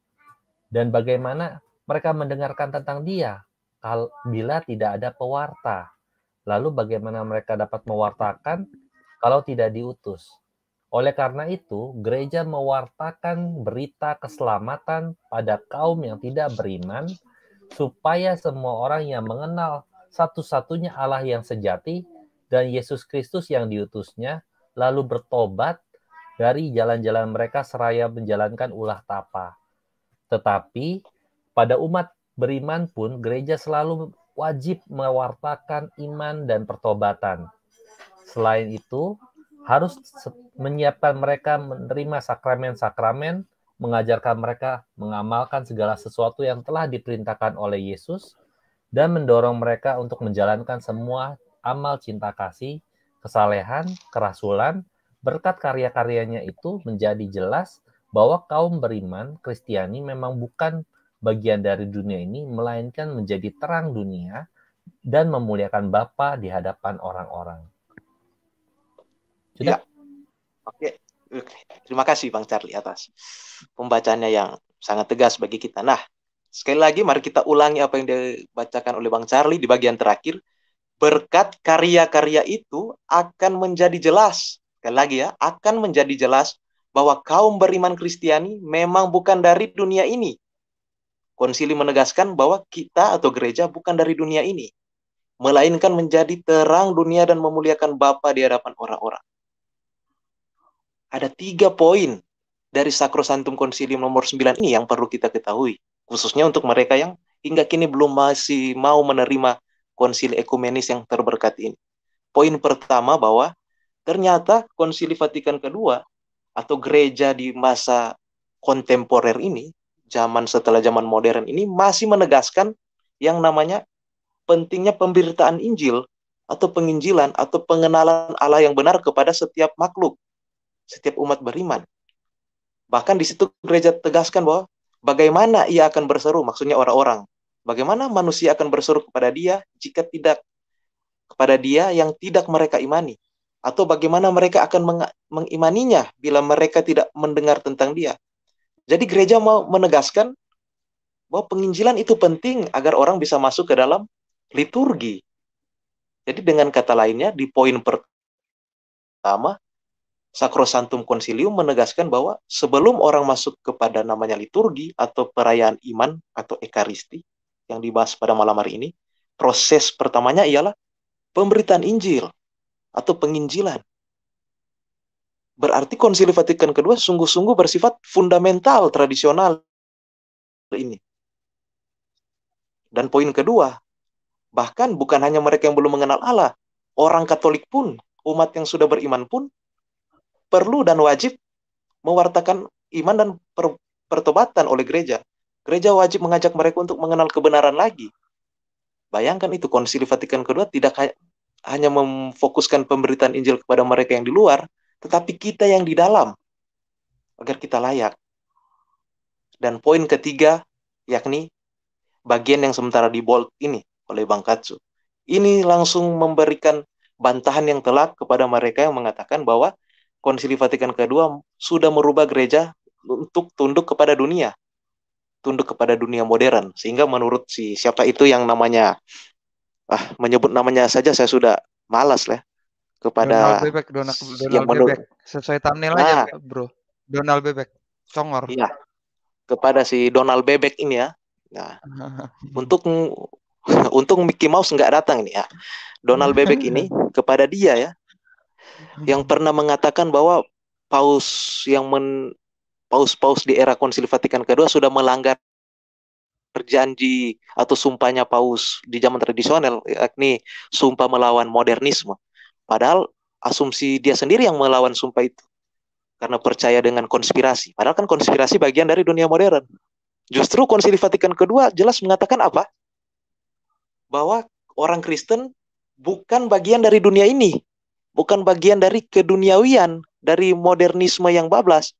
Dan bagaimana mereka mendengarkan tentang dia kalau bila tidak ada pewarta. Lalu bagaimana mereka dapat mewartakan kalau tidak diutus? Oleh karena itu, gereja mewartakan berita keselamatan pada kaum yang tidak beriman, supaya semua orang yang mengenal satu-satunya Allah yang sejati dan Yesus Kristus yang diutusnya, lalu bertobat dari jalan-jalan mereka seraya menjalankan ulah tapa. Tetapi pada umat beriman pun gereja selalu wajib mewartakan iman dan pertobatan. Selain itu, harus menyiapkan mereka menerima sakramen-sakramen, mengajarkan mereka mengamalkan segala sesuatu yang telah diperintahkan oleh Yesus, dan mendorong mereka untuk menjalankan semua amal cinta kasih, kesalehan, kerasulan, berkat karya-karyanya itu menjadi jelas bahwa kaum beriman Kristiani memang bukan bagian dari dunia ini, melainkan menjadi terang dunia dan memuliakan Bapa di hadapan orang-orang. Sudah? Ya. Iya. Oke. Oke. Terima kasih Bang Charlie atas pembacanya yang sangat tegas bagi kita. Nah, sekali lagi mari kita ulangi apa yang dibacakan oleh Bang Charlie di bagian terakhir. Berkat karya-karya itu akan menjadi jelas. Sekali lagi ya, akan menjadi jelas bahwa kaum beriman Kristiani memang bukan dari dunia ini. Konsili menegaskan bahwa kita atau gereja bukan dari dunia ini, melainkan menjadi terang dunia dan memuliakan Bapa di hadapan orang-orang ada tiga poin dari Sakrosantum Konsilium nomor 9 ini yang perlu kita ketahui, khususnya untuk mereka yang hingga kini belum masih mau menerima konsili ekumenis yang terberkat ini. Poin pertama bahwa ternyata konsili Vatikan kedua atau gereja di masa kontemporer ini, zaman setelah zaman modern ini masih menegaskan yang namanya pentingnya pemberitaan Injil atau penginjilan atau pengenalan Allah yang benar kepada setiap makhluk setiap umat beriman. Bahkan di situ gereja tegaskan bahwa bagaimana ia akan berseru, maksudnya orang-orang. Bagaimana manusia akan berseru kepada dia jika tidak kepada dia yang tidak mereka imani? Atau bagaimana mereka akan meng mengimaninya bila mereka tidak mendengar tentang dia? Jadi gereja mau menegaskan bahwa penginjilan itu penting agar orang bisa masuk ke dalam liturgi. Jadi dengan kata lainnya, di poin pertama, Sakrosantum Konsilium menegaskan bahwa sebelum orang masuk kepada namanya liturgi atau perayaan iman atau ekaristi yang dibahas pada malam hari ini, proses pertamanya ialah pemberitaan Injil atau penginjilan. Berarti Konsili Vatikan kedua sungguh-sungguh bersifat fundamental tradisional ini. Dan poin kedua, bahkan bukan hanya mereka yang belum mengenal Allah, orang Katolik pun, umat yang sudah beriman pun perlu dan wajib mewartakan iman dan per pertobatan oleh gereja. Gereja wajib mengajak mereka untuk mengenal kebenaran lagi. Bayangkan itu konsili Vatikan kedua tidak hanya memfokuskan pemberitaan Injil kepada mereka yang di luar, tetapi kita yang di dalam agar kita layak. Dan poin ketiga yakni bagian yang sementara di bold ini oleh Bang Katsu. Ini langsung memberikan bantahan yang telak kepada mereka yang mengatakan bahwa Konsili Vatikan kedua sudah merubah gereja untuk tunduk kepada dunia, tunduk kepada dunia modern. Sehingga menurut si siapa itu yang namanya ah menyebut namanya saja saya sudah malas lah kepada Donald Bebek, Donald, Donald yang menurut Bebek. sesuai thumbnail nah, aja, bro. Donald Bebek, congor. Iya, kepada si Donald Bebek ini ya. Nah, untuk untung Mickey Mouse nggak datang nih ya. Donald Bebek ini kepada dia ya yang hmm. pernah mengatakan bahwa paus yang men paus-paus di era Konsili Vatikan kedua sudah melanggar perjanji atau sumpahnya paus di zaman tradisional yakni sumpah melawan modernisme. Padahal asumsi dia sendiri yang melawan sumpah itu karena percaya dengan konspirasi. Padahal kan konspirasi bagian dari dunia modern. Justru Konsili Vatikan kedua jelas mengatakan apa? Bahwa orang Kristen bukan bagian dari dunia ini bukan bagian dari keduniawian, dari modernisme yang bablas.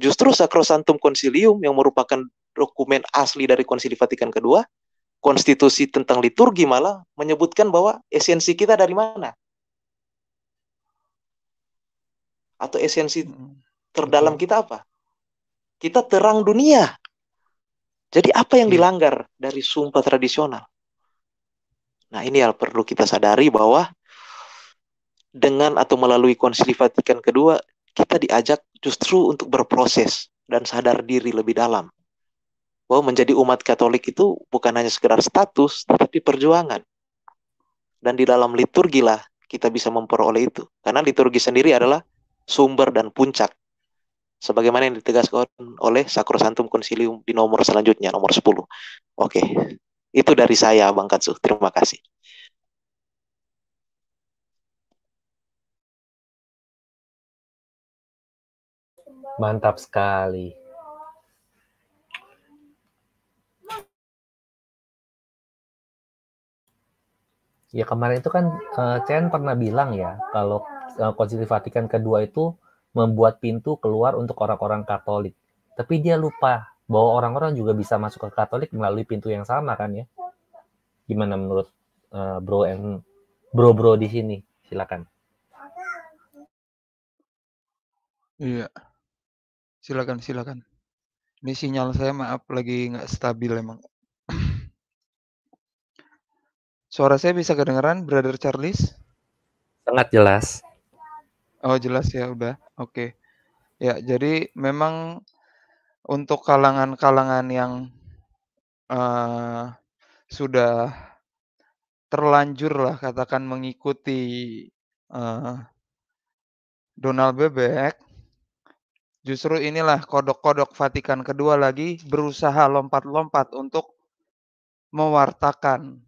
Justru Sakrosantum Konsilium yang merupakan dokumen asli dari Konsili Vatikan II, konstitusi tentang liturgi malah menyebutkan bahwa esensi kita dari mana? Atau esensi hmm. terdalam kita apa? Kita terang dunia. Jadi apa yang iya. dilanggar dari sumpah tradisional? Nah ini yang perlu kita sadari bahwa dengan atau melalui konsili Vatikan kedua kita diajak justru untuk berproses dan sadar diri lebih dalam bahwa menjadi umat Katolik itu bukan hanya sekedar status tetapi perjuangan dan di dalam liturgi lah kita bisa memperoleh itu karena liturgi sendiri adalah sumber dan puncak sebagaimana yang ditegaskan oleh Sakrosantum Konsilium di nomor selanjutnya nomor 10 oke itu dari saya Bang Katsu terima kasih Mantap sekali. Ya kemarin itu kan uh, Chen pernah bilang ya kalau uh, Konsili Vatikan kedua itu membuat pintu keluar untuk orang-orang Katolik. Tapi dia lupa bahwa orang-orang juga bisa masuk ke Katolik melalui pintu yang sama kan ya. Gimana menurut uh, Bro and Bro-bro di sini? Silakan. Iya. Yeah. Silakan, silakan. Ini sinyal saya maaf lagi nggak stabil emang. Suara saya bisa kedengeran, Brother Charles? Sangat jelas. Oh jelas ya udah, oke. Okay. Ya jadi memang untuk kalangan-kalangan yang uh, sudah terlanjur lah katakan mengikuti uh, Donald Bebek Justru inilah kodok-kodok Vatikan kedua lagi berusaha lompat-lompat untuk mewartakan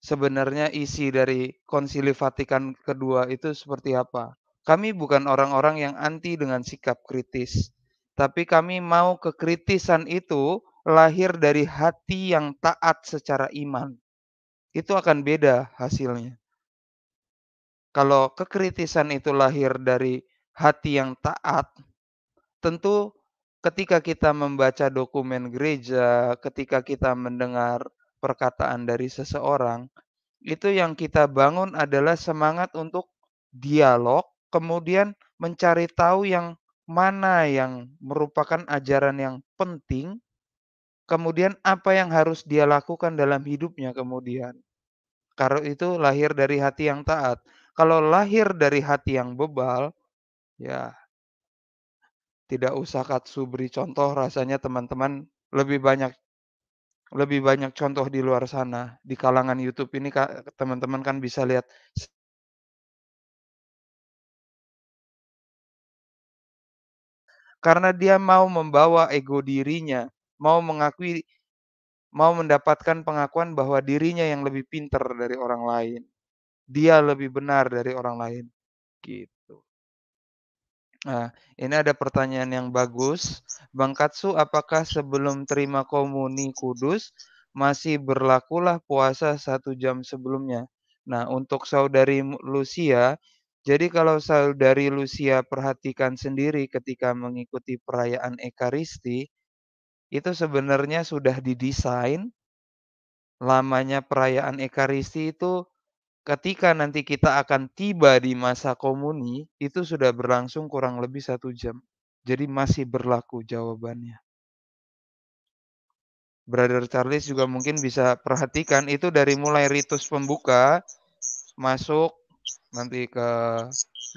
sebenarnya isi dari konsili Vatikan kedua itu seperti apa. Kami bukan orang-orang yang anti dengan sikap kritis, tapi kami mau kekritisan itu lahir dari hati yang taat secara iman. Itu akan beda hasilnya. Kalau kekritisan itu lahir dari hati yang taat, tentu ketika kita membaca dokumen gereja, ketika kita mendengar perkataan dari seseorang, itu yang kita bangun adalah semangat untuk dialog, kemudian mencari tahu yang mana yang merupakan ajaran yang penting, kemudian apa yang harus dia lakukan dalam hidupnya kemudian. Karena itu lahir dari hati yang taat. Kalau lahir dari hati yang bebal, ya tidak usah Katsu beri contoh rasanya teman-teman lebih banyak lebih banyak contoh di luar sana di kalangan YouTube ini teman-teman kan bisa lihat karena dia mau membawa ego dirinya mau mengakui mau mendapatkan pengakuan bahwa dirinya yang lebih pintar dari orang lain dia lebih benar dari orang lain gitu Nah, ini ada pertanyaan yang bagus. Bang Katsu, apakah sebelum terima komuni kudus masih berlakulah puasa satu jam sebelumnya? Nah, untuk saudari Lucia, jadi kalau saudari Lucia perhatikan sendiri ketika mengikuti perayaan Ekaristi, itu sebenarnya sudah didesain lamanya perayaan Ekaristi itu ketika nanti kita akan tiba di masa komuni itu sudah berlangsung kurang lebih satu jam. Jadi masih berlaku jawabannya. Brother Charles juga mungkin bisa perhatikan itu dari mulai ritus pembuka masuk nanti ke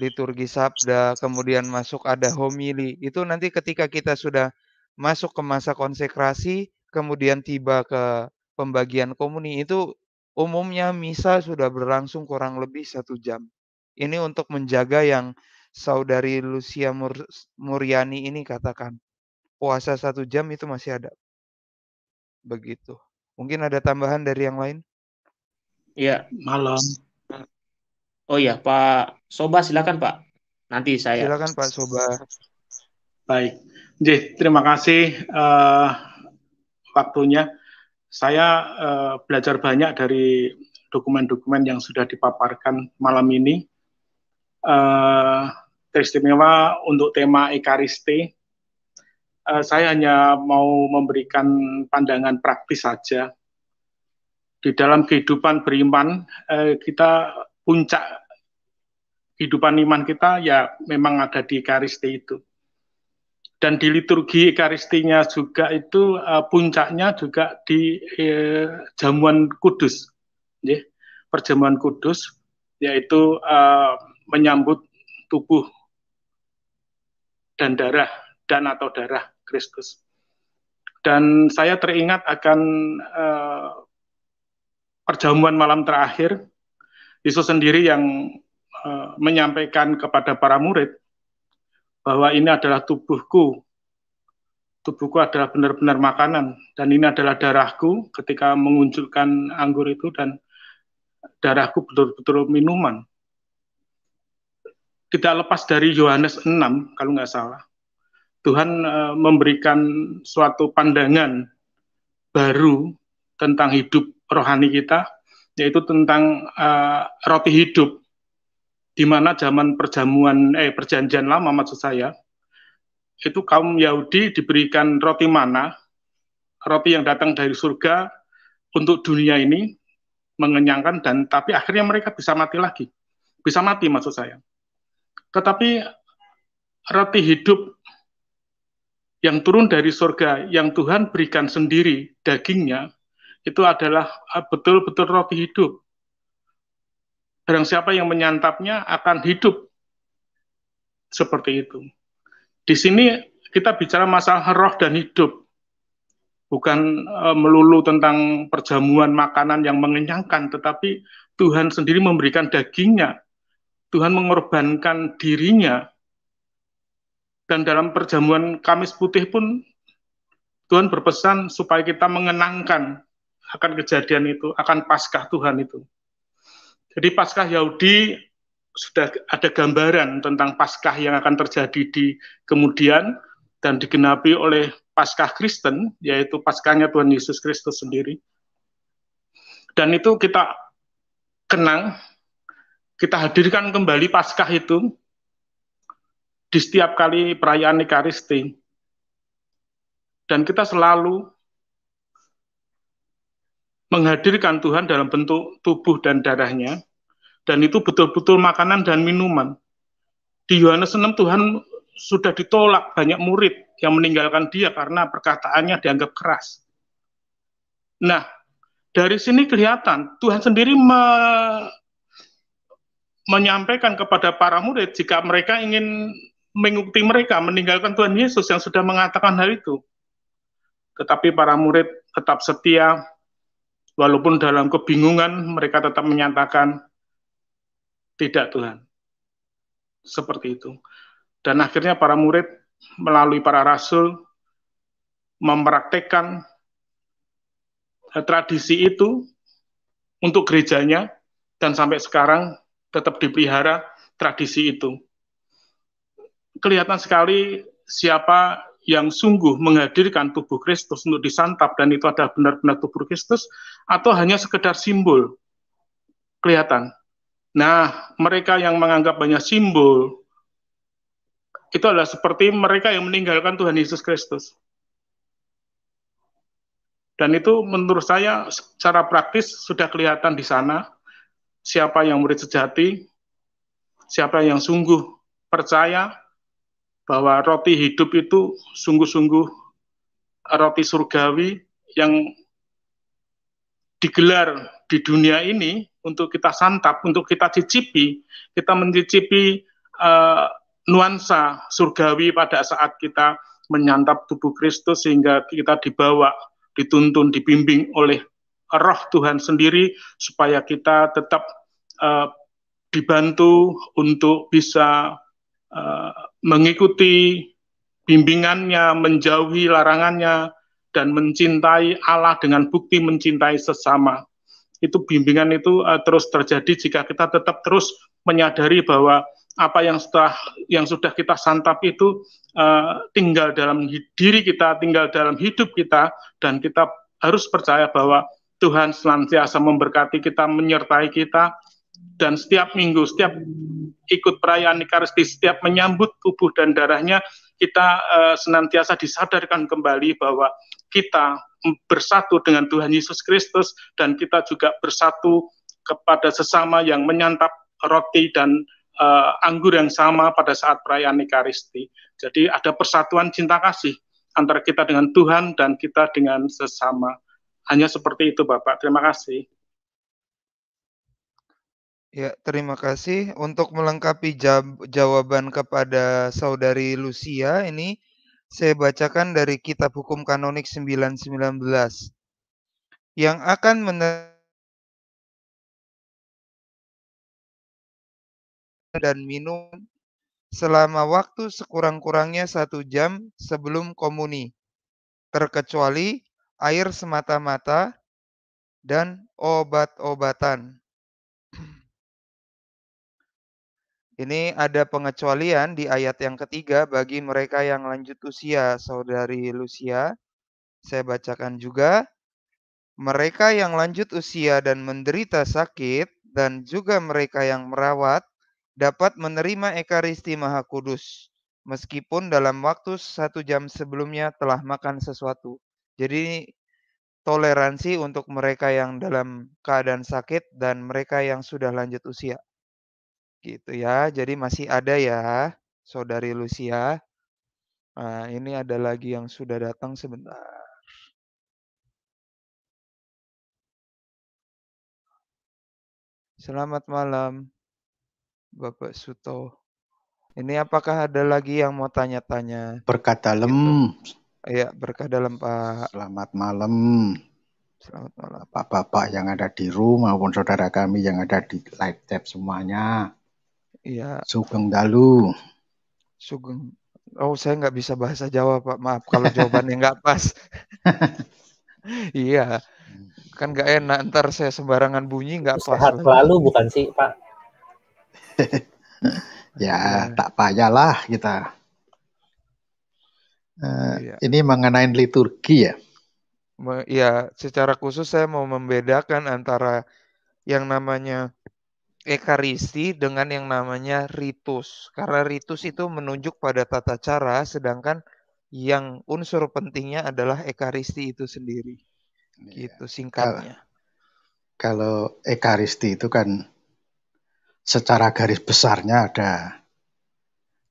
liturgi sabda, kemudian masuk ada homili. Itu nanti ketika kita sudah masuk ke masa konsekrasi, kemudian tiba ke pembagian komuni itu Umumnya misa sudah berlangsung kurang lebih satu jam. Ini untuk menjaga yang saudari Lucia Mur Muriani ini katakan. Puasa satu jam itu masih ada. Begitu. Mungkin ada tambahan dari yang lain? Iya. Malam. Oh iya, Pak Soba silakan Pak. Nanti saya. Silakan Pak Soba. Baik. Jadi, terima kasih uh, waktunya. Saya uh, belajar banyak dari dokumen-dokumen yang sudah dipaparkan malam ini. Uh, teristimewa untuk tema Ekaristi. Uh, saya hanya mau memberikan pandangan praktis saja. Di dalam kehidupan beriman, uh, kita puncak kehidupan iman kita ya memang ada di Ekaristi itu dan di liturgi ekaristinya juga itu uh, puncaknya juga di uh, jamuan kudus ya perjamuan kudus yaitu uh, menyambut tubuh dan darah dan atau darah Kristus dan saya teringat akan uh, perjamuan malam terakhir Yesus sendiri yang uh, menyampaikan kepada para murid bahwa ini adalah tubuhku, tubuhku adalah benar-benar makanan, dan ini adalah darahku ketika mengunculkan anggur itu, dan darahku betul-betul minuman. Tidak lepas dari Yohanes 6, kalau nggak salah. Tuhan e, memberikan suatu pandangan baru tentang hidup rohani kita, yaitu tentang e, roti hidup di mana zaman perjamuan eh perjanjian lama maksud saya itu kaum Yahudi diberikan roti mana roti yang datang dari surga untuk dunia ini mengenyangkan dan tapi akhirnya mereka bisa mati lagi bisa mati maksud saya tetapi roti hidup yang turun dari surga yang Tuhan berikan sendiri dagingnya itu adalah eh, betul-betul roti hidup Barang siapa yang menyantapnya akan hidup. Seperti itu. Di sini kita bicara masalah roh dan hidup. Bukan e, melulu tentang perjamuan makanan yang mengenyangkan, tetapi Tuhan sendiri memberikan dagingnya. Tuhan mengorbankan dirinya. Dan dalam perjamuan Kamis Putih pun Tuhan berpesan supaya kita mengenangkan akan kejadian itu, akan paskah Tuhan itu. Jadi Paskah Yahudi sudah ada gambaran tentang Paskah yang akan terjadi di kemudian dan digenapi oleh Paskah Kristen, yaitu Paskahnya Tuhan Yesus Kristus sendiri. Dan itu kita kenang, kita hadirkan kembali Paskah itu di setiap kali perayaan Ekaristi. Dan kita selalu menghadirkan Tuhan dalam bentuk tubuh dan darahnya, dan itu betul-betul makanan dan minuman. Di Yohanes 6 Tuhan sudah ditolak banyak murid yang meninggalkan dia karena perkataannya dianggap keras. Nah, dari sini kelihatan Tuhan sendiri me menyampaikan kepada para murid jika mereka ingin mengikuti mereka meninggalkan Tuhan Yesus yang sudah mengatakan hal itu. Tetapi para murid tetap setia Walaupun dalam kebingungan mereka tetap menyatakan tidak Tuhan. Seperti itu. Dan akhirnya para murid melalui para rasul mempraktekkan tradisi itu untuk gerejanya dan sampai sekarang tetap dipelihara tradisi itu. Kelihatan sekali siapa yang sungguh menghadirkan tubuh Kristus untuk disantap dan itu adalah benar-benar tubuh Kristus, atau hanya sekedar simbol kelihatan. Nah, mereka yang menganggap banyak simbol itu adalah seperti mereka yang meninggalkan Tuhan Yesus Kristus. Dan itu menurut saya secara praktis sudah kelihatan di sana siapa yang murid sejati, siapa yang sungguh percaya bahwa roti hidup itu sungguh-sungguh roti surgawi yang digelar di dunia ini untuk kita santap, untuk kita cicipi, kita mencicipi uh, nuansa surgawi pada saat kita menyantap tubuh Kristus sehingga kita dibawa, dituntun, dibimbing oleh roh Tuhan sendiri supaya kita tetap uh, dibantu untuk bisa uh, mengikuti bimbingannya, menjauhi larangannya, dan mencintai Allah dengan bukti mencintai sesama. Itu bimbingan itu uh, terus terjadi jika kita tetap terus menyadari bahwa apa yang sudah yang sudah kita santap itu uh, tinggal dalam diri kita, tinggal dalam hidup kita dan kita harus percaya bahwa Tuhan senantiasa memberkati kita, menyertai kita, dan setiap minggu, setiap ikut perayaan Ekaristi, setiap menyambut tubuh dan darahnya, kita uh, senantiasa disadarkan kembali bahwa kita bersatu dengan Tuhan Yesus Kristus dan kita juga bersatu kepada sesama yang menyantap roti dan uh, anggur yang sama pada saat perayaan Ekaristi. Jadi ada persatuan cinta kasih antara kita dengan Tuhan dan kita dengan sesama. Hanya seperti itu Bapak. Terima kasih. Ya, terima kasih. Untuk melengkapi jawaban kepada saudari Lucia ini saya bacakan dari Kitab Hukum Kanonik 919 yang akan dan minum selama waktu sekurang-kurangnya satu jam sebelum komuni, terkecuali air semata-mata dan obat-obatan. Ini ada pengecualian di ayat yang ketiga bagi mereka yang lanjut usia, saudari Lucia. Saya bacakan juga. Mereka yang lanjut usia dan menderita sakit dan juga mereka yang merawat dapat menerima Ekaristi Maha Kudus meskipun dalam waktu satu jam sebelumnya telah makan sesuatu. Jadi toleransi untuk mereka yang dalam keadaan sakit dan mereka yang sudah lanjut usia. Gitu ya. Jadi masih ada ya, Saudari Lucia. Nah, ini ada lagi yang sudah datang sebentar. Selamat malam, Bapak Suto. Ini apakah ada lagi yang mau tanya-tanya? Berkah dalam. Gitu. Iya, gitu. berkata dalam, Pak. Selamat malam. Selamat malam. Bapak-bapak yang ada di rumah maupun saudara kami yang ada di live chat semuanya. Iya. Sugeng Dalu. Sugeng. Oh, saya nggak bisa bahasa Jawa, Pak. Maaf kalau jawabannya nggak pas. iya. Kan nggak enak ntar saya sembarangan bunyi nggak pas. Sehat selalu bukan sih, Pak? ya, ya, tak payahlah kita. Uh, iya. Ini mengenai liturgi ya? Iya, secara khusus saya mau membedakan antara yang namanya Ekaristi dengan yang namanya ritus. Karena ritus itu menunjuk pada tata cara, sedangkan yang unsur pentingnya adalah Ekaristi itu sendiri. itu iya. Gitu singkatnya. kalau Ekaristi itu kan secara garis besarnya ada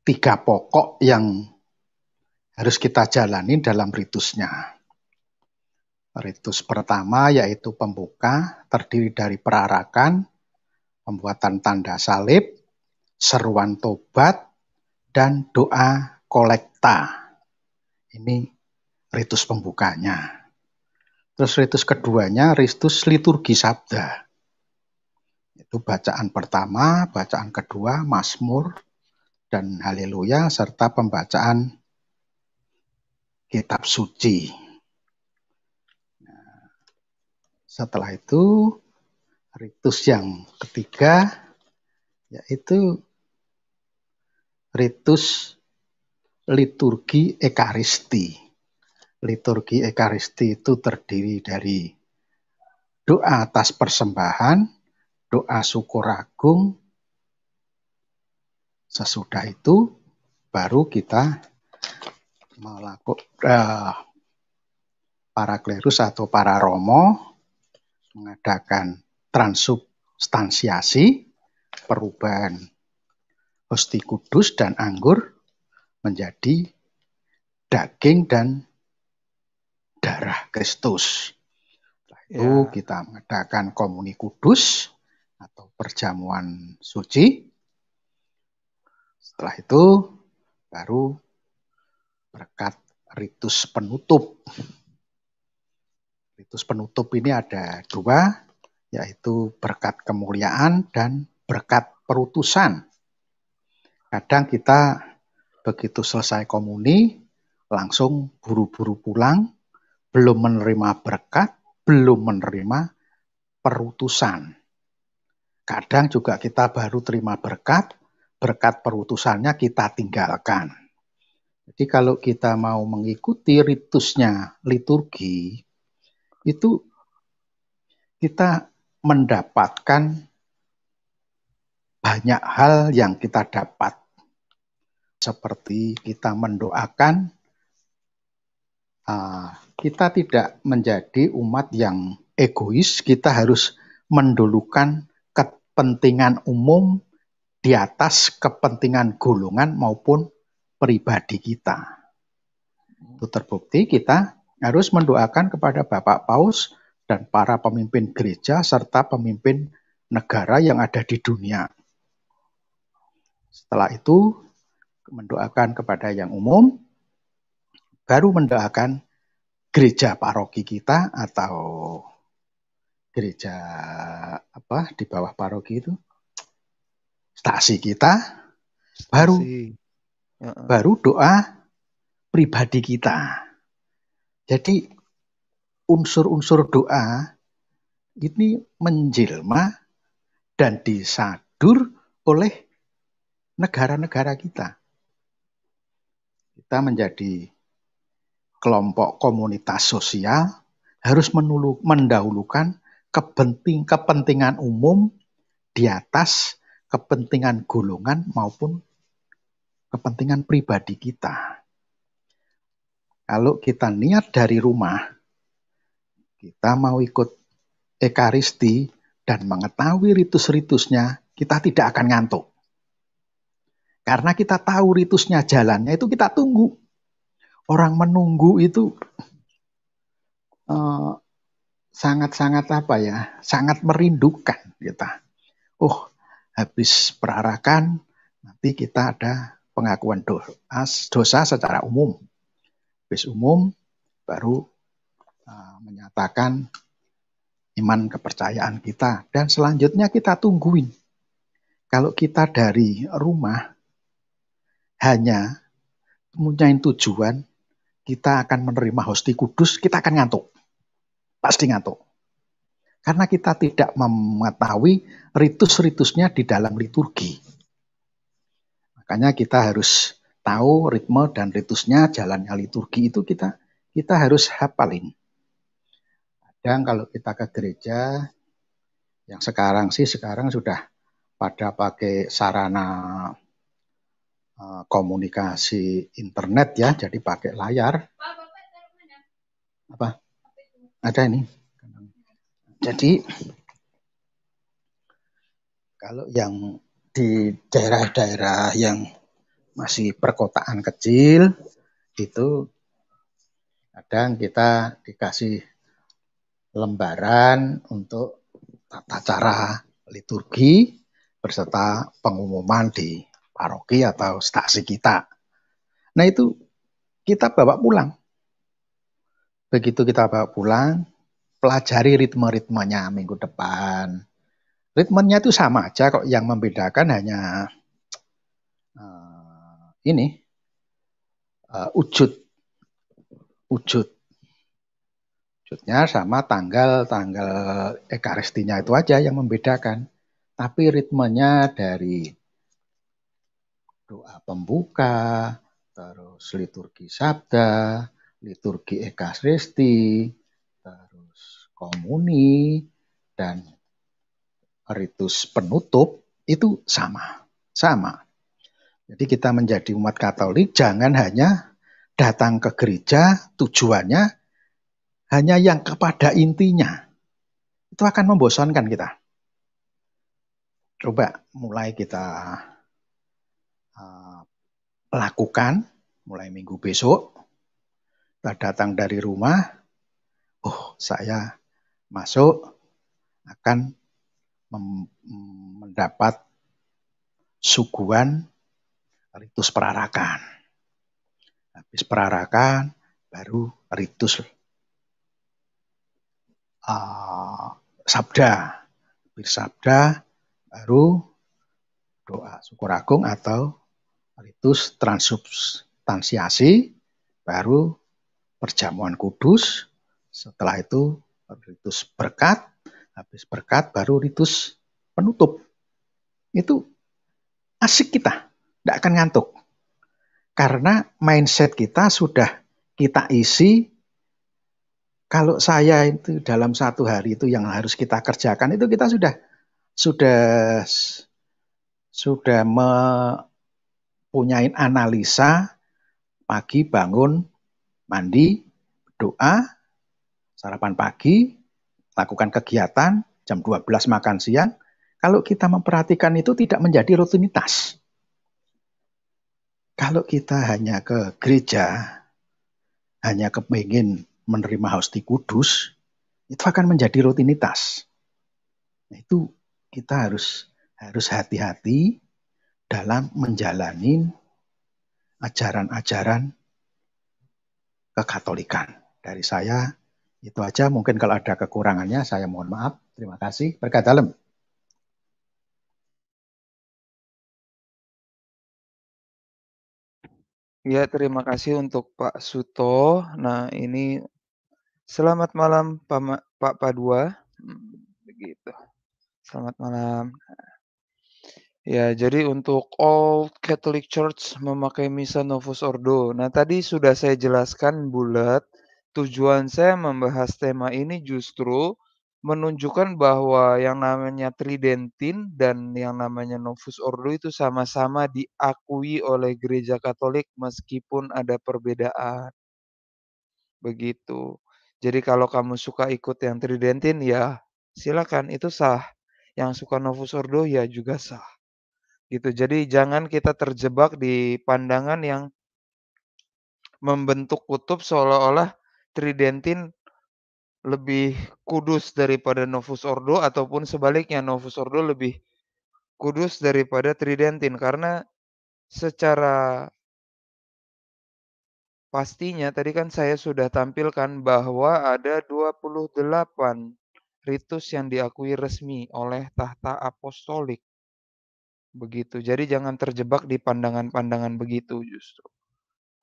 tiga pokok yang harus kita jalani dalam ritusnya. Ritus pertama yaitu pembuka, terdiri dari perarakan, pembuatan tanda salib, seruan tobat, dan doa kolekta. Ini ritus pembukanya. Terus ritus keduanya, ritus liturgi sabda. Itu bacaan pertama, bacaan kedua, Mazmur, dan Haleluya, serta pembacaan kitab suci. Nah, setelah itu Ritus yang ketiga yaitu ritus liturgi ekaristi. Liturgi ekaristi itu terdiri dari doa atas persembahan, doa syukur agung. Sesudah itu baru kita melakukan uh, eh, para klerus atau para romo mengadakan transubstansiasi perubahan hosti kudus dan anggur menjadi daging dan darah Kristus. Setelah itu ya. kita mengadakan komuni kudus atau perjamuan suci. Setelah itu baru berkat ritus penutup. Ritus penutup ini ada dua, yaitu berkat kemuliaan dan berkat perutusan. Kadang kita begitu selesai komuni, langsung buru-buru pulang, belum menerima berkat, belum menerima perutusan. Kadang juga kita baru terima berkat, berkat perutusannya kita tinggalkan. Jadi kalau kita mau mengikuti ritusnya liturgi, itu kita mendapatkan banyak hal yang kita dapat. Seperti kita mendoakan, ah, kita tidak menjadi umat yang egois, kita harus mendulukan kepentingan umum di atas kepentingan golongan maupun pribadi kita. Itu terbukti kita harus mendoakan kepada Bapak Paus dan para pemimpin gereja serta pemimpin negara yang ada di dunia. Setelah itu, mendoakan kepada yang umum, baru mendoakan gereja paroki kita atau gereja apa di bawah paroki itu stasi kita baru stasi. baru doa pribadi kita jadi unsur-unsur doa ini menjelma dan disadur oleh negara-negara kita. Kita menjadi kelompok komunitas sosial harus menulu, mendahulukan kepenting, kepentingan umum di atas kepentingan golongan maupun kepentingan pribadi kita. Kalau kita niat dari rumah, kita mau ikut Ekaristi dan mengetahui ritus-ritusnya, kita tidak akan ngantuk. Karena kita tahu ritusnya jalannya itu kita tunggu. Orang menunggu itu eh, sangat-sangat uh, apa ya, sangat merindukan kita. Oh, habis perarakan nanti kita ada pengakuan dosa secara umum. Habis umum baru menyatakan iman kepercayaan kita. Dan selanjutnya kita tungguin. Kalau kita dari rumah hanya mempunyai tujuan, kita akan menerima hosti kudus, kita akan ngantuk. Pasti ngantuk. Karena kita tidak mengetahui ritus-ritusnya di dalam liturgi. Makanya kita harus tahu ritme dan ritusnya, jalannya liturgi itu kita kita harus hafalin kadang kalau kita ke gereja yang sekarang sih sekarang sudah pada pakai sarana uh, komunikasi internet ya, jadi pakai layar. Apa? Ada ini. Jadi kalau yang di daerah-daerah yang masih perkotaan kecil itu kadang kita dikasih lembaran untuk tata cara liturgi berserta pengumuman di paroki atau stasi kita. Nah itu kita bawa pulang. Begitu kita bawa pulang, pelajari ritme-ritmenya minggu depan. Ritmenya itu sama aja kok yang membedakan hanya uh, ini uh, wujud wujud Maksudnya sama tanggal-tanggal ekaristinya itu aja yang membedakan. Tapi ritmenya dari doa pembuka, terus liturgi sabda, liturgi ekaristi, terus komuni, dan ritus penutup itu sama. Sama. Jadi kita menjadi umat Katolik jangan hanya datang ke gereja tujuannya hanya yang kepada intinya, itu akan membosankan kita. Coba mulai kita uh, lakukan, mulai minggu besok, kita datang dari rumah, oh saya masuk akan mendapat suguhan ritus perarakan. Habis perarakan, baru ritus Eh, sabda, sabda, sabda baru doa syukur agung atau ritus transubstansiasi, baru perjamuan kudus, setelah itu ritus berkat, habis berkat baru ritus penutup. Itu asik kita, tidak akan ngantuk. Karena mindset kita sudah kita isi kalau saya itu dalam satu hari itu yang harus kita kerjakan itu kita sudah sudah sudah mempunyai analisa pagi bangun mandi doa sarapan pagi lakukan kegiatan jam 12 makan siang kalau kita memperhatikan itu tidak menjadi rutinitas kalau kita hanya ke gereja hanya kepingin menerima Hosti Kudus, itu akan menjadi rutinitas. Nah, itu kita harus harus hati-hati dalam menjalani ajaran-ajaran kekatolikan. Dari saya itu aja mungkin kalau ada kekurangannya saya mohon maaf. Terima kasih. Berkat dalam. Ya, terima kasih untuk Pak Suto. Nah, ini selamat malam Pak, Pak Padua. Hmm, begitu. Selamat malam. Ya, jadi untuk All Catholic Church memakai Misa Novus Ordo. Nah, tadi sudah saya jelaskan bulat. Tujuan saya membahas tema ini justru menunjukkan bahwa yang namanya Tridentin dan yang namanya Novus Ordo itu sama-sama diakui oleh Gereja Katolik meskipun ada perbedaan. Begitu. Jadi kalau kamu suka ikut yang Tridentin ya silakan itu sah. Yang suka Novus Ordo ya juga sah. Gitu. Jadi jangan kita terjebak di pandangan yang membentuk kutub seolah-olah Tridentin lebih kudus daripada Novus Ordo ataupun sebaliknya Novus Ordo lebih kudus daripada Tridentin karena secara pastinya tadi kan saya sudah tampilkan bahwa ada 28 ritus yang diakui resmi oleh tahta apostolik. Begitu. Jadi jangan terjebak di pandangan-pandangan begitu justru.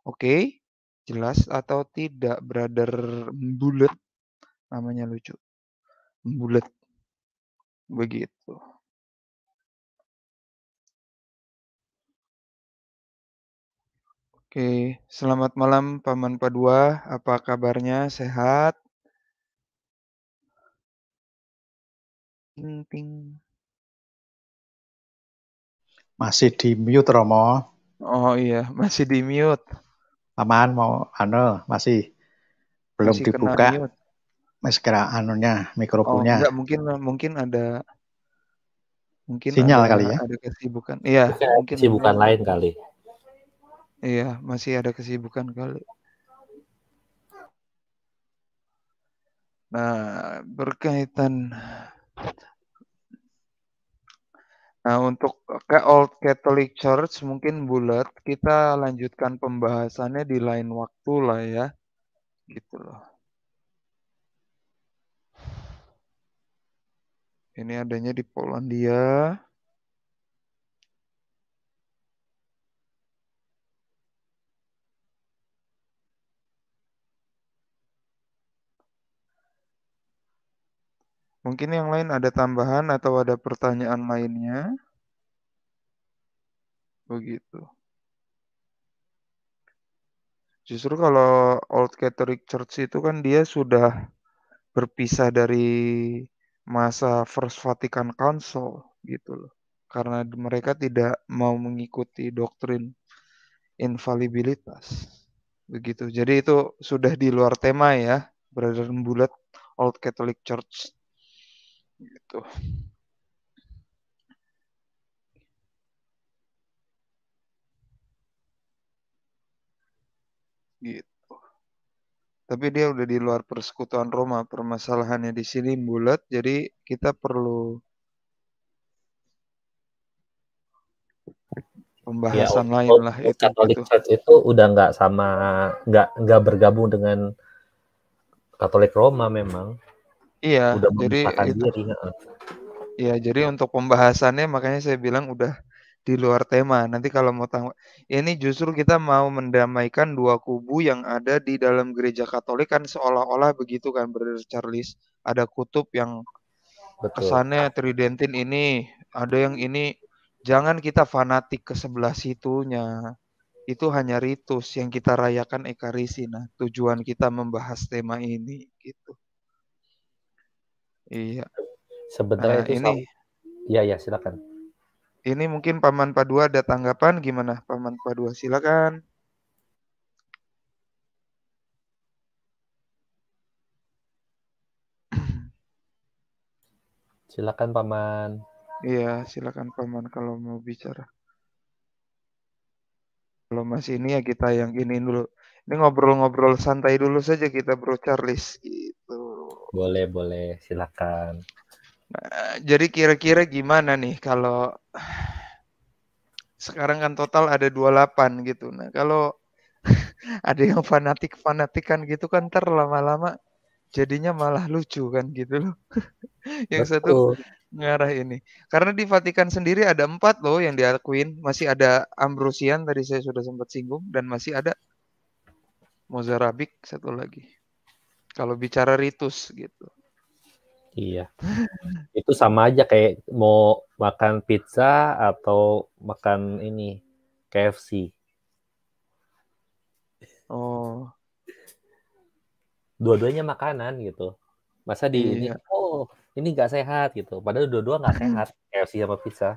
Oke? Okay? Jelas atau tidak, Brother Bullet? namanya lucu bulat begitu Oke, selamat malam Paman Padua. Apa kabarnya? Sehat? ping ting. Masih di mute Romo. Oh iya, masih di mute. Paman mau ano? masih belum masih dibuka. Kena mute maskara anunya mikrofonnya. Oh, mungkin mungkin ada mungkin sinyal ada, kali ya. Ada kesibukan. Iya, mungkin kesibukan ada, lain kali. Iya, masih ada kesibukan kali. Nah, berkaitan Nah, untuk ke Old Catholic Church mungkin bulat, kita lanjutkan pembahasannya di lain waktu lah ya. Gitu loh. Ini adanya di Polandia. Mungkin yang lain ada tambahan atau ada pertanyaan lainnya. Begitu. Justru kalau Old Catholic Church itu kan dia sudah berpisah dari masa First Vatican Council gitu loh. Karena mereka tidak mau mengikuti doktrin infalibilitas. Begitu. Jadi itu sudah di luar tema ya, Brother Bullet Old Catholic Church. Gitu. Gitu tapi dia udah di luar persekutuan Roma. Permasalahannya di sini bulat, jadi kita perlu pembahasan ya, lain lah itu. Katolik itu. Church itu udah nggak sama nggak nggak bergabung dengan Katolik Roma memang. Iya, udah jadi itu. Iya, jadi untuk pembahasannya makanya saya bilang udah di luar tema. Nanti kalau mau tahu, ini justru kita mau mendamaikan dua kubu yang ada di dalam gereja Katolik kan seolah-olah begitu kan, Brother Charles. Ada kutub yang Betul. kesannya Tridentin ini, ada yang ini. Jangan kita fanatik ke sebelah situnya. Itu hanya ritus yang kita rayakan Ekarisi Nah, tujuan kita membahas tema ini gitu. Iya. Sebenarnya nah, itu ini. Iya, Ya, ya, silakan ini mungkin Paman Padua ada tanggapan gimana Paman Padua silakan. Silakan Paman. Iya, silakan Paman kalau mau bicara. Kalau masih ini ya kita yang ini dulu. Ini ngobrol-ngobrol santai dulu saja kita Bro Charles gitu. Boleh, boleh, silakan. Eh, jadi kira-kira gimana nih kalau sekarang kan total ada 28 gitu. Nah, kalau ada yang fanatik-fanatikan gitu kan terlama lama jadinya malah lucu kan gitu loh. yang Betul. satu ngarah ini. Karena di Vatikan sendiri ada empat loh yang diakuin. Masih ada Ambrosian tadi saya sudah sempat singgung. Dan masih ada Mozarabic satu lagi. Kalau bicara ritus gitu. Iya. Itu sama aja kayak mau makan pizza atau makan ini KFC. Oh. Dua-duanya makanan gitu. Masa di iya. ini oh, ini nggak sehat gitu. Padahal dua-dua nggak sehat KFC sama pizza.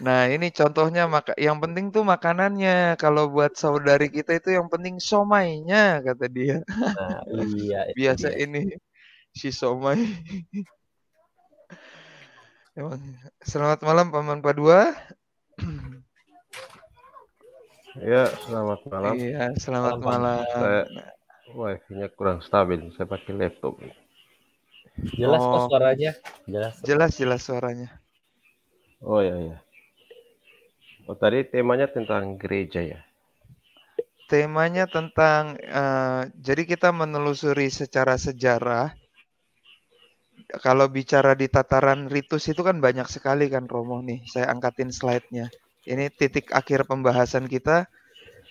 Nah, ini contohnya maka yang penting tuh makanannya. Kalau buat saudari kita itu yang penting somainya kata dia. Nah, iya. Biasa iya. ini si Somai. Emang. Selamat malam Paman Padua. Iya, selamat malam. Iya, selamat, selamat malam. malam. Saya wifi-nya kurang stabil, saya pakai laptop. Jelas oh. kok suaranya. Jelas. Jelas jelas suaranya. Oh ya ya. Oh tadi temanya tentang gereja ya. Temanya tentang uh, jadi kita menelusuri secara sejarah kalau bicara di tataran ritus itu kan banyak sekali kan Romo nih. Saya angkatin slide-nya. Ini titik akhir pembahasan kita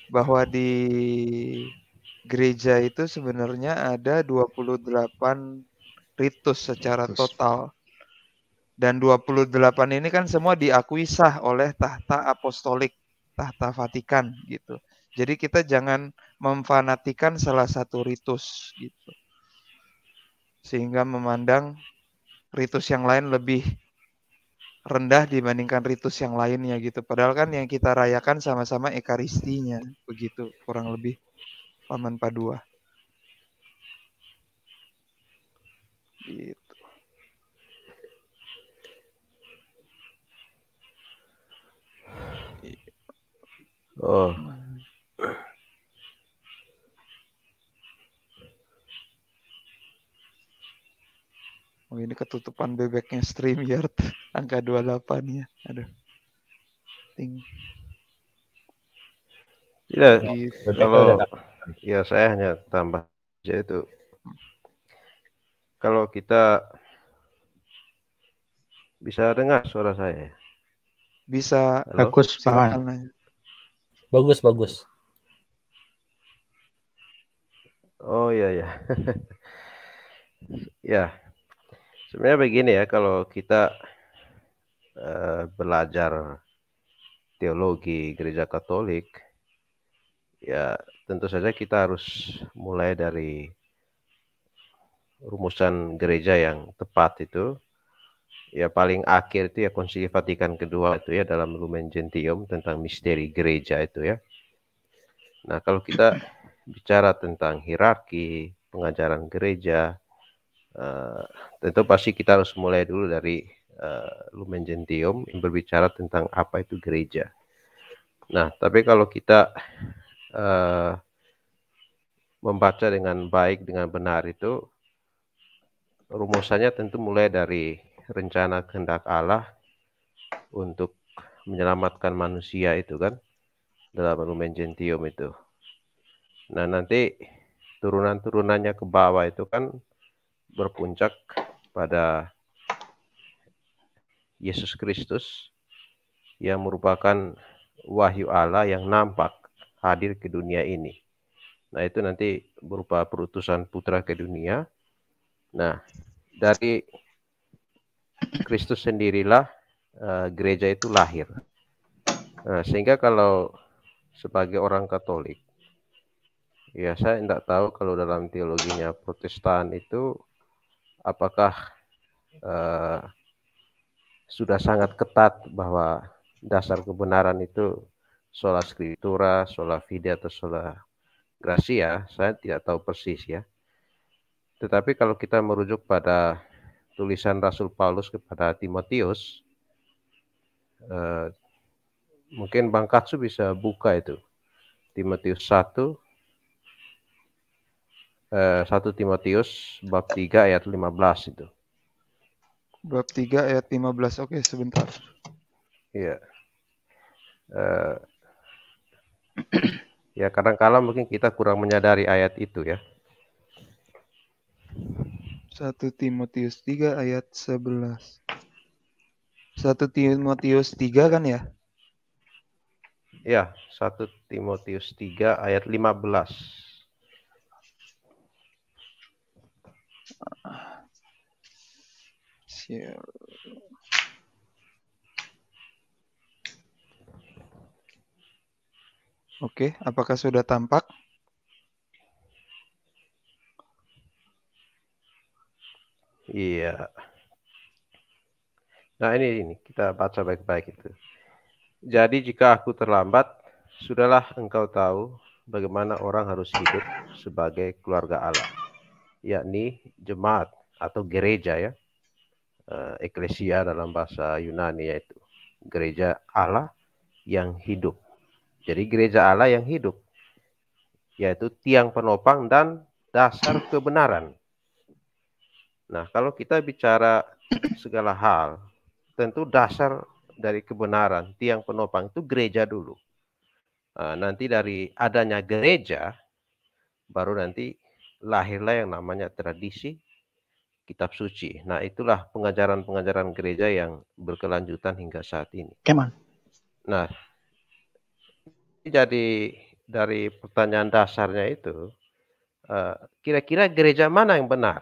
bahwa di gereja itu sebenarnya ada 28 ritus secara ritus. total. Dan 28 ini kan semua diakui sah oleh tahta apostolik, tahta Vatikan gitu. Jadi kita jangan memfanatikan salah satu ritus gitu sehingga memandang ritus yang lain lebih rendah dibandingkan ritus yang lainnya gitu. Padahal kan yang kita rayakan sama-sama ekaristinya, begitu kurang lebih Paman Padua. Gitu. Oh, Oh ini ketutupan bebeknya StreamYard angka 28 ya. Aduh. Ting. Ya, kalau ya saya hanya tambah aja itu. Kalau kita bisa dengar suara saya. Bisa. Halo? Bagus, Silakan. Bagus, bagus. Oh iya, iya. ya. ya, Sebenarnya begini ya, kalau kita uh, belajar teologi gereja Katolik, ya tentu saja kita harus mulai dari rumusan gereja yang tepat itu. Ya paling akhir itu ya Konsili Vatikan kedua itu ya dalam Lumen Gentium tentang misteri gereja itu ya. Nah kalau kita bicara tentang hierarki pengajaran gereja, Eh, tentu pasti kita harus mulai dulu dari uh, Lumen Gentium yang berbicara tentang apa itu gereja. Nah, tapi kalau kita uh, membaca dengan baik dengan benar itu rumusannya tentu mulai dari rencana kehendak Allah untuk menyelamatkan manusia itu kan dalam Lumen Gentium itu. Nah, nanti turunan-turunannya ke bawah itu kan berpuncak pada Yesus Kristus yang merupakan wahyu Allah yang nampak hadir ke dunia ini. Nah, itu nanti berupa perutusan putra ke dunia. Nah, dari Kristus sendirilah eh, gereja itu lahir. Nah, sehingga kalau sebagai orang Katolik, ya saya tidak tahu kalau dalam teologinya Protestan itu apakah eh, sudah sangat ketat bahwa dasar kebenaran itu sola scriptura, sola fide atau sola gracia, saya tidak tahu persis ya. Tetapi kalau kita merujuk pada tulisan Rasul Paulus kepada Timotius, eh, mungkin Bang Katsu bisa buka itu. Timotius 1 1 eh, Timotius bab 3 ayat 15 itu. Bab 3 ayat 15. Oke, okay, sebentar. Iya. Uh, ya kadang-kala mungkin kita kurang menyadari ayat itu ya. 1 Timotius 3 ayat 11. 1 Timotius 3 kan ya? Ya, 1 Timotius 3 ayat 15. Oke, Oke, apakah sudah tampak? Iya. Nah, ini ini kita baca baik-baik itu. Jadi jika aku terlambat, sudahlah engkau tahu bagaimana orang harus hidup sebagai keluarga Allah yakni jemaat atau gereja ya. Eklesia eh, dalam bahasa Yunani yaitu gereja Allah yang hidup. Jadi gereja Allah yang hidup yaitu tiang penopang dan dasar kebenaran. Nah, kalau kita bicara segala hal, tentu dasar dari kebenaran, tiang penopang itu gereja dulu. Eh, nanti dari adanya gereja, baru nanti lahirlah yang namanya tradisi kitab suci. Nah, itulah pengajaran-pengajaran gereja yang berkelanjutan hingga saat ini. Kemal. Nah, jadi dari pertanyaan dasarnya itu, eh, kira-kira gereja mana yang benar?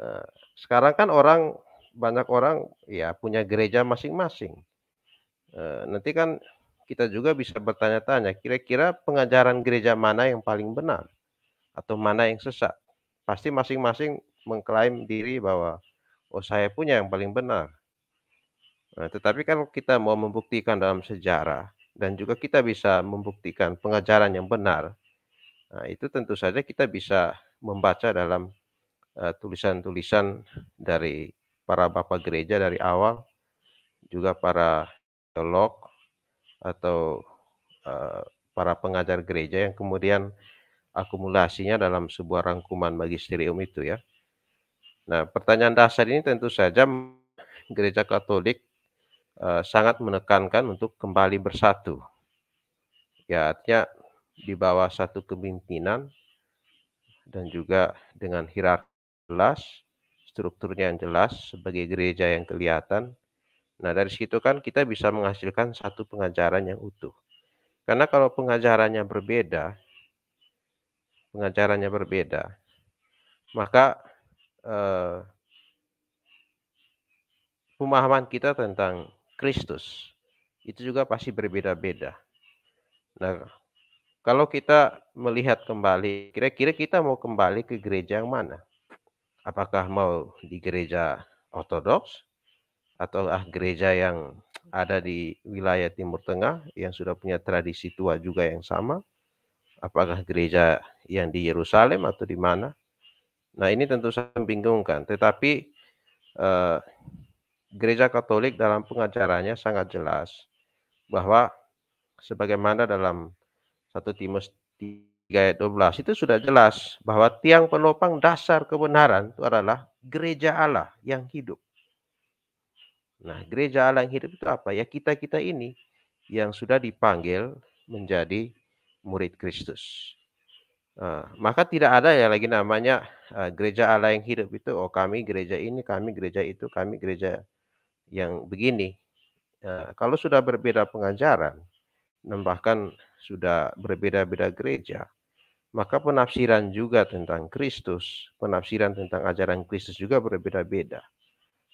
Eh, sekarang kan orang banyak orang ya punya gereja masing-masing. Eh, nanti kan kita juga bisa bertanya-tanya, kira-kira pengajaran gereja mana yang paling benar? atau mana yang sesat. Pasti masing-masing mengklaim diri bahwa oh saya punya yang paling benar. Nah, tetapi kalau kita mau membuktikan dalam sejarah dan juga kita bisa membuktikan pengajaran yang benar, nah, itu tentu saja kita bisa membaca dalam eh, tulisan-tulisan uh, dari para bapak gereja dari awal, juga para teolog atau uh, para pengajar gereja yang kemudian akumulasinya dalam sebuah rangkuman magisterium itu ya. Nah, pertanyaan dasar ini tentu saja gereja Katolik uh, sangat menekankan untuk kembali bersatu. Ya, artinya di bawah satu kepemimpinan dan juga dengan hierarki jelas, strukturnya yang jelas sebagai gereja yang kelihatan. Nah, dari situ kan kita bisa menghasilkan satu pengajaran yang utuh. Karena kalau pengajarannya berbeda, Pengacaranya berbeda. Maka eh, pemahaman kita tentang Kristus itu juga pasti berbeda-beda. Nah, kalau kita melihat kembali, kira-kira kita mau kembali ke gereja yang mana? Apakah mau di gereja ortodoks atau ah gereja yang ada di wilayah Timur Tengah yang sudah punya tradisi tua juga yang sama? apakah gereja yang di Yerusalem atau di mana. Nah ini tentu saya membingungkan, tetapi eh, gereja Katolik dalam pengajarannya sangat jelas bahwa sebagaimana dalam satu Timus 3 ayat 12 itu sudah jelas bahwa tiang penopang dasar kebenaran itu adalah gereja Allah yang hidup. Nah, gereja Allah yang hidup itu apa? Ya kita-kita ini yang sudah dipanggil menjadi murid Kristus. Uh, maka tidak ada ya lagi namanya uh, gereja Allah yang hidup itu. Oh kami gereja ini, kami gereja itu, kami gereja yang begini. Uh, kalau sudah berbeda pengajaran, bahkan sudah berbeda-beda gereja, maka penafsiran juga tentang Kristus, penafsiran tentang ajaran Kristus juga berbeda-beda.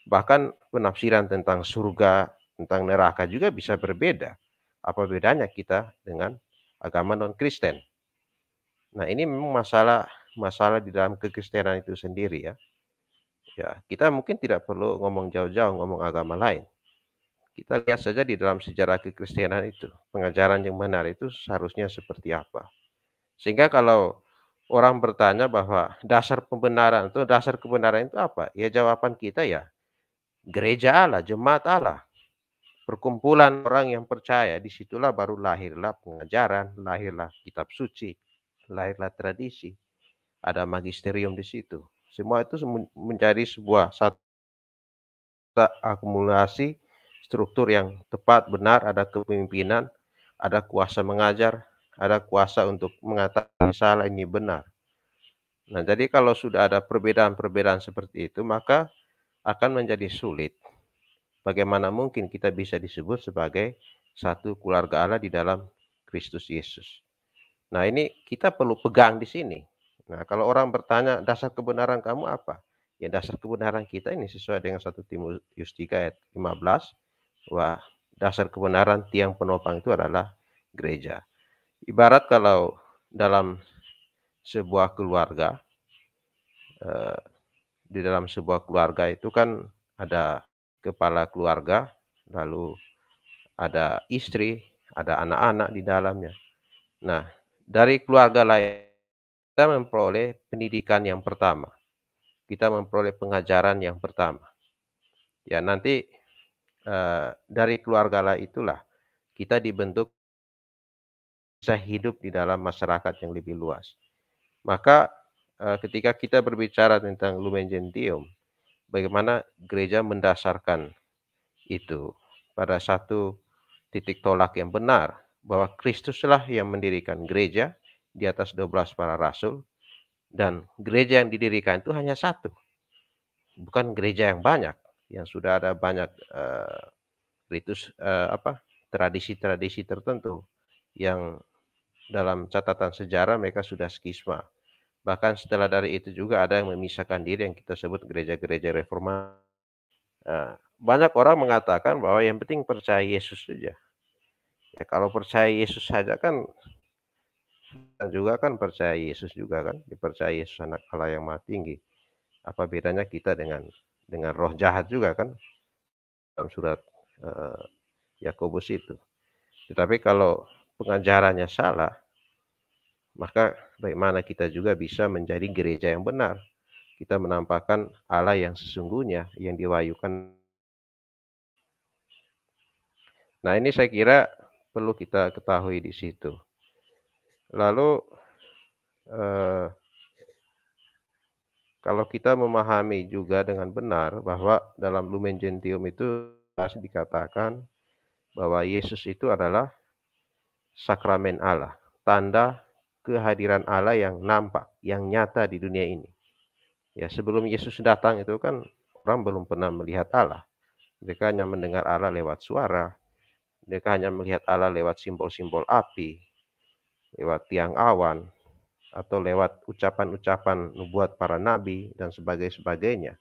Bahkan penafsiran tentang surga, tentang neraka juga bisa berbeda. Apa bedanya kita dengan agama non-Kristen. Nah, ini memang masalah masalah di dalam kekristenan itu sendiri ya. Ya, kita mungkin tidak perlu ngomong jauh-jauh ngomong agama lain. Kita lihat saja di dalam sejarah kekristenan itu, pengajaran yang benar itu seharusnya seperti apa. Sehingga kalau orang bertanya bahwa dasar pembenaran itu dasar kebenaran itu apa? Ya jawaban kita ya gereja Allah, jemaat Allah perkumpulan orang yang percaya, disitulah baru lahirlah pengajaran, lahirlah kitab suci, lahirlah tradisi, ada magisterium di situ. Semua itu menjadi sebuah satu akumulasi struktur yang tepat, benar, ada kepemimpinan, ada kuasa mengajar, ada kuasa untuk mengatakan salah ini benar. Nah, jadi kalau sudah ada perbedaan-perbedaan seperti itu, maka akan menjadi sulit Bagaimana mungkin kita bisa disebut sebagai satu keluarga Allah di dalam Kristus Yesus? Nah, ini kita perlu pegang di sini. Nah, kalau orang bertanya dasar kebenaran kamu apa? Ya dasar kebenaran kita ini sesuai dengan satu Timotius 3 ayat 15. Wah, dasar kebenaran tiang penopang itu adalah gereja. Ibarat kalau dalam sebuah keluarga eh, di dalam sebuah keluarga itu kan ada kepala keluarga, lalu ada istri, ada anak-anak di dalamnya. Nah, dari keluarga lain kita memperoleh pendidikan yang pertama. Kita memperoleh pengajaran yang pertama. Ya, nanti uh, dari keluarga lain itulah kita dibentuk bisa hidup di dalam masyarakat yang lebih luas. Maka uh, ketika kita berbicara tentang Lumen Gentium, bagaimana gereja mendasarkan itu pada satu titik tolak yang benar bahwa Kristuslah yang mendirikan gereja di atas 12 para rasul dan gereja yang didirikan itu hanya satu. Bukan gereja yang banyak yang sudah ada banyak uh, ritus uh, apa tradisi-tradisi tertentu yang dalam catatan sejarah mereka sudah skisma Bahkan setelah dari itu juga ada yang memisahkan diri yang kita sebut gereja-gereja reformasi. Nah, banyak orang mengatakan bahwa yang penting percaya Yesus saja. Ya, kalau percaya Yesus saja kan dan juga kan percaya Yesus juga kan dipercaya ya, Yesus anak Allah yang maha tinggi. Apa bedanya kita dengan dengan roh jahat juga kan dalam surat uh, Yakobus itu. Tetapi kalau pengajarannya salah, maka bagaimana kita juga bisa menjadi gereja yang benar. Kita menampakkan Allah yang sesungguhnya yang diwayukan. Nah, ini saya kira perlu kita ketahui di situ. Lalu eh, kalau kita memahami juga dengan benar bahwa dalam Lumen Gentium itu harus dikatakan bahwa Yesus itu adalah sakramen Allah, tanda kehadiran Allah yang nampak, yang nyata di dunia ini. Ya, sebelum Yesus datang itu kan orang belum pernah melihat Allah. Mereka hanya mendengar Allah lewat suara. Mereka hanya melihat Allah lewat simbol-simbol api, lewat tiang awan, atau lewat ucapan-ucapan nubuat para nabi dan sebagainya.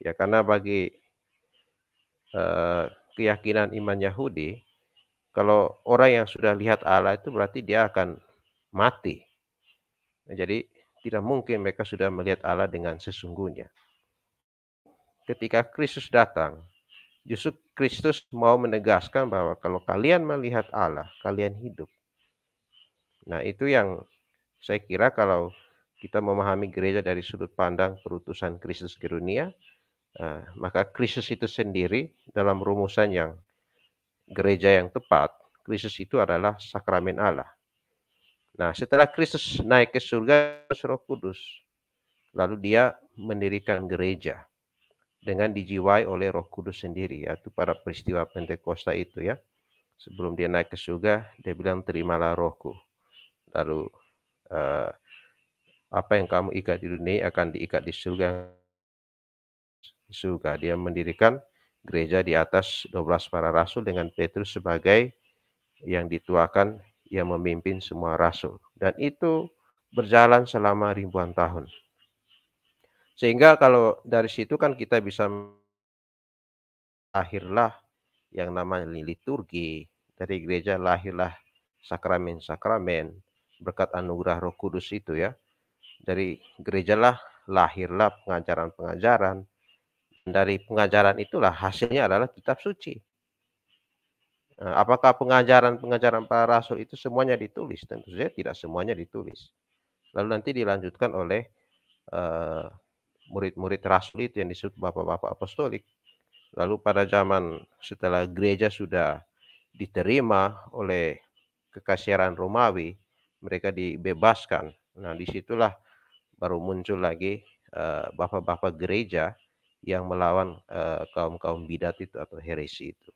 Ya, karena bagi eh, keyakinan iman Yahudi, kalau orang yang sudah lihat Allah itu berarti dia akan mati. Nah, jadi tidak mungkin mereka sudah melihat Allah dengan sesungguhnya. Ketika Kristus datang, justru Kristus mau menegaskan bahwa kalau kalian melihat Allah, kalian hidup. Nah, itu yang saya kira kalau kita memahami gereja dari sudut pandang perutusan Kristus ke dunia, eh, maka Kristus itu sendiri dalam rumusan yang gereja yang tepat, Kristus itu adalah sakramen Allah. Nah, setelah Kristus naik ke surga, Roh Kudus. Lalu dia mendirikan gereja dengan dijiwai oleh Roh Kudus sendiri, yaitu para peristiwa Pentakosta itu ya. Sebelum dia naik ke surga, dia bilang terimalah Rohku. Lalu eh, apa yang kamu ikat di dunia akan diikat di surga. Di surga dia mendirikan gereja di atas 12 para rasul dengan Petrus sebagai yang dituakan yang memimpin semua rasul. Dan itu berjalan selama ribuan tahun. Sehingga kalau dari situ kan kita bisa lahirlah yang namanya liturgi dari gereja lahirlah sakramen-sakramen berkat anugerah Roh Kudus itu ya. Dari gerejalah lahirlah pengajaran-pengajaran. Dari pengajaran itulah hasilnya adalah kitab suci. Eh, apakah pengajaran-pengajaran para rasul itu semuanya ditulis? Tentu saja tidak semuanya ditulis. Lalu nanti dilanjutkan oleh murid eh, murid-murid rasul itu yang disebut bapak-bapak apostolik. Lalu pada zaman setelah gereja sudah diterima oleh kekasiran Romawi, mereka dibebaskan. Nah, disitulah baru muncul lagi bapak eh, bapak-bapak gereja yang melawan kaum kaum-kaum bidat itu atau heresi itu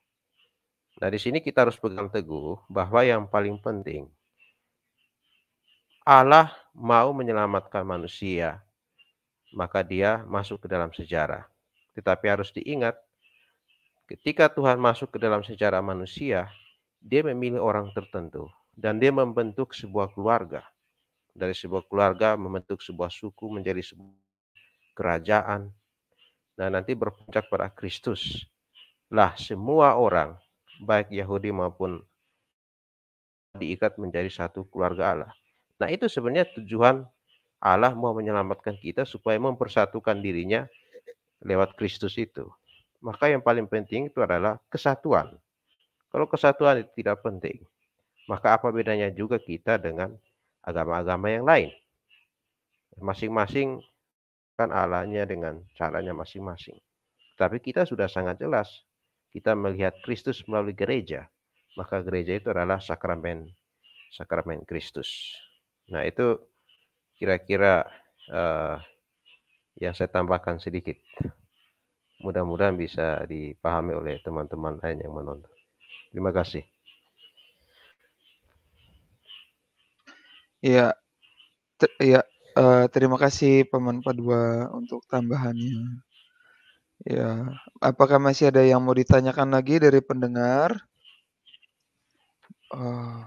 nah di sini kita harus pegang teguh bahwa yang paling penting Allah mau menyelamatkan manusia, maka dia masuk ke dalam sejarah. Tetapi harus diingat, ketika Tuhan masuk ke dalam sejarah manusia, dia memilih orang tertentu dan dia membentuk sebuah keluarga. Dari sebuah keluarga membentuk sebuah suku menjadi sebuah kerajaan dan nah, nanti berpuncak pada Kristus. Lah semua orang baik Yahudi maupun diikat menjadi satu keluarga Allah. Nah, itu sebenarnya tujuan Allah mau menyelamatkan kita supaya mempersatukan dirinya lewat Kristus itu. Maka yang paling penting itu adalah kesatuan. Kalau kesatuan itu tidak penting, maka apa bedanya juga kita dengan agama-agama yang lain? Masing-masing kan alanya dengan caranya masing-masing. Tapi kita sudah sangat jelas kita melihat Kristus melalui gereja, maka gereja itu adalah sakramen sakramen Kristus. Nah, itu kira-kira uh, yang saya tambahkan sedikit. Mudah-mudahan bisa dipahami oleh teman-teman lain yang menonton. Terima kasih. Iya. Ter ya, uh, eh, terima kasih Paman Padua untuk tambahannya. Ya, apakah masih ada yang mau ditanyakan lagi dari pendengar? Oh.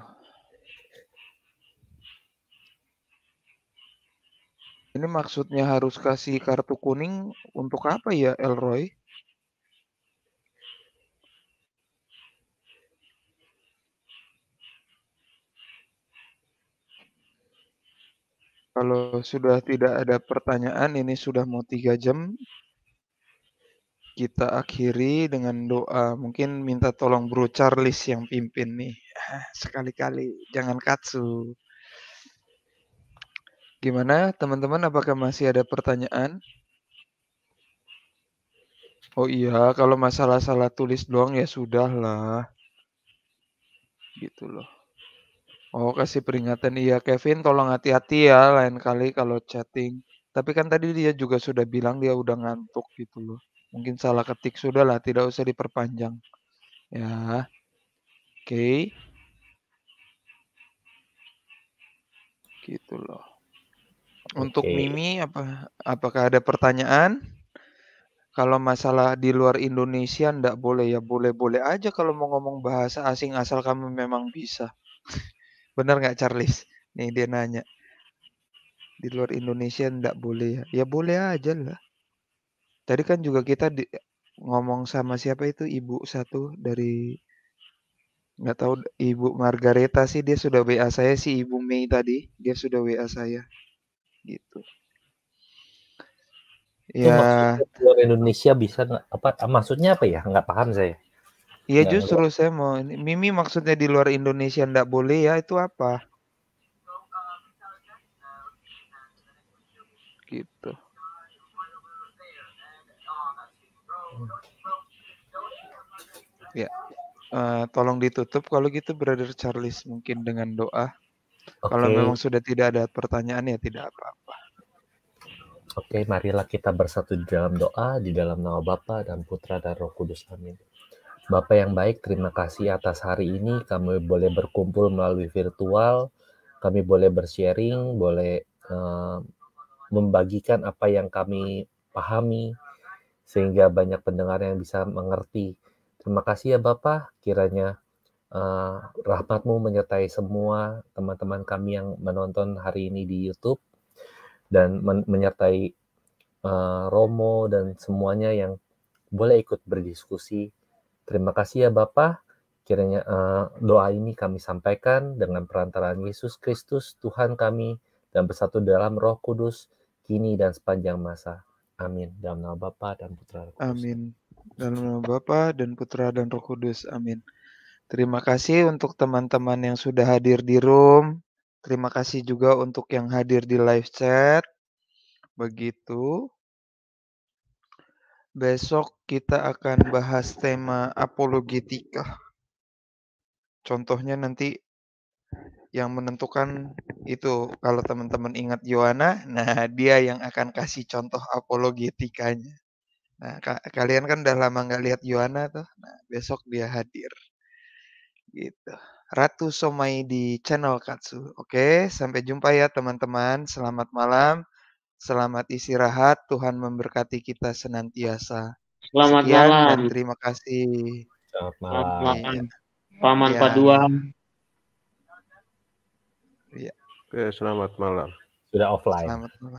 Ini maksudnya harus kasih kartu kuning untuk apa ya, Elroy? Kalau sudah tidak ada pertanyaan, ini sudah mau tiga jam kita akhiri dengan doa. Mungkin minta tolong Bro Charles yang pimpin nih. Ah, sekali-kali jangan katsu. Gimana teman-teman apakah masih ada pertanyaan? Oh iya, kalau masalah salah tulis doang ya sudahlah. Gitu loh. Oh, kasih peringatan iya Kevin tolong hati-hati ya lain kali kalau chatting. Tapi kan tadi dia juga sudah bilang dia udah ngantuk gitu loh. Mungkin salah ketik sudahlah, tidak usah diperpanjang. Ya. Oke. Okay. Gitu loh. Untuk Mimi apa apakah ada pertanyaan? Kalau masalah di luar Indonesia ndak boleh ya boleh-boleh aja kalau mau ngomong bahasa asing asal kamu memang bisa. Benar nggak Charles? Nih dia nanya. Di luar Indonesia ndak boleh ya. Ya boleh aja lah. Tadi kan juga kita di, ngomong sama siapa itu ibu satu dari nggak tahu ibu Margareta sih dia sudah WA saya si ibu Mei tadi dia sudah WA saya gitu. Ya. Luar Indonesia bisa nggak apa? Maksudnya apa ya? Nggak paham saya. Iya justru enggak. saya mau ini Mimi maksudnya di luar Indonesia ndak boleh ya itu apa? Gitu. ya. Uh, tolong ditutup kalau gitu Brother Charles mungkin dengan doa. Okay. Kalau memang sudah tidak ada pertanyaan ya tidak apa-apa. Oke, okay, marilah kita bersatu di dalam doa di dalam nama Bapa dan Putra dan Roh Kudus. Amin. Bapak yang baik, terima kasih atas hari ini kami boleh berkumpul melalui virtual, kami boleh bersharing, boleh uh, membagikan apa yang kami pahami sehingga banyak pendengar yang bisa mengerti Terima kasih ya Bapak, kiranya uh, rahmatmu menyertai semua teman-teman kami yang menonton hari ini di YouTube dan men menyertai uh, Romo dan semuanya yang boleh ikut berdiskusi. Terima kasih ya Bapak. Kiranya uh, doa ini kami sampaikan dengan perantaraan Yesus Kristus Tuhan kami dan bersatu dalam Roh Kudus kini dan sepanjang masa. Amin. Dalam nama Bapa dan Putra. Amin dalam nama Bapa dan Putra dan Roh Kudus. Amin. Terima kasih untuk teman-teman yang sudah hadir di room. Terima kasih juga untuk yang hadir di live chat. Begitu. Besok kita akan bahas tema apologetika. Contohnya nanti yang menentukan itu kalau teman-teman ingat Yohana, nah dia yang akan kasih contoh apologetikanya. Nah, ka kalian kan udah lama nggak lihat Yohana tuh. Nah, besok dia hadir. Gitu. Ratu Somai di channel Katsu. Oke, sampai jumpa ya teman-teman. Selamat malam. Selamat istirahat. Tuhan memberkati kita senantiasa. Selamat Sekian, malam. Dan terima kasih. Selamat malam. Selamat iya. Paman ya. Padua. Ya. Oke, selamat malam. Sudah offline. Selamat malam.